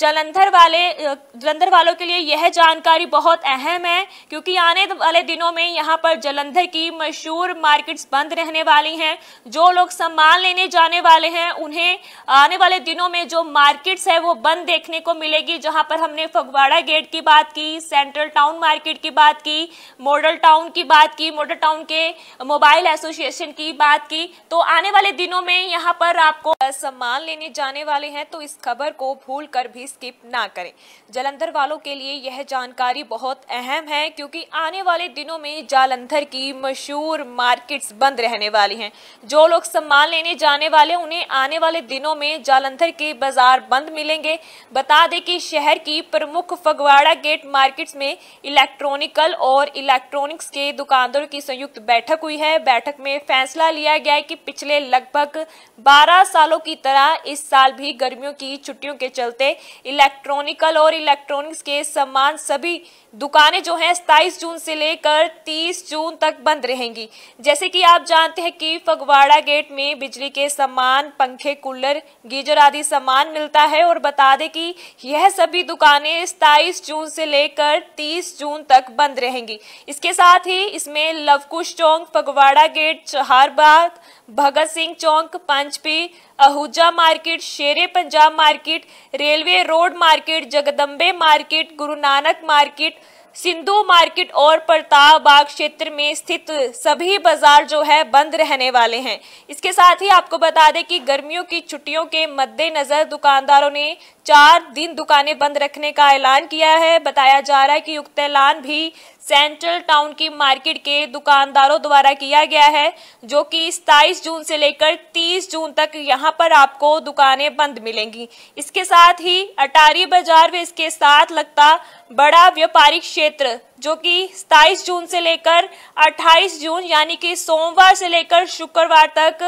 जलंधर वाले जलंधर वालों के लिए यह जानकारी बहुत अहम है क्योंकि आने वाले दिनों में यहाँ पर जलंधर की मशहूर मार्केट्स बंद रहने वाली हैं जो लोग सामान लेने जाने वाले हैं उन्हें आने वाले दिनों में जो मार्केट्स है वो बंद देखने को मिलेगी जहाँ पर हमने फगवाड़ा गेट की बात की सेंट्रल टाउन मार्केट की बात की मॉडल टाउन की बात की मॉडल टाउन के मोबाइल एसोसिएशन की बात की तो आने वाले दिनों में यहाँ पर आपको सामान लेने जाने वाले हैं तो इस खबर को भूल कर भी स्किप ना करें जालंधर वालों के लिए यह जानकारी बहुत अहम है क्योंकि आने वाले दिनों में जालंधर की मशहूर मार्केट्स बंद रहने वाली हैं जो लोग सम्मान लेने जाने वाले उन्हें आने वाले दिनों में जालंधर के बाजार बंद मिलेंगे बता दें कि शहर की प्रमुख फगवाड़ा गेट मार्केट्स में इलेक्ट्रॉनिकल और इलेक्ट्रॉनिक्स के दुकानदारों की संयुक्त बैठक हुई है बैठक में फैसला लिया गया है कि पिछले लगभग 12 सालों की तरह इस साल भी गर्मियों की छुट्टियों के चलते इलेक्ट्रॉनिकल और इलेक्ट्रॉनिक्स के समान सभी दुकानें जो हैं सताईस जून से लेकर 30 जून तक बंद रहेंगी जैसे कि आप जानते हैं कि फगवाड़ा गेट में बिजली के सामान पंखे कूलर गीजर आदि सामान मिलता है और बता दें कि यह सभी दुकानें सताईस जून से लेकर 30 जून तक बंद रहेंगी इसके साथ ही इसमें लवकुश चौक फगवाड़ा गेट चहारबाग भगत सिंह चौक पंचपी Ahuja market Sher Punjab market railway road market Jagdambe market Guru Nanak market Sindhu market और प्रताप बाग क्षेत्र में स्थित सभी बाजार जो है बंद रहने वाले हैं इसके साथ ही आपको बता दें कि गर्मियों की छुट्टियों के मद्देनजर दुकानदारों ने चार दिन दुकानें बंद रखने का ऐलान किया है बताया जा रहा है कि उक्त ऐलान भी सेंट्रल टाउन की मार्केट के दुकानदारों द्वारा किया गया है जो कि सताईस जून से लेकर 30 जून तक यहां पर आपको दुकानें बंद मिलेंगी इसके साथ ही अटारी बाजार व इसके साथ लगता बड़ा व्यापारिक क्षेत्र जो कि 27 जून से लेकर 28 जून यानी कि सोमवार से लेकर शुक्रवार तक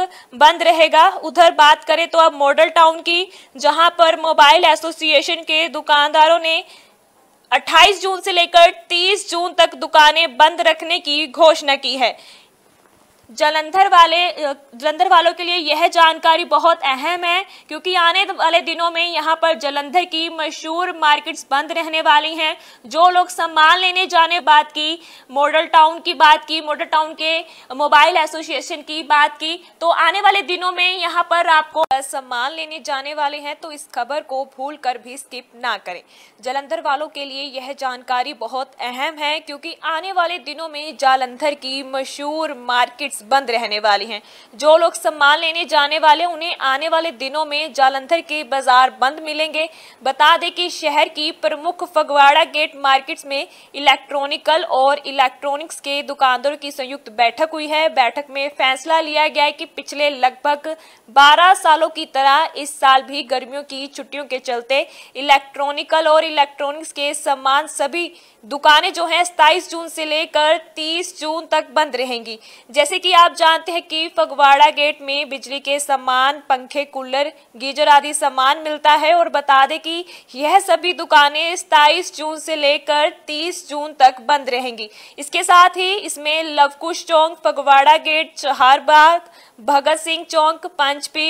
बंद रहेगा उधर बात करें तो अब मॉडल टाउन की जहां पर मोबाइल एसोसिएशन के दुकानदारों ने 28 जून से लेकर 30 जून तक दुकानें बंद रखने की घोषणा की है जलंधर वाले जलंधर वालों के लिए यह जानकारी बहुत अहम है क्योंकि आने वाले दिनों में यहाँ पर जलंधर की मशहूर मार्केट्स बंद रहने वाली हैं जो लोग सामान लेने जाने बात की मॉडल टाउन की बात की मॉडल टाउन के मोबाइल एसोसिएशन की बात की तो आने वाले दिनों में यहाँ पर आपको सामान लेने जाने वाले हैं तो इस खबर को भूल कर भी स्किप ना करें जलंधर वालों के लिए यह जानकारी बहुत अहम है क्योंकि आने वाले दिनों में जालंधर की मशहूर मार्केट मार्केट्स बंद रहने वाली हैं जो लोग सम्मान लेने जाने वाले उन्हें आने वाले दिनों में जालंधर के बाजार बंद मिलेंगे बता दें कि शहर की प्रमुख फगवाड़ा गेट मार्केट्स में इलेक्ट्रॉनिकल और इलेक्ट्रॉनिक्स के दुकानदारों की संयुक्त बैठक हुई है बैठक में फैसला लिया गया है कि पिछले लगभग बारह सालों की तरह इस साल भी गर्मियों की छुट्टियों के चलते इलेक्ट्रॉनिकल और इलेक्ट्रॉनिक्स के सम्मान सभी दुकानें जो हैं 27 जून से लेकर 30 जून तक बंद रहेंगी जैसे कि कि आप जानते हैं कि फगवाड़ा गेट में बिजली के सामान पंखे कूलर गीजर आदि सामान मिलता है और बता दें कि यह सभी दुकानें सताईस जून से लेकर 30 जून तक बंद रहेंगी इसके साथ ही इसमें लवकुश चौक फगवाड़ा गेट चहारबाग भगत सिंह चौक पंचपी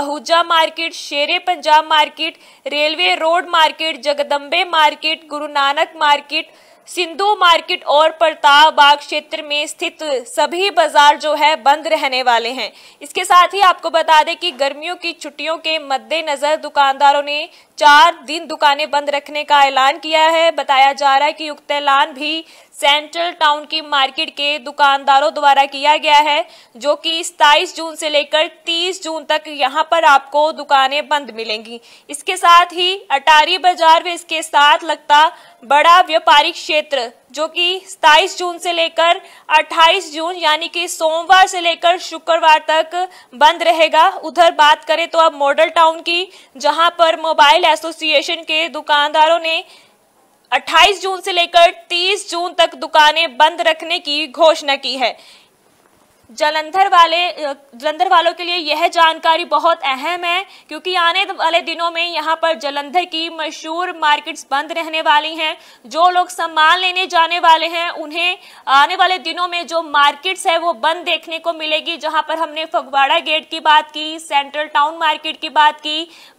Ahuja market Shere Punjab market railway road market Jagdambe market Guru Nanak market Sindhu market और प्रताप बाग क्षेत्र में स्थित सभी बाजार जो है बंद रहने वाले हैं इसके साथ ही आपको बता दें कि गर्मियों की छुट्टियों के मद्देनजर दुकानदारों ने चार दिन दुकानें बंद रखने का ऐलान किया है बताया जा रहा है कि उक्त ऐलान भी सेंट्रल टाउन की मार्केट के दुकानदारों द्वारा किया गया है जो कि सताईस जून से लेकर 30 जून तक यहां पर आपको दुकानें बंद मिलेंगी इसके साथ ही अटारी बाजार व इसके साथ लगता बड़ा व्यापारिक क्षेत्र जो कि 27 जून से लेकर 28 जून यानी कि सोमवार से लेकर शुक्रवार तक बंद रहेगा उधर बात करें तो अब मॉडल टाउन की जहां पर मोबाइल एसोसिएशन के दुकानदारों ने 28 जून से लेकर 30 जून तक दुकानें बंद रखने की घोषणा की है जलंधर वाले जलंधर वालों के लिए यह जानकारी बहुत अहम है क्योंकि आने वाले दिनों में यहाँ पर जलंधर की मशहूर मार्केट्स बंद रहने वाली हैं जो लोग सामान लेने जाने वाले हैं उन्हें आने वाले दिनों में जो मार्केट्स है वो बंद देखने को मिलेगी जहाँ पर हमने फगवाड़ा गेट की बात की सेंट्रल टाउन मार्केट की बात की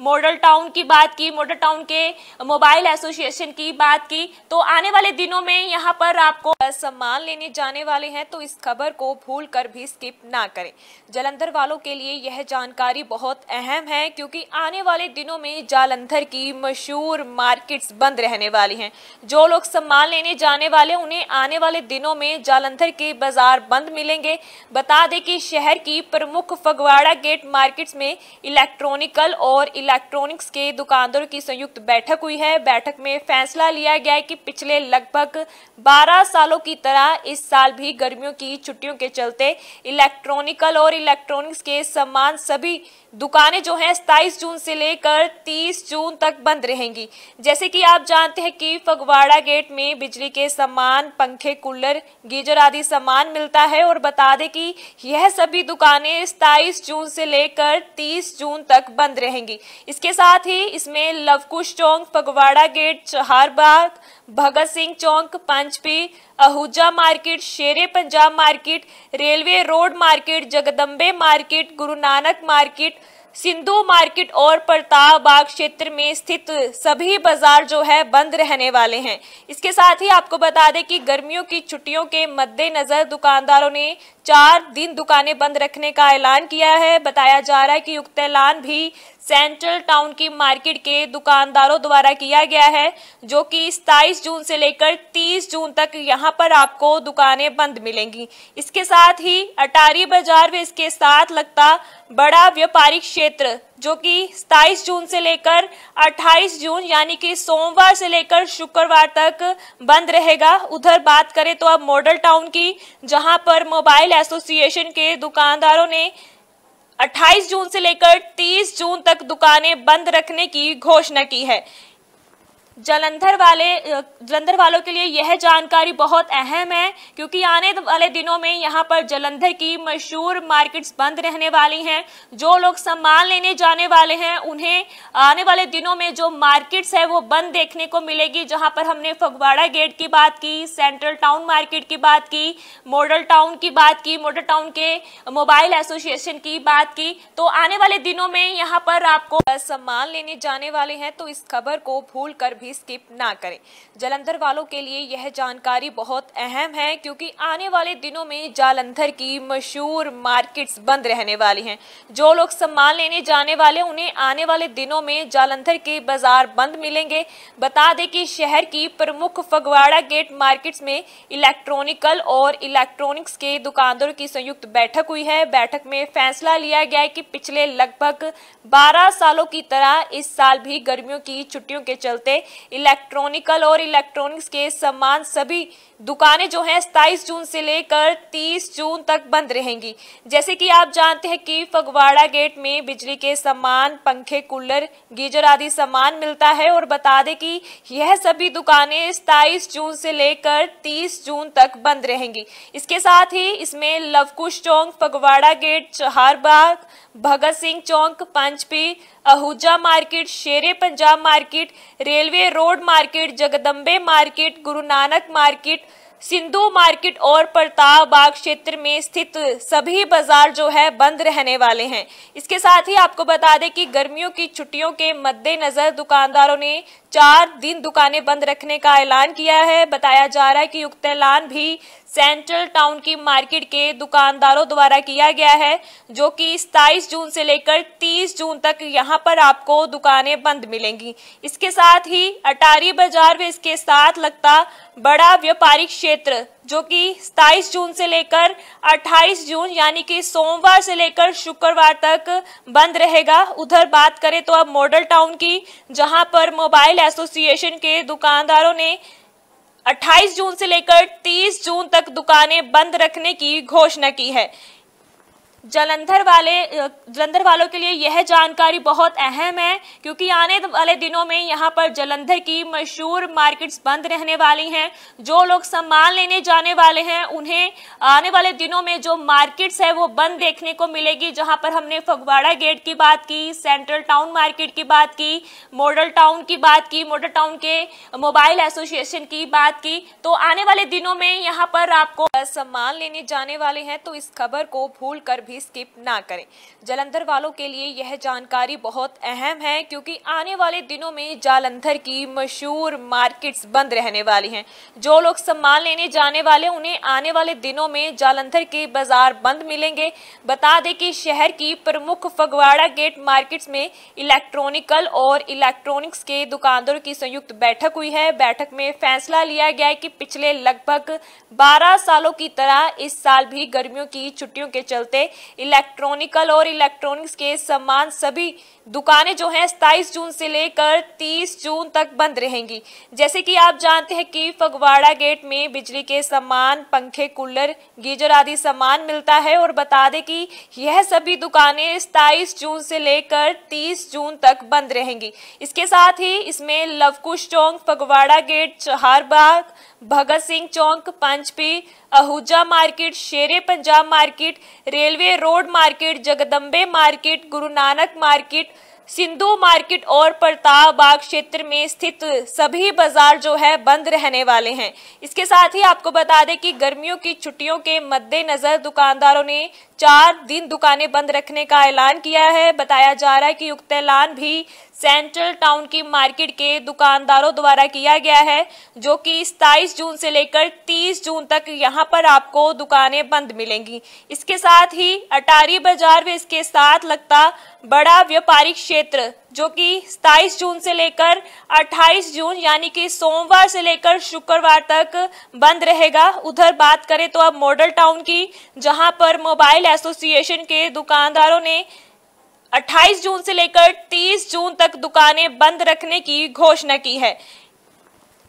मॉडल टाउन की बात की मॉडल टाउन के मोबाइल एसोसिएशन की बात की तो आने वाले दिनों में यहाँ पर आपको सामान लेने जाने वाले हैं तो इस खबर को भूल कर भी भी स्किप ना करें जालंधर वालों के लिए यह जानकारी बहुत अहम है क्योंकि आने वाले दिनों में जालंधर की मशहूर मार्केट्स बंद रहने वाली हैं जो लोग सम्मान लेने जाने वाले उन्हें आने वाले दिनों में जालंधर के बाजार बंद मिलेंगे बता दें कि शहर की प्रमुख फगवाड़ा गेट मार्केट्स में इलेक्ट्रॉनिकल और इलेक्ट्रॉनिक्स के दुकानदारों की संयुक्त बैठक हुई है बैठक में फैसला लिया गया है कि पिछले लगभग 12 सालों की तरह इस साल भी गर्मियों की छुट्टियों के चलते इलेक्ट्रॉनिकल और इलेक्ट्रॉनिक्स के सामान सभी दुकानें जो हैं सताईस जून से लेकर 30 जून तक बंद रहेंगी जैसे कि आप जानते हैं कि फगवाड़ा गेट में बिजली के सामान पंखे कूलर गीजर आदि सामान मिलता है और बता दें कि यह सभी दुकानें सताईस जून से लेकर तीस जून तक बंद रहेंगी इसके साथ ही इसमें लवकुश चौक फगवाड़ा गेट चहारबाग भगत सिंह चौक पंचपी Ahuja market Shere Punjab market railway road market Jagdambe market Guru Nanak market Sindhu market और प्रताप बाग क्षेत्र में स्थित सभी बाजार जो है बंद रहने वाले हैं इसके साथ ही आपको बता दें कि गर्मियों की छुट्टियों के मद्देनजर दुकानदारों ने चार दिन दुकानें बंद रखने का ऐलान किया है बताया जा रहा है कि युक्त ऐलान भी सेंट्रल टाउन की मार्केट के दुकानदारों द्वारा किया गया है जो कि सताईस जून से लेकर 30 जून तक यहां पर आपको दुकानें बंद मिलेंगी इसके साथ ही अटारी बाजार व इसके साथ लगता बड़ा व्यापारिक क्षेत्र जो कि 27 जून से लेकर 28 जून यानी कि सोमवार से लेकर शुक्रवार तक बंद रहेगा उधर बात करें तो अब मॉडल टाउन की जहां पर मोबाइल एसोसिएशन के दुकानदारों ने 28 जून से लेकर 30 जून तक दुकानें बंद रखने की घोषणा की है जलंधर वाले जलंधर वालों के लिए यह जानकारी बहुत अहम है क्योंकि आने वाले दिनों में यहाँ पर जलंधर की मशहूर मार्केट्स बंद रहने वाली हैं जो लोग सामान लेने जाने वाले हैं उन्हें आने वाले दिनों में जो मार्केट्स है वो बंद देखने को मिलेगी जहाँ पर हमने फगवाड़ा गेट की बात की सेंट्रल टाउन मार्केट की बात की मॉडल टाउन की बात की मॉडल टाउन के मोबाइल एसोसिएशन की बात की तो आने वाले दिनों में यहाँ पर आपको सामान लेने जाने वाले हैं तो इस खबर को भूल कर भी भी स्किप ना करें जालंधर वालों के लिए यह जानकारी बहुत अहम है क्योंकि आने वाले दिनों में जालंधर की मशहूर मार्केट्स बंद रहने वाली हैं जो लोग सामान लेने जाने वाले उन्हें आने वाले दिनों में जालंधर के बाजार बंद मिलेंगे बता दें कि शहर की प्रमुख फगवाड़ा गेट मार्केट्स में इलेक्ट्रॉनिकल और इलेक्ट्रॉनिक्स के दुकानदारों की संयुक्त बैठक हुई है बैठक में फैसला लिया गया है कि पिछले लगभग 12 सालों की तरह इस साल भी गर्मियों की छुट्टियों के चलते इलेक्ट्रॉनिकल और इलेक्ट्रॉनिक्स के समान सभी दुकानें जो हैं सताईस जून से लेकर 30 जून तक बंद रहेंगी जैसे कि आप जानते हैं कि फगवाड़ा गेट में बिजली के सामान पंखे कूलर गीजर आदि सामान मिलता है और बता दें कि यह सभी दुकानें सताईस जून से लेकर 30 जून तक बंद रहेंगी इसके साथ ही इसमें लवकुश चौक फगवाड़ा गेट चहारबाग भगत सिंह चौक पंचपी Ahuja market Shere Punjab market railway road market Jagdambe market Guru Nanak market Sindhu market और प्रताप बाग क्षेत्र में स्थित सभी बाजार जो है बंद रहने वाले हैं इसके साथ ही आपको बता दें कि गर्मियों की छुट्टियों के मद्देनजर दुकानदारों ने चार दिन दुकानें बंद रखने का ऐलान किया है बताया जा रहा है कि उक्त ऐलान भी सेंट्रल टाउन की मार्केट के दुकानदारों द्वारा किया गया है जो कि सताईस जून से लेकर 30 जून तक यहां पर आपको दुकानें बंद मिलेंगी इसके साथ ही अटारी बाजार में इसके साथ लगता बड़ा व्यापारिक क्षेत्र जो कि सताईस जून से लेकर 28 जून यानी कि सोमवार से लेकर शुक्रवार तक बंद रहेगा उधर बात करें तो अब मॉडल टाउन की जहां पर मोबाइल एसोसिएशन के दुकानदारों ने 28 जून से लेकर 30 जून तक दुकानें बंद रखने की घोषणा की है जलंधर वाले जलंधर वालों के लिए यह जानकारी बहुत अहम है क्योंकि आने वाले दिनों में यहाँ पर जलंधर की मशहूर मार्केट्स बंद रहने वाली हैं जो लोग सामान लेने जाने वाले हैं उन्हें आने वाले दिनों में जो मार्केट्स है वो बंद देखने को मिलेगी जहाँ पर हमने फगवाड़ा गेट की बात की सेंट्रल टाउन मार्केट की बात की मॉडल टाउन की बात की मॉडल टाउन के मोबाइल एसोसिएशन की बात की तो आने वाले दिनों में यहाँ पर आपको सामान लेने जाने वाले हैं तो इस खबर को भूल कर कभी स्किप ना करें जालंधर वालों के लिए यह जानकारी बहुत अहम है क्योंकि आने वाले दिनों में जालंधर की मशहूर मार्केट्स बंद रहने वाली हैं जो लोग सम्मान लेने जाने वाले उन्हें आने वाले दिनों में जालंधर के बाजार बंद मिलेंगे बता दें कि शहर की प्रमुख फगवाड़ा गेट मार्केट्स में इलेक्ट्रॉनिकल और इलेक्ट्रॉनिक्स के दुकानदारों की संयुक्त बैठक हुई है बैठक में फैसला लिया गया है कि पिछले लगभग 12 सालों की तरह इस साल भी गर्मियों की छुट्टियों के चलते इलेक्ट्रॉनिकल और इलेक्ट्रॉनिक्स के सामान सभी दुकानें जो हैं सताईस जून से लेकर 30 जून तक बंद रहेंगी जैसे कि आप जानते हैं कि फगवाड़ा गेट में बिजली के सामान पंखे कूलर गीजर आदि सामान मिलता है और बता दें कि यह सभी दुकानें सताईस जून से लेकर 30 जून तक बंद रहेंगी इसके साथ ही इसमें लवकुश चौक फगवाड़ा गेट चहारबाग भगत सिंह चौंक पंचपी Ahuja market Shere Punjab market railway road market Jagdambe market Guru Nanak market Sindhu market और प्रताप बाग क्षेत्र में स्थित सभी बाजार जो है बंद रहने वाले हैं इसके साथ ही आपको बता दें कि गर्मियों की छुट्टियों के मद्देनजर दुकानदारों ने चार दिन दुकानें बंद रखने का ऐलान किया है बताया जा रहा है कि उक्त ऐलान भी सेंट्रल टाउन की मार्केट के दुकानदारों द्वारा किया गया है जो कि सताईस जून से लेकर 30 जून तक यहां पर आपको दुकानें बंद मिलेंगी इसके साथ ही अटारी बाजार व इसके साथ लगता बड़ा व्यापारिक क्षेत्र जो कि सताईस जून से लेकर 28 जून यानी कि सोमवार से लेकर शुक्रवार तक बंद रहेगा उधर बात करें तो अब मॉडल टाउन की जहां पर मोबाइल एसोसिएशन के दुकानदारों ने 28 जून से लेकर 30 जून तक दुकानें बंद रखने की घोषणा की है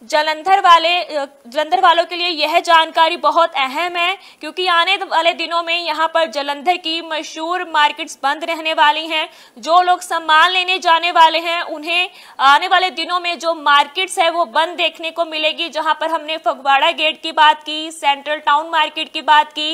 जलंधर वाले जलंधर वालों के लिए यह जानकारी बहुत अहम है क्योंकि आने वाले दिनों में यहाँ पर जलंधर की मशहूर मार्केट्स बंद रहने वाली हैं जो लोग सामान लेने जाने वाले हैं उन्हें आने वाले दिनों में जो मार्केट्स है वो बंद देखने को मिलेगी जहाँ पर हमने फगवाड़ा गेट की बात की सेंट्रल टाउन मार्केट की बात की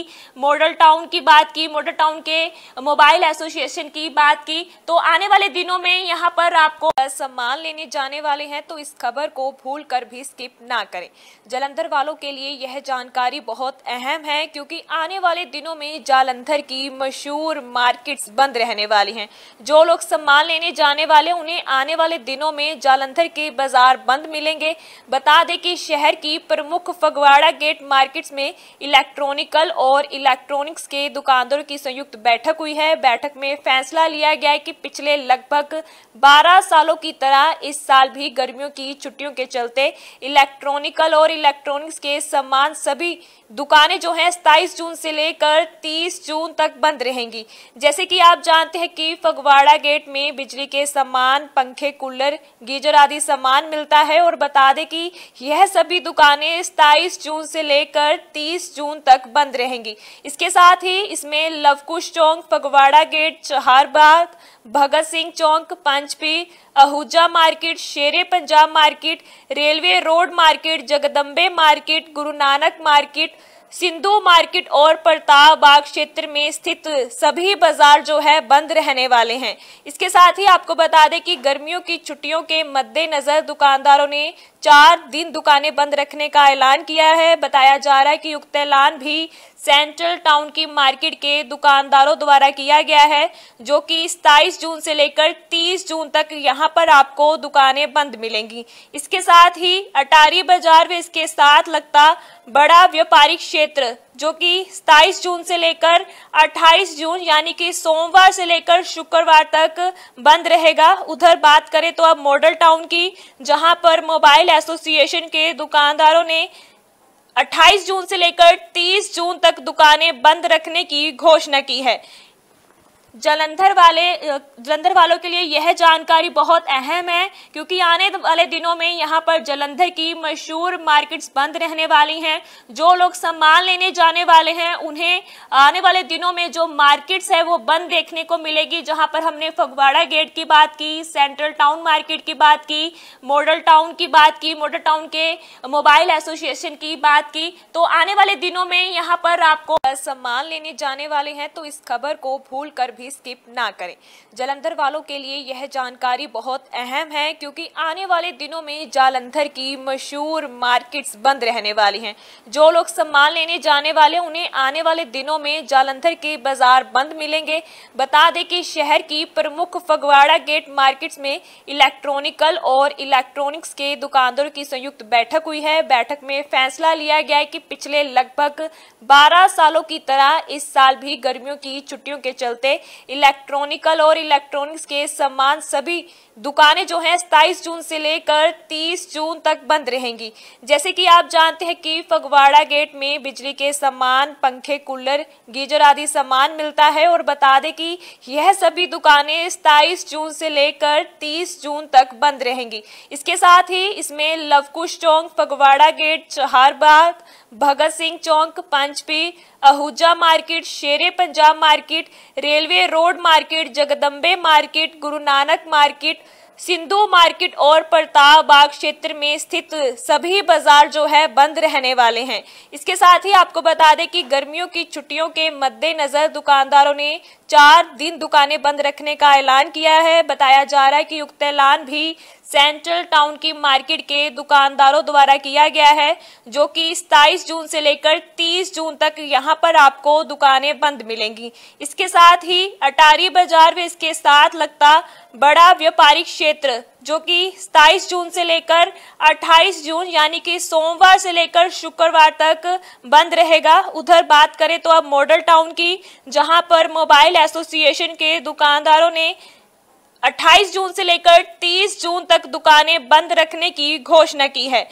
मॉडल टाउन की बात की मॉडल टाउन के मोबाइल एसोसिएशन की बात की तो आने वाले दिनों में यहाँ पर आपको सामान लेने जाने वाले हैं तो इस खबर को भूल कर भी भी स्किप ना करें जालंधर वालों के लिए यह जानकारी बहुत अहम है क्योंकि आने वाले दिनों में जालंधर की मशहूर मार्केट्स बंद रहने वाली हैं जो लोग सम्मान लेने जाने वाले उन्हें आने वाले दिनों में जालंधर के बाजार बंद मिलेंगे बता दें कि शहर की प्रमुख फगवाड़ा गेट मार्केट्स में इलेक्ट्रॉनिकल और इलेक्ट्रॉनिक्स के दुकानदारों की संयुक्त बैठक हुई है बैठक में फैसला लिया गया है कि पिछले लगभग 12 सालों की तरह इस साल भी गर्मियों की छुट्टियों के चलते इलेक्ट्रॉनिकल और इलेक्ट्रॉनिक्स के सामान सभी दुकानें जो हैं सताईस जून से लेकर 30 जून तक बंद रहेंगी जैसे कि आप जानते हैं कि फगवाड़ा गेट में बिजली के सामान पंखे कूलर गीजर आदि सामान मिलता है और बता दें कि यह सभी दुकानें सताईस जून से लेकर तीस जून तक बंद रहेंगी इसके साथ ही इसमें लवकुश चौक फगवाड़ा गेट चहारबाग भगत सिंह चौंक पंचपी Ahuja market Shere Punjab market railway road market Jagdambe market Guru Nanak market Sindhu market और प्रताप बाग क्षेत्र में स्थित सभी बाजार जो है बंद रहने वाले हैं इसके साथ ही आपको बता दें कि गर्मियों की छुट्टियों के मद्देनजर दुकानदारों ने चार दिन दुकानें बंद रखने का ऐलान किया है बताया जा रहा है कि उक्त ऐलान भी सेंट्रल टाउन की मार्केट के दुकानदारों द्वारा किया गया है जो कि सताईस जून से लेकर 30 जून तक यहां पर आपको दुकानें बंद मिलेंगी इसके साथ ही अटारी बाजार में इसके साथ लगता बड़ा व्यापारिक क्षेत्र जो कि सताईस जून से लेकर 28 जून यानी कि सोमवार से लेकर शुक्रवार तक बंद रहेगा उधर बात करें तो अब मॉडल टाउन की जहां पर मोबाइल एसोसिएशन के दुकानदारों ने 28 जून से लेकर 30 जून तक दुकानें बंद रखने की घोषणा की है जलंधर वाले जलंधर वालों के लिए यह जानकारी बहुत अहम है क्योंकि आने वाले दिनों में यहाँ पर जलंधर की मशहूर मार्केट्स बंद रहने वाली हैं जो लोग सामान लेने जाने वाले हैं उन्हें आने वाले दिनों में जो मार्केट्स है वो बंद देखने को मिलेगी जहाँ पर हमने फगवाड़ा गेट की बात की सेंट्रल टाउन मार्केट की बात की मॉडल टाउन की बात की मॉडल टाउन के मोबाइल एसोसिएशन की बात की तो आने वाले दिनों में यहाँ पर आपको सामान लेने जाने वाले हैं तो इस खबर को भूल कर भी भी स्किप ना करें जालंधर वालों के लिए यह जानकारी बहुत अहम है क्योंकि आने वाले दिनों में जालंधर की मशहूर मार्केट्स बंद रहने वाली हैं जो लोग सम्मान लेने जाने वाले उन्हें आने वाले दिनों में जालंधर के बाजार बंद मिलेंगे बता दें कि शहर की प्रमुख फगवाड़ा गेट मार्केट्स में इलेक्ट्रॉनिकल और इलेक्ट्रॉनिक्स के दुकानदारों की संयुक्त बैठक हुई है बैठक में फैसला लिया गया है कि पिछले लगभग 12 सालों की तरह इस साल भी गर्मियों की छुट्टियों के चलते इलेक्ट्रॉनिकल और इलेक्ट्रॉनिक्स के समान सभी दुकानें जो हैं सताईस जून से लेकर तीस जून तक बंद रहेंगी जैसे कि आप जानते हैं कि फगवाड़ा गेट में बिजली के सामान पंखे कूलर गीजर आदि सामान मिलता है और बता दें कि यह सभी दुकानें सताईस जून से लेकर तीस जून तक बंद रहेंगी इसके साथ ही इसमें लवकुश चौक फगवाड़ा गेट चहारबाग भगत सिंह चौक पंचपी Ahuja market Shere Punjab market railway road market Jagdambe market Guru Nanak market Sindhu market और प्रताप बाग क्षेत्र में स्थित सभी बाजार जो है बंद रहने वाले हैं इसके साथ ही आपको बता दें कि गर्मियों की छुट्टियों के मद्देनजर दुकानदारों ने चार दिन दुकानें बंद रखने का ऐलान किया है बताया जा रहा है कि उक्त ऐलान भी सेंट्रल टाउन की मार्केट के दुकानदारों द्वारा किया गया है जो कि सताईस जून से लेकर 30 जून तक यहां पर आपको दुकानें बंद मिलेंगी इसके साथ ही अटारी बाजार में इसके साथ लगता बड़ा व्यापारिक क्षेत्र जो कि सताईस जून से लेकर 28 जून यानी कि सोमवार से लेकर शुक्रवार तक बंद रहेगा उधर बात करें तो अब मॉडल टाउन की जहां पर मोबाइल एसोसिएशन के दुकानदारों ने 28 जून से लेकर 30 जून तक दुकानें बंद रखने की घोषणा की है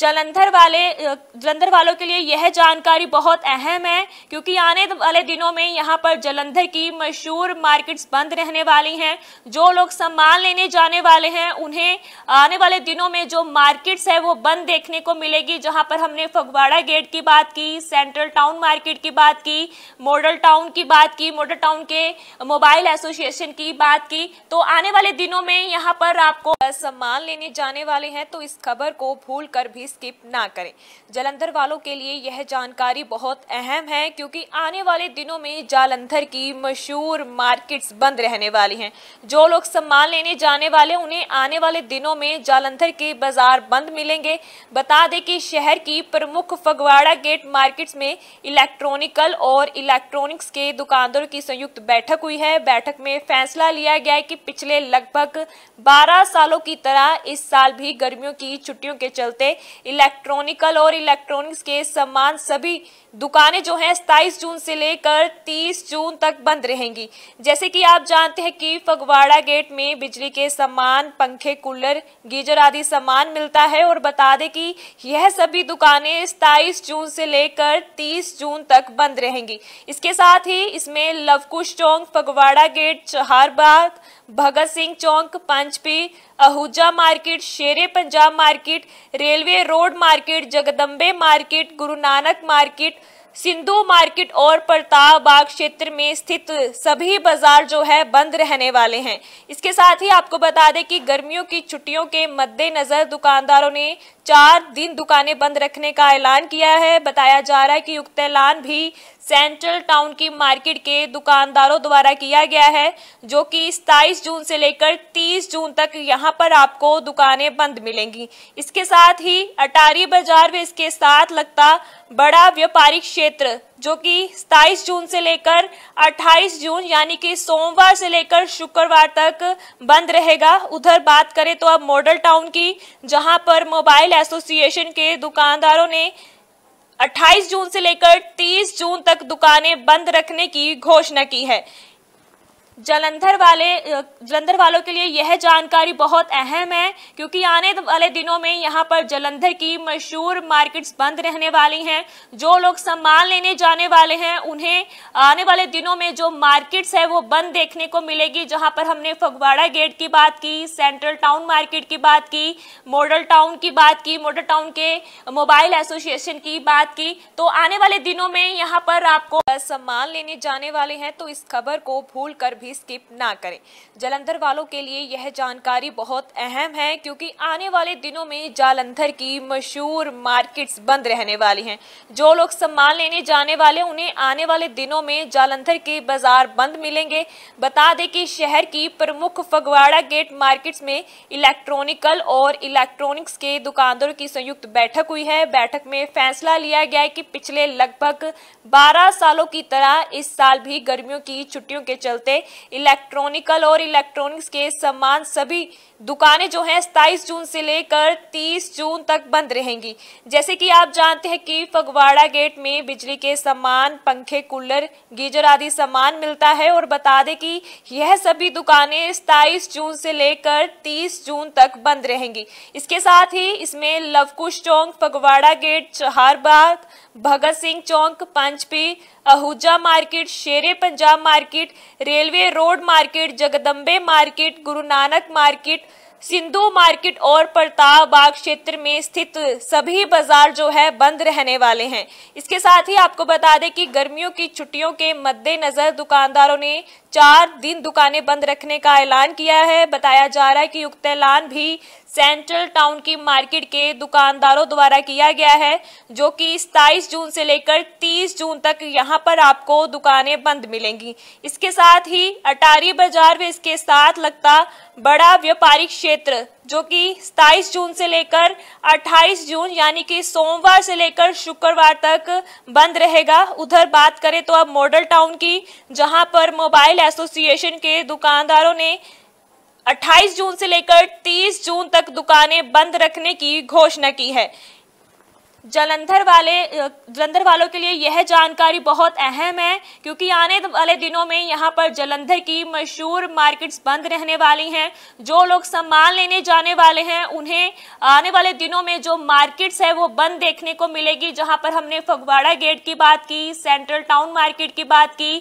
जलंधर वाले जलंधर वालों के लिए यह जानकारी बहुत अहम है क्योंकि आने वाले दिनों में यहाँ पर जलंधर की मशहूर मार्केट्स बंद रहने वाली हैं जो लोग सामान लेने जाने वाले हैं उन्हें आने वाले दिनों में जो मार्केट्स है वो बंद देखने को मिलेगी जहाँ पर हमने फगवाड़ा गेट की बात की सेंट्रल टाउन मार्केट की बात की मॉडल टाउन की बात की मॉडल टाउन के मोबाइल एसोसिएशन की बात की तो आने वाले दिनों में यहाँ पर आपको सामान लेने जाने वाले हैं तो इस खबर को भूल कर भी स्किप ना करें जालंधर वालों के लिए यह जानकारी बहुत अहम है क्योंकि आने वाले दिनों में जालंधर की मशहूर मार्केट्स बंद रहने वाली हैं जो लोग सम्मान लेने जाने वाले उन्हें आने वाले दिनों में जालंधर के बाजार बंद मिलेंगे बता दें कि शहर की प्रमुख फगवाड़ा गेट मार्केट्स में इलेक्ट्रॉनिकल और इलेक्ट्रॉनिक्स के दुकानदारों की संयुक्त बैठक हुई है बैठक में फैसला लिया गया है कि पिछले लगभग 12 सालों की तरह इस साल भी गर्मियों की छुट्टियों के चलते इलेक्ट्रॉनिकल और इलेक्ट्रॉनिक्स के समान सभी दुकानें जो हैं सताईस जून से लेकर तीस जून तक बंद रहेंगी जैसे कि आप जानते हैं कि फगवाड़ा गेट में बिजली के सामान पंखे कूलर गीजर आदि सामान मिलता है और बता दें कि यह सभी दुकानें सताईस जून से लेकर तीस जून तक बंद रहेंगी इसके साथ ही इसमें लवकुश चौक फगवाड़ा गेट चहारबाग भगत सिंह चौक पंचपी Ahuja market Shere Punjab market railway road market Jagdambe market Guru Nanak market Sindhu market और प्रताप बाग क्षेत्र में स्थित सभी बाजार जो है बंद रहने वाले हैं इसके साथ ही आपको बता दें कि गर्मियों की छुट्टियों के मद्देनजर दुकानदारों ने चार दिन दुकानें बंद रखने का ऐलान किया है बताया जा रहा है कि उक्त ऐलान भी सेंट्रल टाउन की मार्केट के दुकानदारों द्वारा किया गया है जो कि सताईस जून से लेकर 30 जून तक यहां पर आपको दुकानें बंद मिलेंगी इसके साथ ही अटारी बाजार में इसके साथ लगता बड़ा व्यापारिक क्षेत्र जो कि 27 जून से लेकर 28 जून यानी कि सोमवार से लेकर शुक्रवार तक बंद रहेगा उधर बात करें तो अब मॉडल टाउन की जहां पर मोबाइल एसोसिएशन के दुकानदारों ने 28 जून से लेकर 30 जून तक दुकानें बंद रखने की घोषणा की है जलंधर वाले जलंधर वालों के लिए यह जानकारी बहुत अहम है क्योंकि आने वाले दिनों में यहाँ पर जलंधर की मशहूर मार्केट्स बंद रहने वाली हैं जो लोग सामान लेने जाने वाले हैं उन्हें आने वाले दिनों में जो मार्केट्स है वो बंद देखने को मिलेगी जहाँ पर हमने फगवाड़ा गेट की बात की सेंट्रल टाउन मार्केट की बात की मॉडल टाउन की बात की मॉडल टाउन के मोबाइल एसोसिएशन की बात की तो आने वाले दिनों में यहाँ पर आपको सामान लेने जाने वाले हैं तो इस खबर को भूल कर भी भी स्किप ना करें जालंधर वालों के लिए यह जानकारी बहुत अहम है क्योंकि आने वाले दिनों में जालंधर की मशहूर मार्केट्स बंद रहने वाली हैं जो लोग सम्मान लेने जाने वाले उन्हें आने वाले दिनों में जालंधर के बाजार बंद मिलेंगे बता दें कि शहर की प्रमुख फगवाड़ा गेट मार्केट्स में इलेक्ट्रॉनिकल और इलेक्ट्रॉनिक्स के दुकानदारों की संयुक्त बैठक हुई है बैठक में फैसला लिया गया है कि पिछले लगभग 12 सालों की तरह इस साल भी गर्मियों की छुट्टियों के चलते इलेक्ट्रॉनिकल और इलेक्ट्रॉनिक्स के सामान सभी दुकानें जो हैं सताईस जून से लेकर 30 जून तक बंद रहेंगी जैसे कि आप जानते हैं कि फगवाड़ा गेट में बिजली के सामान पंखे कूलर गीजर आदि सामान मिलता है और बता दें कि यह सभी दुकानें सताईस जून से लेकर तीस जून तक बंद रहेंगी इसके साथ ही इसमें लवकुश चौक फगवाड़ा गेट चहारबाग भगत सिंह चौंक पंचपी Ahuja market Shere Punjab market railway road market Jagdambe market Guru Nanak market Sindhu market और प्रताप बाग क्षेत्र में स्थित सभी बाजार जो है बंद रहने वाले हैं इसके साथ ही आपको बता दें कि गर्मियों की छुट्टियों के मद्देनजर दुकानदारों ने चार दिन दुकानें बंद रखने का ऐलान किया है बताया जा रहा है कि उक्त ऐलान भी सेंट्रल टाउन की मार्केट के दुकानदारों द्वारा किया गया है जो कि सताईस जून से लेकर 30 जून तक यहां पर आपको दुकानें बंद मिलेंगी इसके साथ ही अटारी बाजार में इसके साथ लगता बड़ा व्यापारिक क्षेत्र जो कि सताईस जून से लेकर 28 जून यानी कि सोमवार से लेकर शुक्रवार तक बंद रहेगा उधर बात करें तो अब मॉडल टाउन की जहां पर मोबाइल एसोसिएशन के दुकानदारों ने 28 जून से लेकर 30 जून तक दुकानें बंद रखने की घोषणा की है जलंधर वाले जलंधर वालों के लिए यह जानकारी बहुत अहम है क्योंकि आने वाले दिनों में यहाँ पर जलंधर की मशहूर मार्केट्स बंद रहने वाली हैं जो लोग सामान लेने जाने वाले हैं उन्हें आने वाले दिनों में जो मार्केट्स है वो बंद देखने को मिलेगी जहाँ पर हमने फगवाड़ा गेट की बात की सेंट्रल टाउन मार्केट की बात की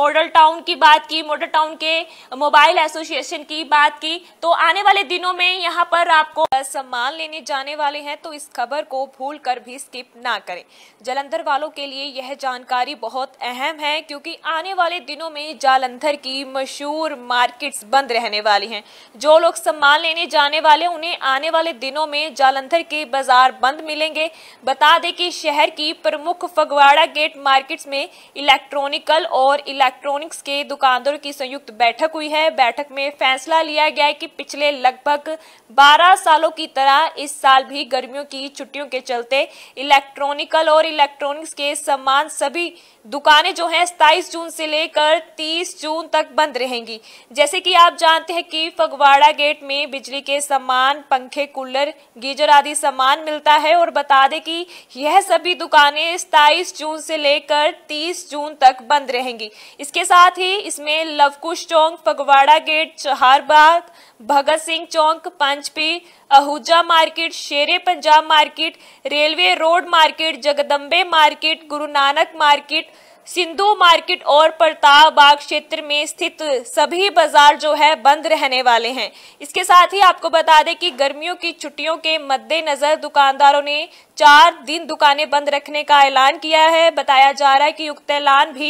मॉडल टाउन की बात की मॉडल टाउन के मोबाइल एसोसिएशन की बात की तो आने वाले दिनों में यहाँ पर आपको सामान लेने जाने वाले हैं तो इस खबर को भूल कर भी भी स्किप ना करें जालंधर वालों के लिए यह जानकारी बहुत अहम है क्योंकि आने वाले दिनों में जालंधर की मशहूर मार्केट्स बंद रहने वाली हैं जो लोग सामान लेने जाने वाले उन्हें आने वाले दिनों में जालंधर के बाजार बंद मिलेंगे बता दें कि शहर की प्रमुख फगवाड़ा गेट मार्केट्स में इलेक्ट्रॉनिकल और इलेक्ट्रॉनिक्स के दुकानदारों की संयुक्त बैठक हुई है बैठक में फैसला लिया गया है कि पिछले लगभग 12 सालों की तरह इस साल भी गर्मियों की छुट्टियों के चलते इलेक्ट्रॉनिकल और इलेक्ट्रॉनिक्स के समान सभी दुकानें जो हैं सताईस जून से लेकर 30 जून तक बंद रहेंगी जैसे कि आप जानते हैं कि फगवाड़ा गेट में बिजली के सामान पंखे कूलर गीजर आदि सामान मिलता है और बता दें कि यह सभी दुकानें सताईस जून से लेकर 30 जून तक बंद रहेंगी इसके साथ ही इसमें लवकुश चौक फगवाड़ा गेट चहारबाग भगत सिंह चौक पंचपी Ahuja market Shere Punjab market railway road market Jagdambe market Guru Nanak market Sindhu market और प्रताप बाग क्षेत्र में स्थित सभी बाजार जो है बंद रहने वाले हैं इसके साथ ही आपको बता दें कि गर्मियों की छुट्टियों के मद्देनज़र दुकानदारों ने चार दिन दुकानें बंद रखने का ऐलान किया है बताया जा रहा है कि उक्त ऐलान भी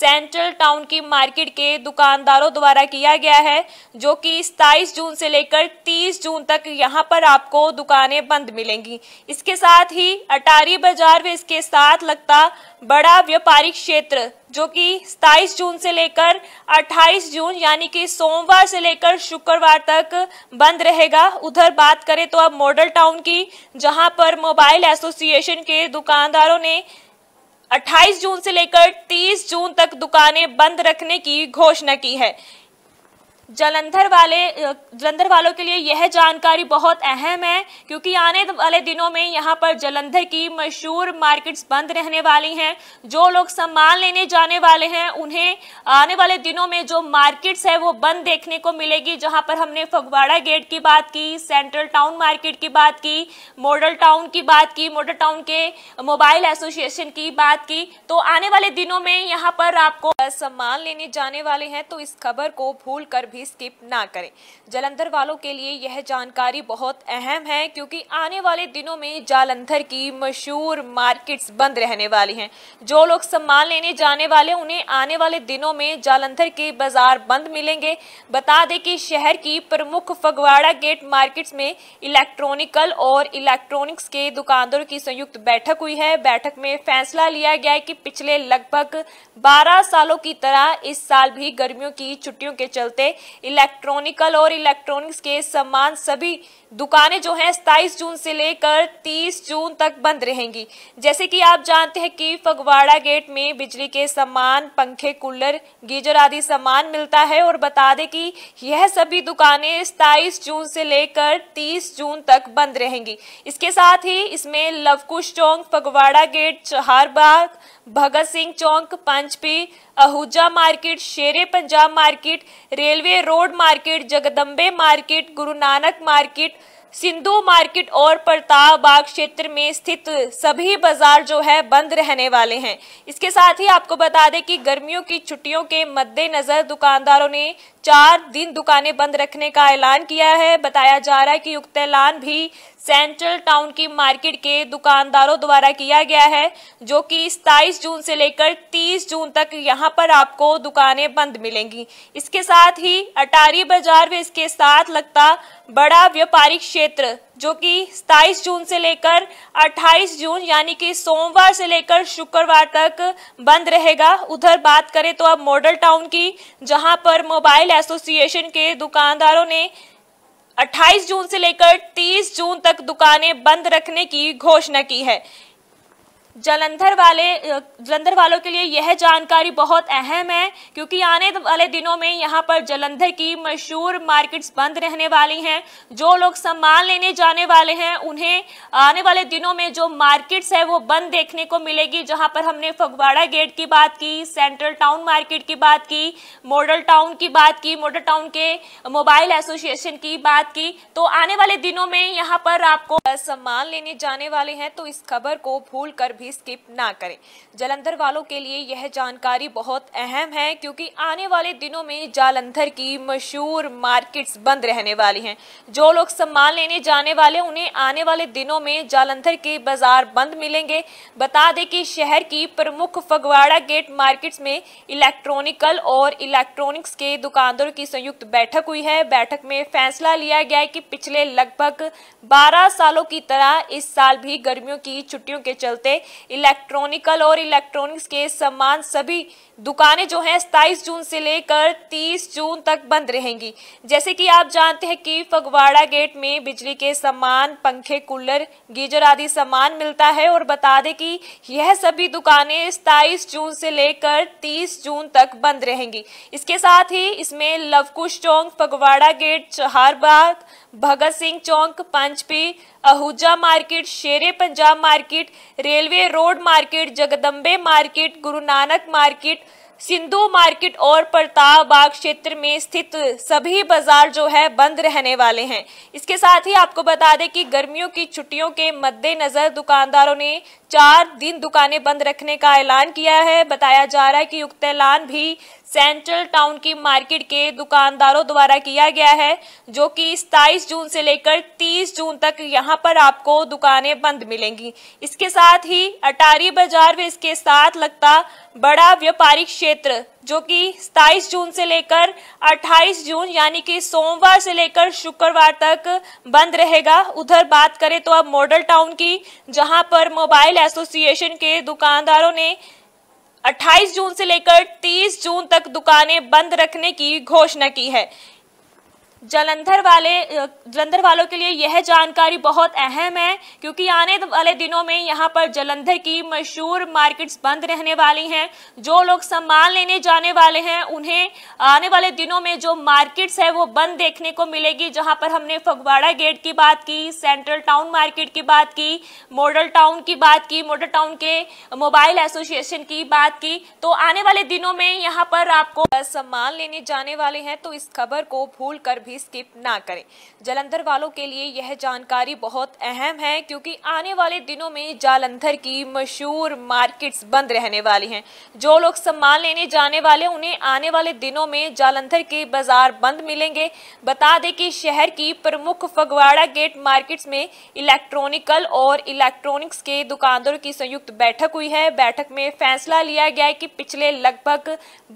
सेंट्रल टाउन की मार्केट के दुकानदारों द्वारा किया गया है जो कि सताईस जून से लेकर 30 जून तक यहां पर आपको दुकानें बंद मिलेंगी इसके साथ ही अटारी बाजार व इसके साथ लगता बड़ा व्यापारिक क्षेत्र जो कि 27 जून से लेकर 28 जून यानी कि सोमवार से लेकर शुक्रवार तक बंद रहेगा उधर बात करें तो अब मॉडल टाउन की जहां पर मोबाइल एसोसिएशन के दुकानदारों ने 28 जून से लेकर 30 जून तक दुकानें बंद रखने की घोषणा की है जलंधर वाले जलंधर वालों के लिए यह जानकारी बहुत अहम है क्योंकि आने वाले दिनों में यहाँ पर जलंधर की मशहूर मार्केट्स बंद रहने वाली हैं जो लोग सामान लेने जाने वाले हैं उन्हें आने वाले दिनों में जो मार्केट्स है वो बंद देखने को मिलेगी जहाँ पर हमने फगवाड़ा गेट की बात की सेंट्रल टाउन मार्केट की बात की मॉडल टाउन की बात की मॉडल टाउन के मोबाइल एसोसिएशन की बात की तो आने वाले दिनों में यहाँ पर आपको सम्मान लेने जाने वाले हैं तो इस खबर को भूल कर भी भी स्किप ना करें जालंधर वालों के लिए यह जानकारी बहुत अहम है क्योंकि आने वाले दिनों में जालंधर की मशहूर मार्केट्स बंद रहने वाली हैं जो लोग सम्मान लेने जाने वाले उन्हें आने वाले दिनों में जालंधर के बाजार बंद मिलेंगे बता दें कि शहर की प्रमुख फगवाड़ा गेट मार्केट्स में इलेक्ट्रॉनिकल और इलेक्ट्रॉनिक्स के दुकानदारों की संयुक्त बैठक हुई है बैठक में फैसला लिया गया है कि पिछले लगभग 12 सालों की तरह इस साल भी गर्मियों की छुट्टियों के चलते इलेक्ट्रॉनिकल और इलेक्ट्रॉनिक्स के समान सभी दुकानें जो हैं 27 जून से लेकर 30 जून तक बंद रहेंगी जैसे कि आप जानते हैं कि फगवाड़ा गेट में बिजली के सामान पंखे कूलर गीजर आदि सामान मिलता है और बता दें कि यह सभी दुकानें 27 जून से लेकर 30 जून तक बंद रहेंगी इसके साथ ही इसमें लवकुश चौक फगवाड़ा गेट चहारबाग भगत सिंह चौक पंचपी Ahuja market Shere Punjab market railway road market Jagdambe market Guru Nanak market Sindhu market और प्रताप बाग क्षेत्र में स्थित सभी बाजार जो है बंद रहने वाले हैं इसके साथ ही आपको बता दें कि गर्मियों की छुट्टियों के मद्देनजर दुकानदारों ने चार दिन दुकानें बंद रखने का ऐलान किया है बताया जा रहा है कि उक्त ऐलान भी सेंट्रल टाउन की मार्केट के दुकानदारों द्वारा किया गया है जो कि सताईस जून से लेकर 30 जून तक यहां पर आपको दुकानें बंद मिलेंगी इसके साथ ही अटारी बाजार व इसके साथ लगता बड़ा व्यापारिक क्षेत्र जो कि 27 जून से लेकर 28 जून यानी कि सोमवार से लेकर शुक्रवार तक बंद रहेगा उधर बात करें तो अब मॉडल टाउन की जहां पर मोबाइल एसोसिएशन के दुकानदारों ने 28 जून से लेकर 30 जून तक दुकानें बंद रखने की घोषणा की है जलंधर वाले जलंधर वालों के लिए यह जानकारी बहुत अहम है क्योंकि आने वाले दिनों में यहाँ पर जलंधर की मशहूर मार्केट्स बंद रहने वाली हैं जो लोग सामान लेने जाने वाले हैं उन्हें आने वाले दिनों में जो मार्केट्स है वो बंद देखने को मिलेगी जहाँ पर हमने फगवाड़ा गेट की बात की सेंट्रल टाउन मार्केट की बात की मॉडल टाउन की बात की मॉडल टाउन के मोबाइल एसोसिएशन की बात की तो आने वाले दिनों में यहाँ पर आपको सामान लेने जाने वाले हैं तो इस खबर को भूल कर भी भी स्किप ना करें जालंधर वालों के लिए यह जानकारी बहुत अहम है क्योंकि आने वाले दिनों में जालंधर की मशहूर मार्केट्स बंद रहने वाली हैं जो लोग सम्मान लेने जाने वाले उन्हें आने वाले दिनों में जालंधर के बाजार बंद मिलेंगे बता दें कि शहर की प्रमुख फगवाड़ा गेट मार्केट्स में इलेक्ट्रॉनिकल और इलेक्ट्रॉनिक्स के दुकानदारों की संयुक्त बैठक हुई है बैठक में फैसला लिया गया है कि पिछले लगभग 12 सालों की तरह इस साल भी गर्मियों की छुट्टियों के चलते इलेक्ट्रॉनिकल और इलेक्ट्रॉनिक्स के सामान सभी दुकानें जो हैं सताईस जून से लेकर 30 जून तक बंद रहेंगी जैसे कि आप जानते हैं कि फगवाड़ा गेट में बिजली के सामान पंखे कूलर गीजर आदि सामान मिलता है और बता दें कि यह सभी दुकानें सताईस जून से लेकर तीस जून तक बंद रहेंगी इसके साथ ही इसमें लवकुश चौक फगवाड़ा गेट चहारबाग भगत सिंह चौंक पंचपी Ahuja market Shere Punjab market railway road market Jagdambe market Guru Nanak market Sindhu market और प्रताप बाग क्षेत्र में स्थित सभी बाजार जो है बंद रहने वाले हैं इसके साथ ही आपको बता दें कि गर्मियों की छुट्टियों के मद्देनजर दुकानदारों ने चार दिन दुकानें बंद रखने का ऐलान किया है बताया जा रहा है कि उक्त ऐलान भी सेंट्रल टाउन की मार्केट के दुकानदारों द्वारा किया गया है जो कि सताईस जून से लेकर 30 जून तक यहां पर आपको दुकानें बंद मिलेंगी इसके साथ ही अटारी बाजार में इसके साथ लगता बड़ा व्यापारिक क्षेत्र जो कि सताईस जून से लेकर 28 जून यानी कि सोमवार से लेकर शुक्रवार तक बंद रहेगा उधर बात करें तो अब मॉडल टाउन की जहां पर मोबाइल एसोसिएशन के दुकानदारों ने 28 जून से लेकर 30 जून तक दुकानें बंद रखने की घोषणा की है जलंधर वाले जलंधर वालों के लिए यह जानकारी बहुत अहम है क्योंकि आने वाले दिनों में यहाँ पर जलंधर की मशहूर मार्केट्स बंद रहने वाली हैं जो लोग सामान लेने जाने वाले हैं उन्हें आने वाले दिनों में जो मार्केट्स है वो बंद देखने को मिलेगी जहाँ पर हमने फगवाड़ा गेट की बात की सेंट्रल टाउन मार्केट की बात की मॉडल टाउन की बात की मॉडल टाउन के मोबाइल एसोसिएशन की बात की तो आने वाले दिनों में यहाँ पर आपको सामान लेने जाने वाले हैं तो इस खबर को भूल कर भी भी स्किप ना करें जालंधर वालों के लिए यह जानकारी बहुत अहम है क्योंकि आने वाले दिनों में जालंधर की मशहूर मार्केट्स बंद रहने वाली हैं जो लोग सामान लेने जाने वाले उन्हें आने वाले दिनों में जालंधर के बाजार बंद मिलेंगे बता दें कि शहर की प्रमुख फगवाड़ा गेट मार्केट्स में इलेक्ट्रॉनिकल और इलेक्ट्रॉनिक्स के दुकानदारों की संयुक्त बैठक हुई है बैठक में फैसला लिया गया है कि पिछले लगभग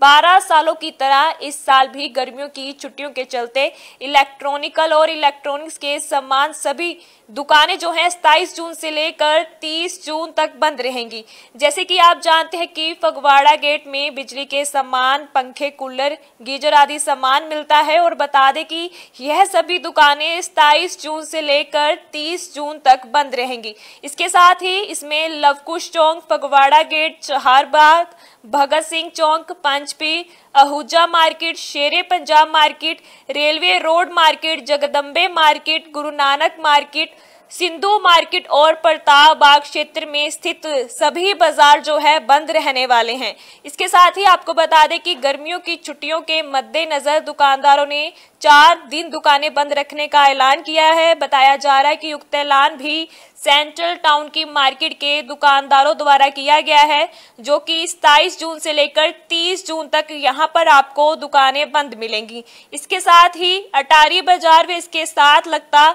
12 सालों की तरह इस साल भी गर्मियों की छुट्टियों के चलते इलेक्ट्रॉनिकल और इलेक्ट्रॉनिक्स के सामान सभी दुकानें जो हैं सताईस जून से लेकर 30 जून तक बंद रहेंगी जैसे कि आप जानते हैं कि फगवाड़ा गेट में बिजली के सामान पंखे कूलर गीजर आदि सामान मिलता है और बता दें कि यह सभी दुकानें सताईस जून से लेकर 30 जून तक बंद रहेंगी इसके साथ ही इसमें लवकुश चौक फगवाड़ा गेट चहारबाग भगत सिंह चौंक पंचपी Ahuja market Shere Punjab market railway road market Jagdambe market Guru Nanak market Sindhu market और प्रताप बाग क्षेत्र में स्थित सभी बाजार जो है बंद रहने वाले हैं इसके साथ ही आपको बता दें कि गर्मियों की छुट्टियों के मद्देनज़र दुकानदारों ने चार दिन दुकानें बंद रखने का ऐलान किया है बताया जा रहा है कि युक्त ऐलान भी सेंट्रल टाउन की मार्केट के दुकानदारों द्वारा किया गया है जो कि सताईस जून से लेकर 30 जून तक यहां पर आपको दुकानें बंद मिलेंगी इसके साथ ही अटारी बाजार व इसके साथ लगता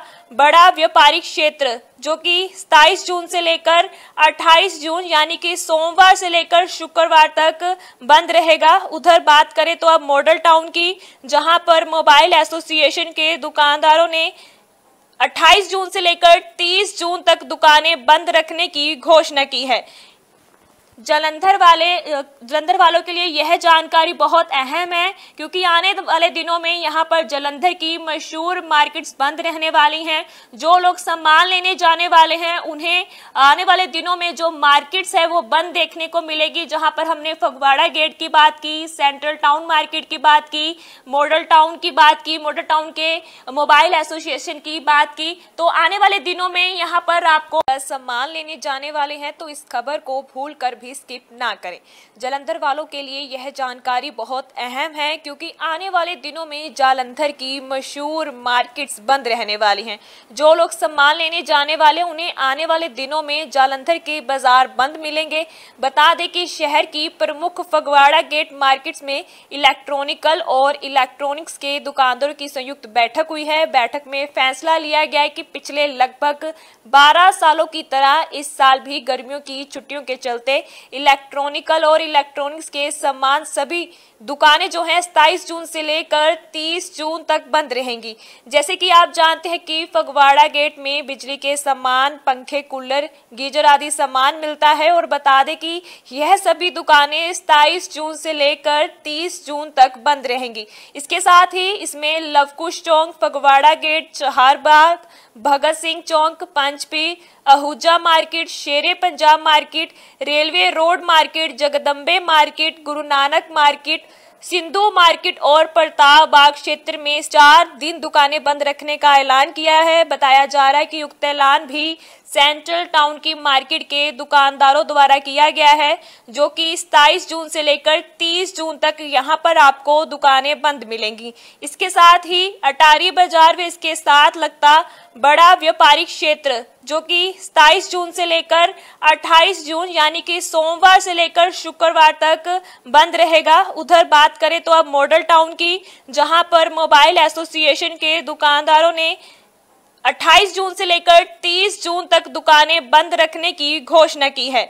बड़ा व्यापारिक क्षेत्र जो कि 27 जून से लेकर 28 जून यानी कि सोमवार से लेकर शुक्रवार तक बंद रहेगा उधर बात करें तो अब मॉडल टाउन की जहां पर मोबाइल एसोसिएशन के दुकानदारों ने 28 जून से लेकर 30 जून तक दुकानें बंद रखने की घोषणा की है जलंधर वाले जलंधर वालों के लिए यह जानकारी बहुत अहम है क्योंकि आने वाले दिनों में यहाँ पर जलंधर की मशहूर मार्केट्स बंद रहने वाली हैं जो लोग सामान लेने जाने वाले हैं उन्हें आने वाले दिनों में जो मार्केट्स है वो बंद देखने को मिलेगी जहाँ पर हमने फगवाड़ा गेट की बात की सेंट्रल टाउन मार्केट की बात की मॉडल टाउन की बात की मॉडल टाउन के मोबाइल एसोसिएशन की बात की तो आने वाले दिनों में यहाँ पर आपको सम्मान लेने जाने वाले हैं तो इस खबर को भूल कर कभी स्किप ना करें जालंधर वालों के लिए यह जानकारी बहुत अहम है क्योंकि आने वाले दिनों में जालंधर की मशहूर मार्केट्स बंद रहने वाली हैं जो लोग सम्मान लेने जाने वाले उन्हें आने वाले दिनों में जालंधर के बाजार बंद मिलेंगे बता दें कि शहर की प्रमुख फगवाड़ा गेट मार्केट्स में इलेक्ट्रॉनिकल और इलेक्ट्रॉनिक्स के दुकानदारों की संयुक्त बैठक हुई है बैठक में फैसला लिया गया है कि पिछले लगभग 12 सालों की तरह इस साल भी गर्मियों की छुट्टियों के चलते इलेक्ट्रॉनिकल और इलेक्ट्रॉनिक्स के समान सभी दुकानें जो हैं सताईस जून से लेकर तीस जून तक बंद रहेंगी जैसे कि आप जानते हैं कि फगवाड़ा गेट में बिजली के सामान पंखे कूलर गीजर आदि सामान मिलता है और बता दें कि यह सभी दुकानें सताईस जून से लेकर तीस जून तक बंद रहेंगी इसके साथ ही इसमें लवकुश चौक फगवाड़ा गेट चहारबाग भगत सिंह चौक पंचपी Ahuja market Shere Punjab market railway road market Jagdambe market Guru Nanak market Sindhu market और प्रताप बाग क्षेत्र में चार दिन दुकानें बंद रखने का ऐलान किया है बताया जा रहा है कि युक्त ऐलान भी सेंट्रल टाउन की मार्केट के दुकानदारों द्वारा किया गया है जो कि सताईस जून से लेकर 30 जून तक यहां पर आपको दुकानें बंद मिलेंगी इसके साथ ही अटारी बाजार व इसके साथ लगता बड़ा व्यापारिक क्षेत्र जो कि 27 जून से लेकर 28 जून यानी कि सोमवार से लेकर शुक्रवार तक बंद रहेगा उधर बात करें तो अब मॉडल टाउन की जहां पर मोबाइल एसोसिएशन के दुकानदारों ने 28 जून से लेकर 30 जून तक दुकानें बंद रखने की घोषणा की है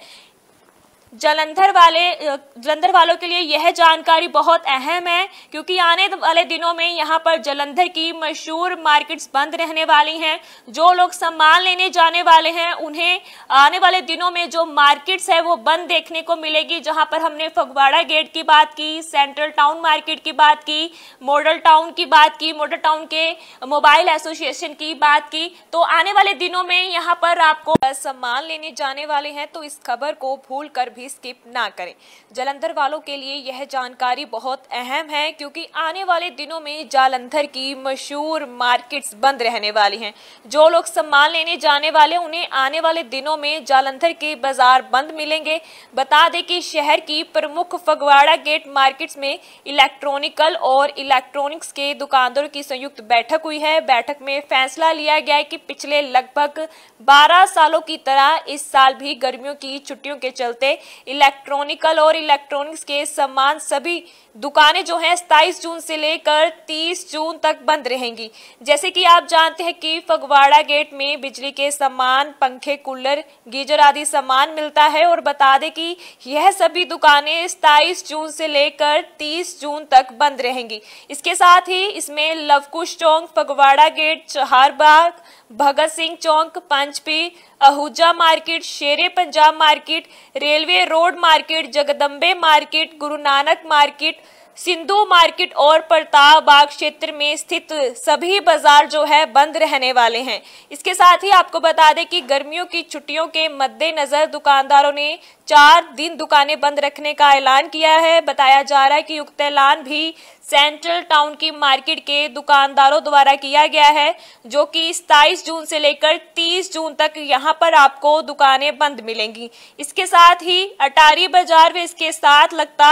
जलंधर वाले जलंधर वालों के लिए यह जानकारी बहुत अहम है क्योंकि आने वाले दिनों में यहाँ पर जलंधर की मशहूर मार्केट्स बंद रहने वाली हैं जो लोग सामान लेने जाने वाले हैं उन्हें आने वाले दिनों में जो मार्केट्स है वो बंद देखने को मिलेगी जहाँ पर हमने फगवाड़ा गेट की बात की सेंट्रल टाउन मार्केट की बात की मॉडल टाउन की बात की मॉडल टाउन के मोबाइल एसोसिएशन की बात की तो आने वाले दिनों में यहाँ पर आपको सम्मान लेने जाने वाले हैं तो इस खबर को भूल कर भी भी स्किप ना करें जालंधर वालों के लिए यह जानकारी बहुत अहम है क्योंकि आने वाले दिनों में जालंधर की मशहूर मार्केट्स बंद रहने वाली हैं जो लोग सम्मान लेने जाने वाले उन्हें आने वाले दिनों में जालंधर के बाजार बंद मिलेंगे बता दें कि शहर की प्रमुख फगवाड़ा गेट मार्केट्स में इलेक्ट्रॉनिकल और इलेक्ट्रॉनिक्स के दुकानदारों की संयुक्त बैठक हुई है बैठक में फैसला लिया गया है कि पिछले लगभग 12 सालों की तरह इस साल भी गर्मियों की छुट्टियों के चलते इलेक्ट्रॉनिकल और इलेक्ट्रॉनिक्स के समान सभी दुकानें जो हैं सताईस जून से लेकर तीस जून तक बंद रहेंगी जैसे कि आप जानते हैं कि फगवाड़ा गेट में बिजली के सामान पंखे कूलर गीजर आदि सामान मिलता है और बता दें कि यह सभी दुकानें सताईस जून से लेकर तीस जून तक बंद रहेंगी इसके साथ ही इसमें लवकुश चौक फगवाड़ा गेट चहारबाग भगत सिंह चौक पंचपी Ahuja market Shere Punjab market railway road market Jagdambe market Guru Nanak market Sindhu market और प्रताप बाग क्षेत्र में स्थित सभी बाजार जो है बंद रहने वाले हैं इसके साथ ही आपको बता दें कि गर्मियों की छुट्टियों के मद्देनजर दुकानदारों ने चार दिन दुकानें बंद रखने का ऐलान किया है बताया जा रहा है कि युक्त ऐलान भी सेंट्रल टाउन की मार्केट के दुकानदारों द्वारा किया गया है जो कि सताईस जून से लेकर 30 जून तक यहां पर आपको दुकानें बंद मिलेंगी इसके साथ ही अटारी बाजार व इसके साथ लगता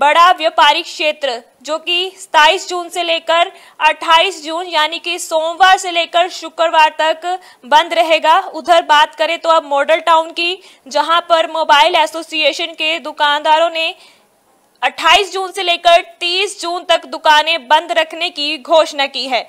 बड़ा व्यापारिक क्षेत्र जो कि सताईस जून से लेकर 28 जून यानी कि सोमवार से लेकर शुक्रवार तक बंद रहेगा उधर बात करें तो अब मॉडल टाउन की जहां पर मोबाइल एसोसिएशन के दुकानदारों ने 28 जून से लेकर 30 जून तक दुकानें बंद रखने की घोषणा की है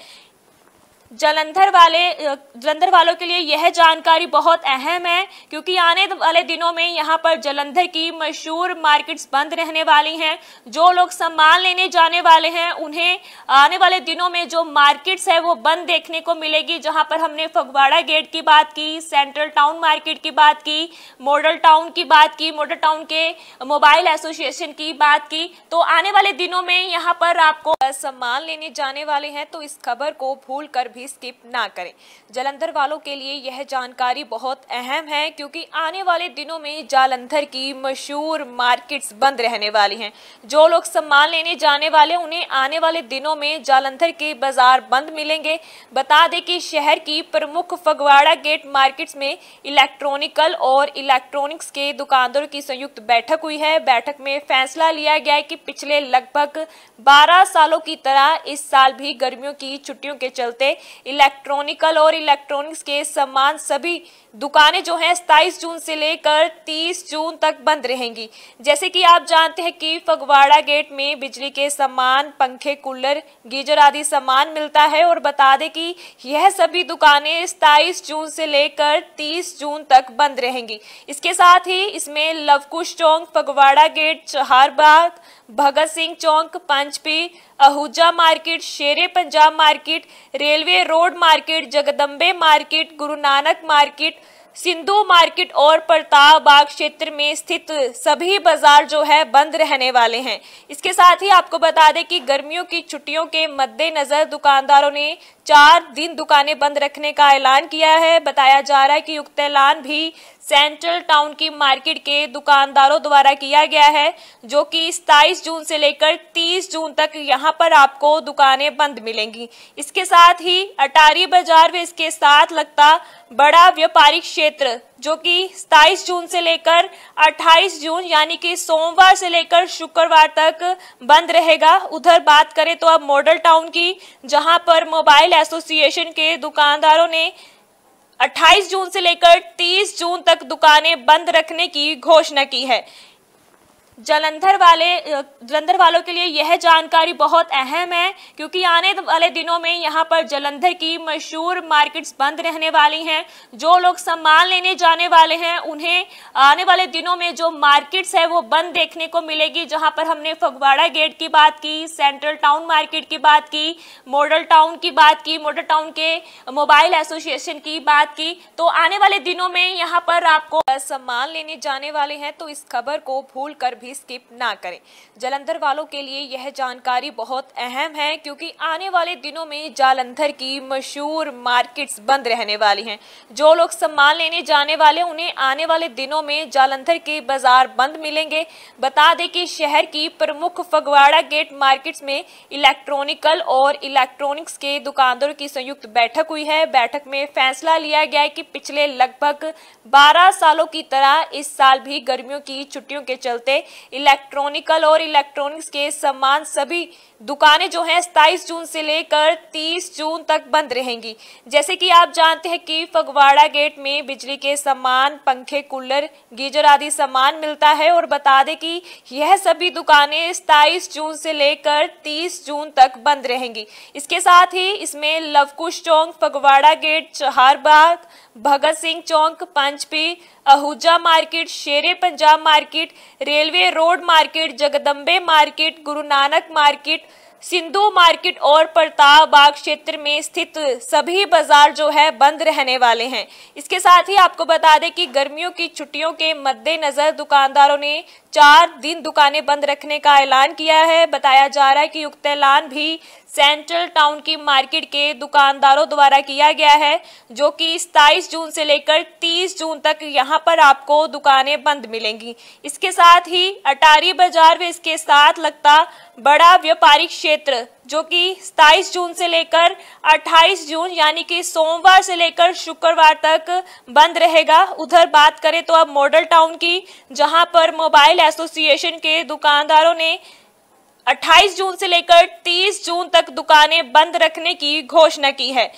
जलंधर वाले जलंधर वालों के लिए यह जानकारी बहुत अहम है क्योंकि आने वाले दिनों में यहाँ पर जलंधर की मशहूर मार्केट्स बंद रहने वाली हैं जो लोग सामान लेने जाने वाले हैं उन्हें आने वाले दिनों में जो मार्केट्स है वो बंद देखने को मिलेगी जहाँ पर हमने फगवाड़ा गेट की बात की सेंट्रल टाउन मार्केट की बात की मॉडल टाउन की बात की मॉडल टाउन के मोबाइल एसोसिएशन की बात की तो आने वाले दिनों में यहाँ पर आपको सम्मान लेने जाने वाले हैं तो इस खबर को भूल कर भी भी स्किप ना करें जालंधर वालों के लिए यह जानकारी बहुत अहम है क्योंकि आने वाले दिनों में जालंधर की मशहूर मार्केट्स बंद रहने वाली हैं जो लोग सम्मान लेने जाने वाले उन्हें आने वाले दिनों में जालंधर के बाजार बंद मिलेंगे बता दें कि शहर की प्रमुख फगवाड़ा गेट मार्केट्स में इलेक्ट्रॉनिकल और इलेक्ट्रॉनिक्स के दुकानदारों की संयुक्त बैठक हुई है बैठक में फैसला लिया गया है कि पिछले लगभग 12 सालों की तरह इस साल भी गर्मियों की छुट्टियों के चलते इलेक्ट्रॉनिकल और इलेक्ट्रॉनिक्स के सामान सभी दुकानें जो हैं सताईस जून से लेकर 30 जून तक बंद रहेंगी जैसे कि आप जानते हैं कि फगवाड़ा गेट में बिजली के सामान पंखे कूलर गीजर आदि सामान मिलता है और बता दें कि यह सभी दुकानें सताईस जून से लेकर तीस जून तक बंद रहेंगी इसके साथ ही इसमें लवकुश चौक फगवाड़ा गेट चहारबाग भगत सिंह चौंक पंचपी Ahuja market Shere Punjab market railway road market Jagdambe market Guru Nanak market Sindhu market और प्रताप बाग क्षेत्र में स्थित सभी बाजार जो है बंद रहने वाले हैं इसके साथ ही आपको बता दें कि गर्मियों की छुट्टियों के मद्देनजर दुकानदारों ने चार दिन दुकानें बंद रखने का ऐलान किया है बताया जा रहा है कि युक्त ऐलान भी सेंट्रल टाउन की मार्केट के दुकानदारों द्वारा किया गया है जो कि सताईस जून से लेकर 30 जून तक यहां पर आपको दुकानें बंद मिलेंगी इसके साथ ही अटारी बाजार व इसके साथ लगता बड़ा व्यापारिक क्षेत्र जो कि 27 जून से लेकर 28 जून यानी कि सोमवार से लेकर शुक्रवार तक बंद रहेगा उधर बात करें तो अब मॉडल टाउन की जहां पर मोबाइल एसोसिएशन के दुकानदारों ने 28 जून से लेकर 30 जून तक दुकानें बंद रखने की घोषणा की है जलंधर वाले जलंधर वालों के लिए यह जानकारी बहुत अहम है क्योंकि आने वाले दिनों में यहाँ पर जलंधर की मशहूर मार्केट्स बंद रहने वाली हैं जो लोग सामान लेने जाने वाले हैं उन्हें आने वाले दिनों में जो मार्केट्स है वो बंद देखने को मिलेगी जहाँ पर हमने फगवाड़ा गेट की बात की सेंट्रल टाउन मार्केट की बात की मॉडल टाउन की बात की मॉडल टाउन के मोबाइल एसोसिएशन की बात की तो आने वाले दिनों में यहाँ पर आपको सामान लेने जाने वाले हैं तो इस खबर को भूल कर भी भी स्किप ना करें जालंधर वालों के लिए यह जानकारी बहुत अहम है क्योंकि आने वाले दिनों में जालंधर की मशहूर मार्केट्स बंद रहने वाली हैं जो लोग सम्मान लेने जाने वाले उन्हें आने वाले दिनों में जालंधर के बाजार बंद मिलेंगे बता दें कि शहर की प्रमुख फगवाड़ा गेट मार्केट्स में इलेक्ट्रॉनिकल और इलेक्ट्रॉनिक्स के दुकानदारों की संयुक्त बैठक हुई है बैठक में फैसला लिया गया है कि पिछले लगभग 12 सालों की तरह इस साल भी गर्मियों की छुट्टियों के चलते इलेक्ट्रॉनिकल और इलेक्ट्रॉनिक्स के समान सभी दुकानें जो हैं सताईस जून से लेकर 30 जून तक बंद रहेंगी जैसे कि आप जानते हैं कि फगवाड़ा गेट में बिजली के सामान पंखे कूलर गीजर आदि सामान मिलता है और बता दें कि यह सभी दुकानें सताईस जून से लेकर 30 जून तक बंद रहेंगी इसके साथ ही इसमें लवकुश चौक फगवाड़ा गेट चहारबाग भगत सिंह चौक पंचपी Ahuja market Shere Punjab market railway road market Jagdambe market Guru Nanak market Sindhu market और प्रताप बाग क्षेत्र में स्थित सभी बाजार जो है बंद रहने वाले हैं इसके साथ ही आपको बता दें कि गर्मियों की छुट्टियों के मद्देनजर दुकानदारों ने चार दिन दुकानें बंद रखने का ऐलान किया है बताया जा रहा है कि उक्त ऐलान भी सेंट्रल टाउन की मार्केट के दुकानदारों द्वारा किया गया है जो कि सताईस जून से लेकर 30 जून तक यहां पर आपको दुकानें बंद मिलेंगी इसके साथ ही अटारी बाजार में इसके साथ लगता बड़ा व्यापारिक क्षेत्र जो कि सताईस जून से लेकर 28 जून यानी कि सोमवार से लेकर शुक्रवार तक बंद रहेगा उधर बात करें तो अब मॉडल टाउन की जहां पर मोबाइल एसोसिएशन के दुकानदारों ने 28 जून से लेकर 30 जून तक दुकानें बंद रखने की घोषणा की है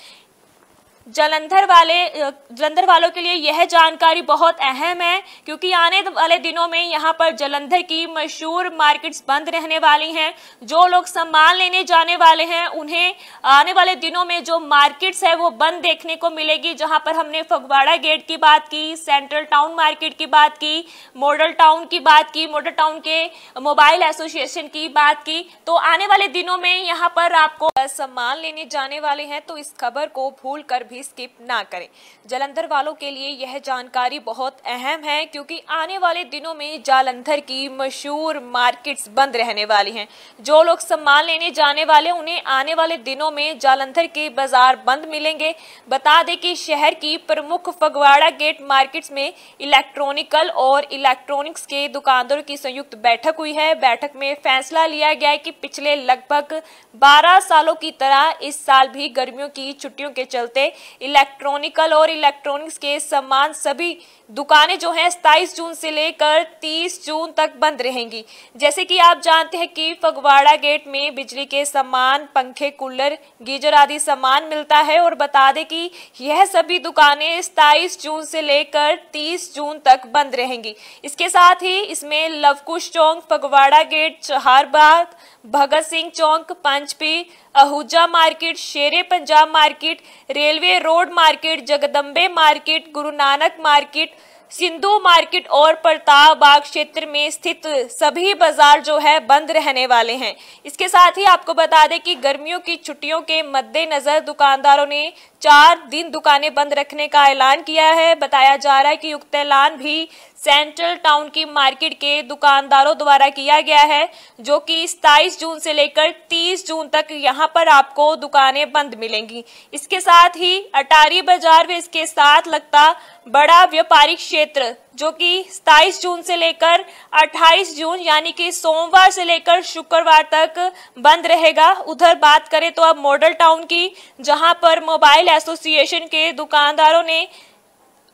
जलंधर वाले जलंधर वालों के लिए यह जानकारी बहुत अहम है क्योंकि आने वाले दिनों में यहाँ पर जलंधर की मशहूर मार्केट्स बंद रहने वाली हैं जो लोग सामान लेने जाने वाले हैं उन्हें आने वाले दिनों में जो मार्केट्स है वो बंद देखने को मिलेगी जहाँ पर हमने फगवाड़ा गेट की बात की सेंट्रल टाउन मार्केट की बात की मॉडल टाउन की बात की मॉडल टाउन के मोबाइल एसोसिएशन की बात की तो आने वाले दिनों में यहाँ पर आपको सम्मान लेने जाने वाले हैं तो इस खबर को भूल कर भी भी स्किप ना करें जालंधर वालों के लिए यह जानकारी बहुत अहम है क्योंकि आने वाले दिनों में जालंधर की मशहूर मार्केट्स बंद रहने वाली हैं जो लोग सम्मान लेने जाने वाले उन्हें आने वाले दिनों में जालंधर के बाजार बंद मिलेंगे बता दें कि शहर की प्रमुख फगवाड़ा गेट मार्केट्स में इलेक्ट्रॉनिकल और इलेक्ट्रॉनिक्स के दुकानदारों की संयुक्त बैठक हुई है बैठक में फैसला लिया गया है कि पिछले लगभग 12 सालों की तरह इस साल भी गर्मियों की छुट्टियों के चलते इलेक्ट्रॉनिकल और इलेक्ट्रॉनिक्स के समान सभी दुकानें जो हैं सताईस जून से लेकर तीस जून तक बंद रहेंगी जैसे कि आप जानते हैं कि फगवाड़ा गेट में बिजली के सामान पंखे कूलर गीजर आदि सामान मिलता है और बता दें कि यह सभी दुकानें सताईस जून से लेकर तीस जून तक बंद रहेंगी इसके साथ ही इसमें लवकुश चौक फगवाड़ा गेट चहारबाग भगत सिंह चौक पंचपी Ahuja market Shere Punjab market railway road market Jagdambe market Guru Nanak market Sindhu market और प्रताप बाग क्षेत्र में स्थित सभी बाजार जो है बंद रहने वाले हैं इसके साथ ही आपको बता दें कि गर्मियों की छुट्टियों के मद्देनजर दुकानदारों ने चार दिन दुकानें बंद रखने का ऐलान किया है बताया जा रहा है कि युक्त ऐलान भी सेंट्रल टाउन की मार्केट के दुकानदारों द्वारा किया गया है जो कि सताईस जून से लेकर 30 जून तक यहां पर आपको दुकानें बंद मिलेंगी इसके साथ ही अटारी बाजार में इसके साथ लगता बड़ा व्यापारिक क्षेत्र जो कि सताईस जून से लेकर 28 जून यानी कि सोमवार से लेकर शुक्रवार तक बंद रहेगा उधर बात करें तो अब मॉडल टाउन की जहां पर मोबाइल एसोसिएशन के दुकानदारों ने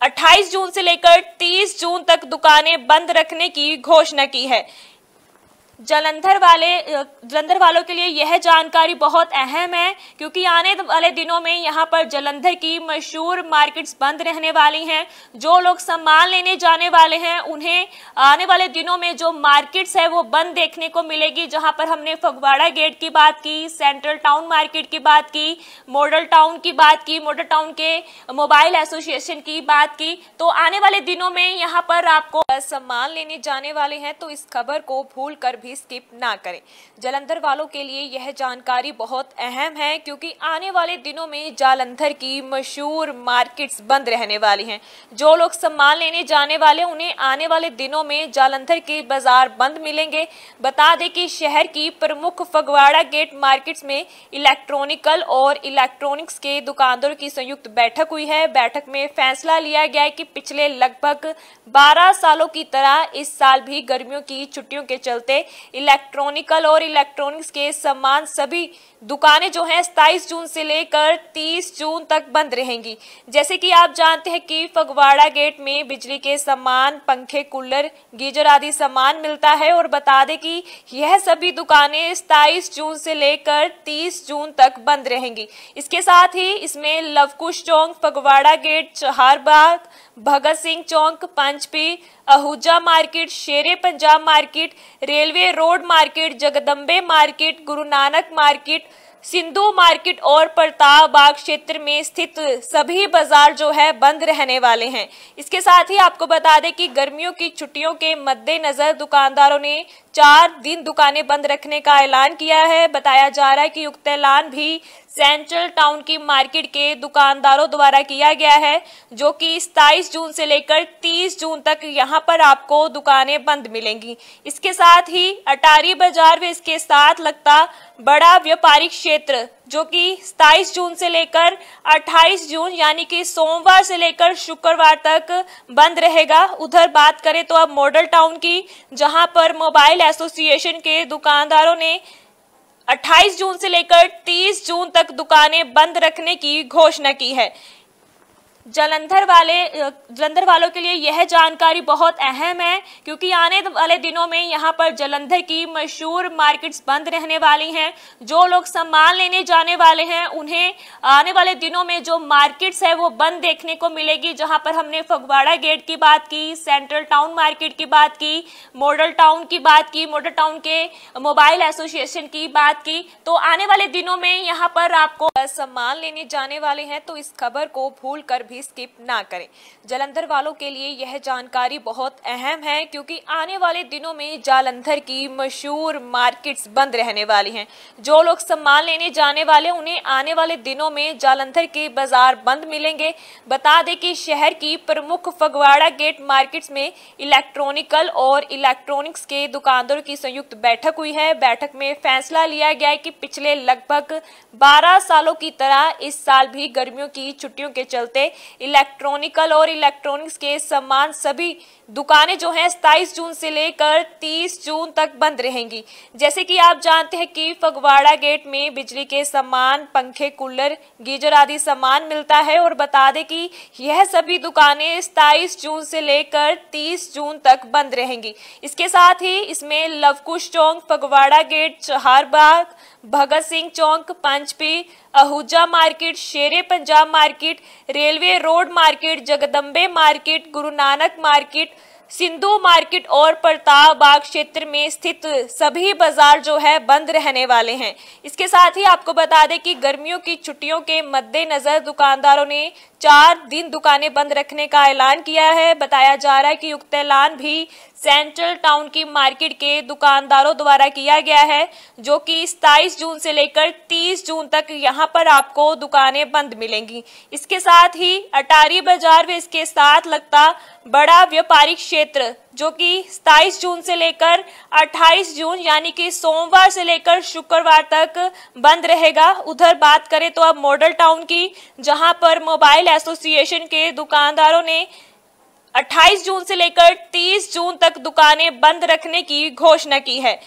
28 जून से लेकर 30 जून तक दुकानें बंद रखने की घोषणा की है जलंधर वाले जलंधर वालों के लिए यह जानकारी बहुत अहम है क्योंकि आने वाले दिनों में यहाँ पर जलंधर की मशहूर मार्केट्स बंद रहने वाली हैं जो लोग सामान लेने जाने वाले हैं उन्हें आने वाले दिनों में जो मार्केट्स है वो बंद देखने को मिलेगी जहाँ पर हमने फगवाड़ा गेट की बात की सेंट्रल टाउन मार्केट की बात की मॉडल टाउन की बात की मॉडल टाउन के मोबाइल एसोसिएशन की बात की तो आने वाले दिनों में यहाँ पर आपको सामान लेने जाने वाले हैं तो इस खबर को भूल कर भी भी स्किप ना करें जालंधर वालों के लिए यह जानकारी बहुत अहम है क्योंकि आने वाले दिनों में जालंधर की मशहूर मार्केट्स बंद रहने वाली हैं जो लोग सम्मान लेने जाने वाले उन्हें आने वाले दिनों में जालंधर के बाजार बंद मिलेंगे बता दें कि शहर की प्रमुख फगवाड़ा गेट मार्केट्स में इलेक्ट्रॉनिकल और इलेक्ट्रॉनिक्स के दुकानदारों की संयुक्त बैठक हुई है बैठक में फैसला लिया गया है कि पिछले लगभग 12 सालों की तरह इस साल भी गर्मियों की छुट्टियों के चलते इलेक्ट्रॉनिकल और इलेक्ट्रॉनिक्स के सामान सभी दुकानें जो हैं सताईस जून से लेकर 30 जून तक बंद रहेंगी जैसे कि आप जानते हैं कि फगवाड़ा गेट में बिजली के सामान पंखे कूलर गीजर आदि सामान मिलता है और बता दें कि यह सभी दुकानें सताईस जून से लेकर 30 जून तक बंद रहेंगी इसके साथ ही इसमें लवकुश चौक फगवाड़ा गेट चहारबाग भगत सिंह चौंक पंचपी Ahuja market Shere Punjab market railway road market Jagdambe market Guru Nanak market Sindhu market और प्रताप बाग क्षेत्र में स्थित सभी बाजार जो है बंद रहने वाले हैं इसके साथ ही आपको बता दें कि गर्मियों की छुट्टियों के मद्देनजर दुकानदारों ने चार दिन दुकानें बंद रखने का ऐलान किया है बताया जा रहा है कि उक्त ऐलान भी सेंट्रल टाउन की मार्केट के दुकानदारों द्वारा किया गया है जो कि सताईस जून से लेकर 30 जून तक यहां पर आपको दुकानें बंद मिलेंगी इसके साथ ही अटारी बाजार व इसके साथ लगता बड़ा व्यापारिक क्षेत्र जो कि 27 जून से लेकर 28 जून यानी कि सोमवार से लेकर शुक्रवार तक बंद रहेगा उधर बात करें तो अब मॉडल टाउन की जहां पर मोबाइल एसोसिएशन के दुकानदारों ने 28 जून से लेकर 30 जून तक दुकानें बंद रखने की घोषणा की है जलंधर वाले जलंधर वालों के लिए यह जानकारी बहुत अहम है क्योंकि आने वाले दिनों में यहाँ पर जलंधर की मशहूर मार्केट्स बंद रहने वाली हैं जो लोग सामान लेने जाने वाले हैं उन्हें आने वाले दिनों में जो मार्केट्स है वो बंद देखने को मिलेगी जहाँ पर हमने फगवाड़ा गेट की बात की सेंट्रल टाउन मार्केट की बात की मॉडल टाउन की बात की मॉडल टाउन के मोबाइल एसोसिएशन की बात की तो आने वाले दिनों में यहाँ पर आपको का सम्मान लेने जाने वाले हैं तो इस खबर को भूल कर भी स्किप ना करें जालंधर वालों के लिए यह जानकारी बहुत अहम है क्योंकि आने वाले दिनों में जालंधर की मशहूर मार्केट्स बंद रहने वाली हैं जो लोग सम्मान लेने जाने वाले उन्हें आने वाले दिनों में जालंधर के बाजार बंद मिलेंगे बता दें कि शहर की प्रमुख फगवाड़ा गेट मार्केट्स में इलेक्ट्रॉनिकल और इलेक्ट्रॉनिक्स के दुकानदारों की संयुक्त बैठक हुई है बैठक में फैसला लिया गया कि पिछले लगभग बारह सालों सालों की तरह इस साल भी गर्मियों की छुट्टियों के चलते इलेक्ट्रॉनिकल और इलेक्ट्रॉनिक्स के सामान सभी दुकानें जो हैं सताईस जून से लेकर 30 जून तक बंद रहेंगी जैसे कि आप जानते हैं कि फगवाड़ा गेट में बिजली के सामान पंखे कूलर गीजर आदि सामान मिलता है और बता दें कि यह सभी दुकानें सताईस जून से लेकर 30 जून तक बंद रहेंगी इसके साथ ही इसमें लवकुश चौक फगवाड़ा गेट चहारबाग भगत सिंह चौंक पंचपी Ahuja market Shere Punjab market railway road market Jagdambe market Guru Nanak market Sindhu market और प्रताप बाग क्षेत्र में स्थित सभी बाजार जो है बंद रहने वाले हैं इसके साथ ही आपको बता दें कि गर्मियों की छुट्टियों के मद्देनजर दुकानदारों ने चार दिन दुकानें बंद रखने का ऐलान किया है बताया जा रहा है कि युक्त ऐलान भी सेंट्रल टाउन की मार्केट के दुकानदारों द्वारा किया गया है जो कि सताईस जून से लेकर तीस जून तक यहाँ पर आपको दुकानें बंद मिलेंगी इसके साथ ही अटारी बाजार व इसके साथ लगता बड़ा व्यापारिक क्षेत्र जो कि 27 जून से लेकर 28 जून यानी कि सोमवार से लेकर शुक्रवार तक बंद रहेगा उधर बात करें तो अब मॉडल टाउन की जहां पर मोबाइल एसोसिएशन के दुकानदारों ने 28 जून से लेकर 30 जून तक दुकानें बंद रखने की घोषणा की है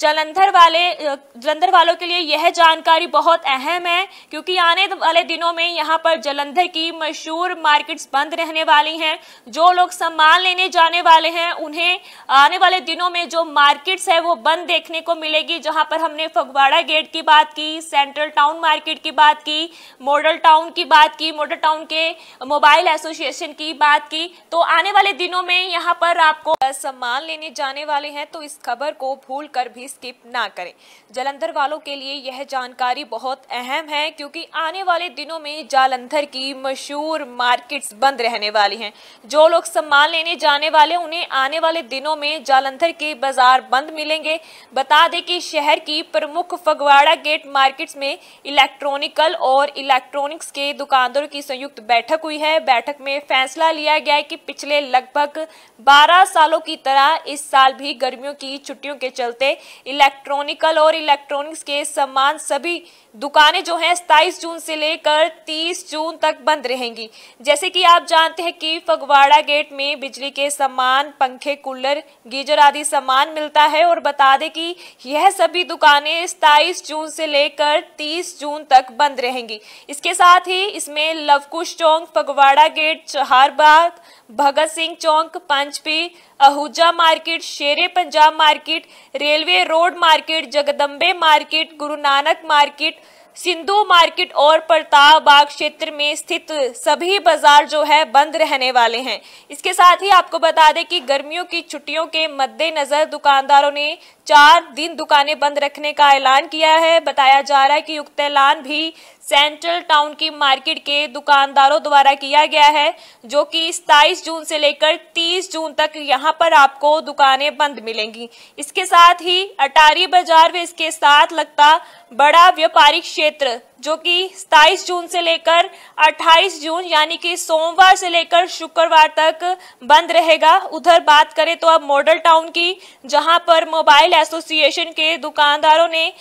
जलंधर वाले जलंधर वालों के लिए यह जानकारी बहुत अहम है क्योंकि आने वाले दिनों में यहाँ पर जलंधर की मशहूर मार्केट्स बंद रहने वाली हैं जो लोग सामान लेने जाने वाले हैं उन्हें आने वाले दिनों में जो मार्केट्स है वो बंद देखने को मिलेगी जहाँ पर हमने फगवाड़ा गेट की बात की सेंट्रल टाउन मार्केट की बात की मॉडल टाउन की बात की मॉडल टाउन के मोबाइल एसोसिएशन की बात की तो आने वाले दिनों में यहाँ पर आपको सामान लेने जाने वाले हैं तो इस खबर को भूल कर भी भी स्किप ना करें जालंधर वालों के लिए यह जानकारी बहुत अहम है क्योंकि आने वाले दिनों में जालंधर की मशहूर मार्केट्स बंद रहने वाली हैं जो लोग सम्मान लेने जाने वाले उन्हें आने वाले दिनों में जालंधर के बाजार बंद मिलेंगे बता दें कि शहर की प्रमुख फगवाड़ा गेट मार्केट्स में इलेक्ट्रॉनिकल और इलेक्ट्रॉनिक्स के दुकानदारों की संयुक्त बैठक हुई है बैठक में फैसला लिया गया है कि पिछले लगभग 12 सालों की तरह इस साल भी गर्मियों की छुट्टियों के चलते इलेक्ट्रॉनिकल और इलेक्ट्रॉनिक्स के समान सभी दुकानें जो हैं सताईस जून से लेकर तीस जून तक बंद रहेंगी जैसे कि आप जानते हैं कि फगवाड़ा गेट में बिजली के सामान पंखे कूलर गीजर आदि सामान मिलता है और बता दें कि यह सभी दुकानें सताईस जून से लेकर तीस जून तक बंद रहेंगी इसके साथ ही इसमें लवकुश चौक फगवाड़ा गेट चहारबाग भगत सिंह चौक पंचपी Ahuja market Shere Punjab market railway road market Jagdambe market Guru Nanak market Sindhu market और प्रताप बाग क्षेत्र में स्थित सभी बाजार जो है बंद रहने वाले हैं इसके साथ ही आपको बता दें कि गर्मियों की छुट्टियों के मद्देनज़र दुकानदारों ने चार दिन दुकानें बंद रखने का ऐलान किया है बताया जा रहा है कि युक्त ऐलान भी सेंट्रल टाउन की मार्केट के दुकानदारों द्वारा किया गया है जो कि सताईस जून से लेकर 30 जून तक यहां पर आपको दुकानें बंद मिलेंगी इसके साथ ही अटारी बाजार व इसके साथ लगता बड़ा व्यापारिक क्षेत्र जो कि 27 जून से लेकर 28 जून यानी कि सोमवार से लेकर शुक्रवार तक बंद रहेगा उधर बात करें तो अब मॉडल टाउन की जहां पर मोबाइल एसोसिएशन के दुकानदारों ने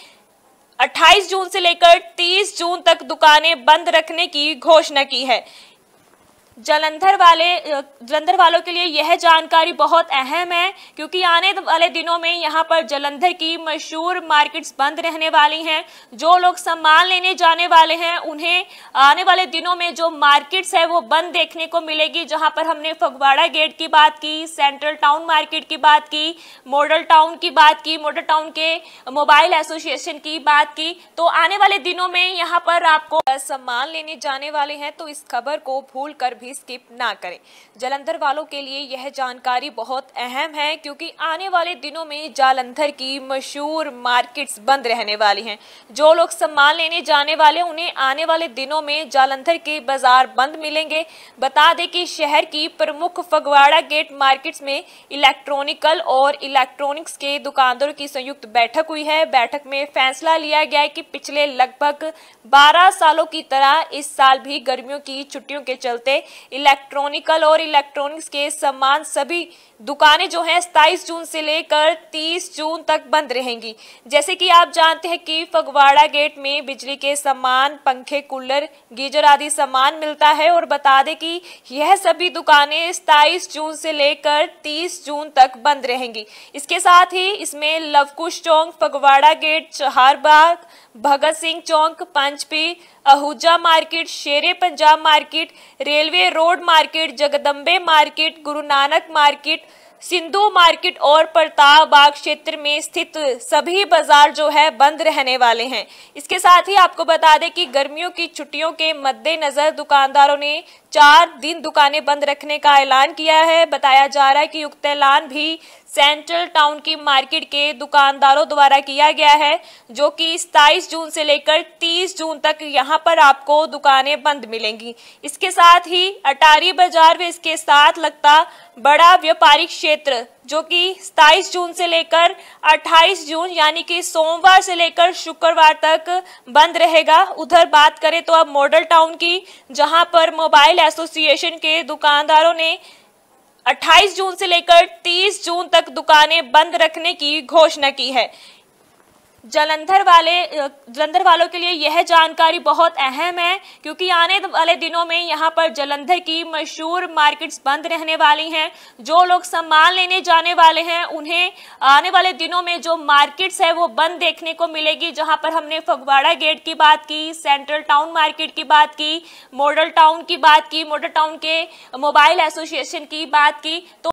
28 जून से लेकर 30 जून तक दुकानें बंद रखने की घोषणा की है जलंधर वाले जलंधर वालों के लिए यह जानकारी बहुत अहम है क्योंकि आने वाले दिनों में यहाँ पर जलंधर की मशहूर मार्केट्स बंद रहने वाली हैं जो लोग सामान लेने जाने वाले हैं उन्हें आने वाले दिनों में जो मार्केट्स है वो बंद देखने को मिलेगी जहाँ पर हमने फगवाड़ा गेट की बात की सेंट्रल टाउन मार्केट की बात की मॉडल टाउन की बात की मॉडल टाउन के मोबाइल एसोसिएशन की बात की तो आने वाले दिनों में यहाँ पर आपको सम्मान लेने जाने वाले हैं तो इस खबर को भूल कर भी भी स्किप ना करें जालंधर वालों के लिए यह जानकारी बहुत अहम है क्योंकि आने वाले दिनों में जालंधर की मशहूर मार्केट्स बंद रहने वाली हैं जो लोग सम्मान लेने जाने वाले उन्हें आने वाले दिनों में जालंधर के बाजार बंद मिलेंगे बता दें कि शहर की प्रमुख फगवाड़ा गेट मार्केट्स में इलेक्ट्रॉनिकल और इलेक्ट्रॉनिक्स के दुकानदारों की संयुक्त बैठक हुई है बैठक में फैसला लिया गया है कि पिछले लगभग 12 सालों की तरह इस साल भी गर्मियों की छुट्टियों के चलते इलेक्ट्रॉनिकल और इलेक्ट्रॉनिक्स के सामान सभी दुकानें जो हैं सताईस जून से लेकर 30 जून तक बंद रहेंगी जैसे कि आप जानते हैं कि फगवाड़ा गेट में बिजली के सामान पंखे कूलर गीजर आदि सामान मिलता है और बता दें कि यह सभी दुकानें सताईस जून से लेकर 30 जून तक बंद रहेंगी इसके साथ ही इसमें लवकुश चौक फगवाड़ा गेट चहारबाग भगत सिंह चौंक पंचपी Ahuja market Shere Punjab market railway road market Jagdambe market Guru Nanak market Sindhu market और प्रताप बाग क्षेत्र में स्थित सभी बाजार जो है बंद रहने वाले हैं इसके साथ ही आपको बता दें कि गर्मियों की छुट्टियों के मद्देनजर दुकानदारों ने चार दिन दुकानें बंद रखने का ऐलान किया है बताया जा रहा है कि युक्त ऐलान भी सेंट्रल टाउन की मार्केट के दुकानदारों द्वारा किया गया है जो कि सताईस जून से लेकर 30 जून तक यहां पर आपको दुकानें बंद मिलेंगी इसके साथ ही अटारी बाजार व इसके साथ लगता बड़ा व्यापारिक क्षेत्र जो कि 27 जून से लेकर 28 जून यानी कि सोमवार से लेकर शुक्रवार तक बंद रहेगा उधर बात करें तो अब मॉडल टाउन की जहां पर मोबाइल एसोसिएशन के दुकानदारों ने 28 जून से लेकर 30 जून तक दुकानें बंद रखने की घोषणा की है जलंधर वाले जलंधर वालों के लिए यह जानकारी बहुत अहम है क्योंकि आने वाले दिनों में यहाँ पर जलंधर की मशहूर मार्केट्स बंद रहने वाली हैं जो लोग सामान लेने जाने वाले हैं उन्हें आने वाले दिनों में जो मार्केट्स है वो बंद देखने को मिलेगी जहाँ पर हमने फगवाड़ा गेट की बात की सेंट्रल टाउन मार्केट की बात की मॉडल टाउन की बात की मॉडल टाउन के मोबाइल एसोसिएशन की बात की तो